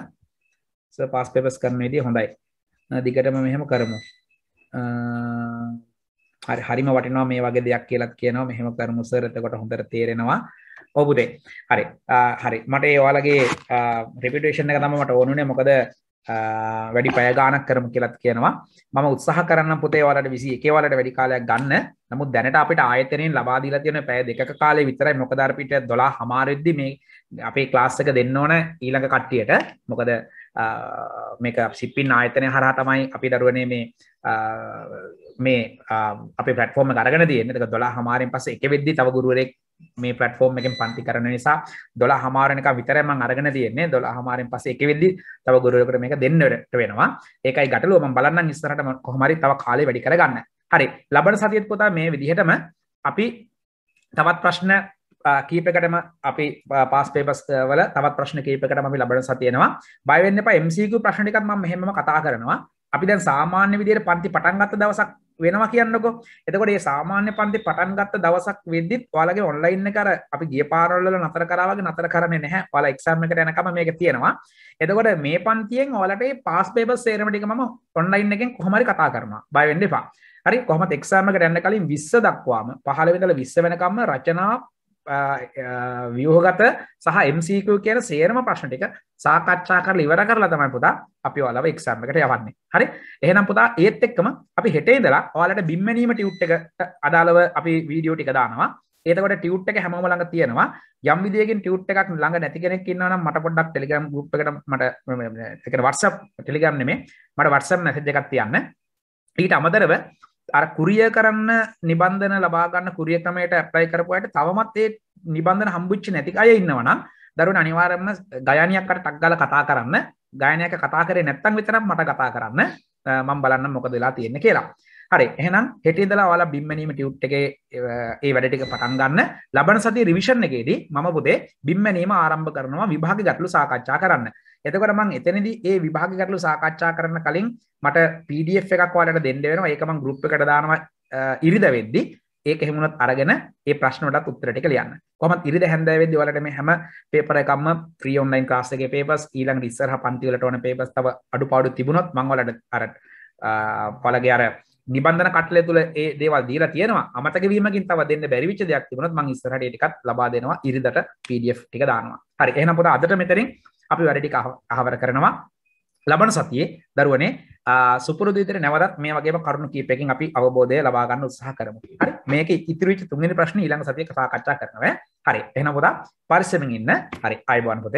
සර් පාස් පේපර්ස් කරන විදිය හොඳයි දිගටම මෙහෙම කරමු හරි හරිම වටිනවා මේ වගේ දෙයක් කියලාත් කියනවා මෙහෙම කරමු සර් එතකොට හොඳට තේරෙනවා ඔබුදේ හරි හරි මට ඒ ඔයාලගේ රිපිටේෂන් එක තමයි මට ඕනුනේ මොකද වැඩි පයගානක් කරම කියලත් කියනවා මම උත්සාහ කරන්න පුතේ වලට විසි එකවලට වැඩි කාලයක් ගන්න නමුත් දැනට අපිට ආයතනයෙන් ලබාදීල තියෙන පැය දෙක කාලේ විතරයි මොකදරපිට දොලා හමාරෙද්දි මේ අපේ ක්ලාස්සක දෙන්න ඕන ඊළඟ කට්ටියට මොකද මේක සිප්පින් ආයතනය හරහා තමයි අපි දරුවනේ මේ මේ අප පටෆෝර්ම ගරගන තියන්නක දොලා හමාරෙන් පස එක වෙද්දි තව ගුරුවරෙක් මේ පටෆෝර්ම් එකෙන් පන්ති කරන නිසා දොළ හමාරණක විතරම අරගෙන තියන්නේ දොළ හමාරෙන් පස එක වෙදදි තව ගුරුවකට මේක දෙන්නට වෙනවා ඒකයි ගටලුවම බලන්න ඉස්සරට කොහමරි තව කාලේ වැඩි කරගන්න හරි ලබන සතියත් පොතා මේ විදිහටම අපි තවත් ප්‍රශ්න කීපකටම අපි පස් පේපස් වල තවත් ප්‍රශ්න කීපකටම අපි ලබන සතියනවා බයවෙන්න ප MCQ ප්‍රශ්නිකත් ම මෙහෙම කතා කරනවා අපි දැන් සාමාන්‍ය විදියට පන්ති පටන්ගත්ත දවසක් වෙනවා කියන්නකො එතකොට ඒ සාමාන්‍ය පන්ති පටන් ගත්ත දවසක් වෙද්දිත් ඔයාලගේ ඔන්ලයින් එක අර අපි ගිය පාරවල් වල නතර කරා වගේ නතර කරන්නේ නැහැ. ඔයාලා එක්සෑම් එකට යනකම මේක තියෙනවා. එතකොට මේ පන්තියෙන් ඔයාලට මේ පාස් පේපර්ස් සේරම ටික මම ඔන්ලයින් එකෙන් කොහොම හරි කතා කරනවා. බය වෙන්න එපා. හරි කොහොමත් එක්සෑම් එකට යන්න කලින් 20 දක්වාම 15 ඉඳලා 20 වෙනකම්ම රචනා ව්‍යෝහගත සහ MCQ කියන සේරම ප්‍රශ්න ටික සාකච්ඡා කරලා ඉවර කරලා තමයි පුතා අපි ඔයාලව එක්සෑම් එකට යවන්නේ. හරි? එහෙනම් පුතා ඒත් එක්කම අපි හෙටේ ඉඳලා ඔයාලට බිම් මැනීම ටියුට් එකට අදාළව අපි වීඩියෝ ටික දානවා. ඒතකොට ටියුට් එක හැමෝම ළඟ තියෙනවා. යම් විදියකින් ටියුට් එකක් ළඟ නැති කෙනෙක් ඉන්නවා නම් මට පොඩ්ඩක් Telegram group එකට මට ඒ කියන්නේ WhatsApp Telegram නෙමෙයි. මට WhatsApp message එකක් තියන්න. ඊට අමතරව අර කුරිය කරන්න නිබන්ධන ලබාගන්න කුරිය ක්‍රමයට ඇප්ලයි කරපුයට තවමත් ඒ නිබන්ධන හම්බුච්චි නැති අය ඉන්නවනම් දරුණ අනිවාරෙන්ම ගයනයක්කට ටක්ගල කතා කරන්න ගයනයක කතා කරේ නැත්තන් විතරක් මට කතා කරන්න මං බලන්න මොකද වෙලා තියෙන කියලා හරි එහෙනම් හෙටිදලා ඔයාලා බිම්මැනීම ටියුට් එකේ ඒ වැඩ ටික පටන් ගන්න ලබන සතිය රිවිෂන් එකේදී මම පුතේ බිම්මැනීම ආරම්භ කරනවා විභාග ගැටලු සාකච්ඡා කරන්න එතකොට මං එතනදි ඒ විභාග ගැටලු සාකච්ඡා කරන්න කලින් මට PDF එකක් ඔයාලට දෙන්න වෙනවා ඒක මං group එකට දානවා ඉරිද වෙද්දි ඒක එහෙමුණත් අරගෙන ඒ ප්‍රශ්නවලට උත්තර ටික ලියන්න. කොහොමත් ඉරිද හැන්දෑවෙද්දි ඔයාලට මේ හැම පේපර් එකක්ම ෆ්‍රී ඔන්ලයින් ක්ලාස් එකේ papers ඊළඟට ඉස්සරහ පන්ති වලට ඕන papers තව අඩුපාඩු තිබුණොත් මං ඔයාලට අර පළගේ අර නිබන්ධන කටලය තුළ ඒ දේවල් දීර තියෙනවා අමතකවීමකින් තව දෙන්න බැරිවිච දෙයක් තිබුණොත් මං ඉස්සරහට ටිකක් ලබා දෙනවා ඉරිදට PDF ටික දානවා. හරි එහෙනම් පොත අදට මෙතනින් අපි වැඩි අහවර කරනවා ලබන සතියේ දරුවනේ සුපුරුදු විදිහට නැවතත් මේ වගේම කරුණු කීපයකින් අපි අවබෝධය ලබා ගන්න උත්සාහ කරමු. හරි මේක ඉතිරි වෙච්ච තුන්වෙනි ප්‍රශ්නේ ඊළඟ සතියේ කතා කරනවා. හරි එහෙනම් පොදා පරිස්සමෙන් ඉන්න. හරි ආයෙ බලන්න පොතේ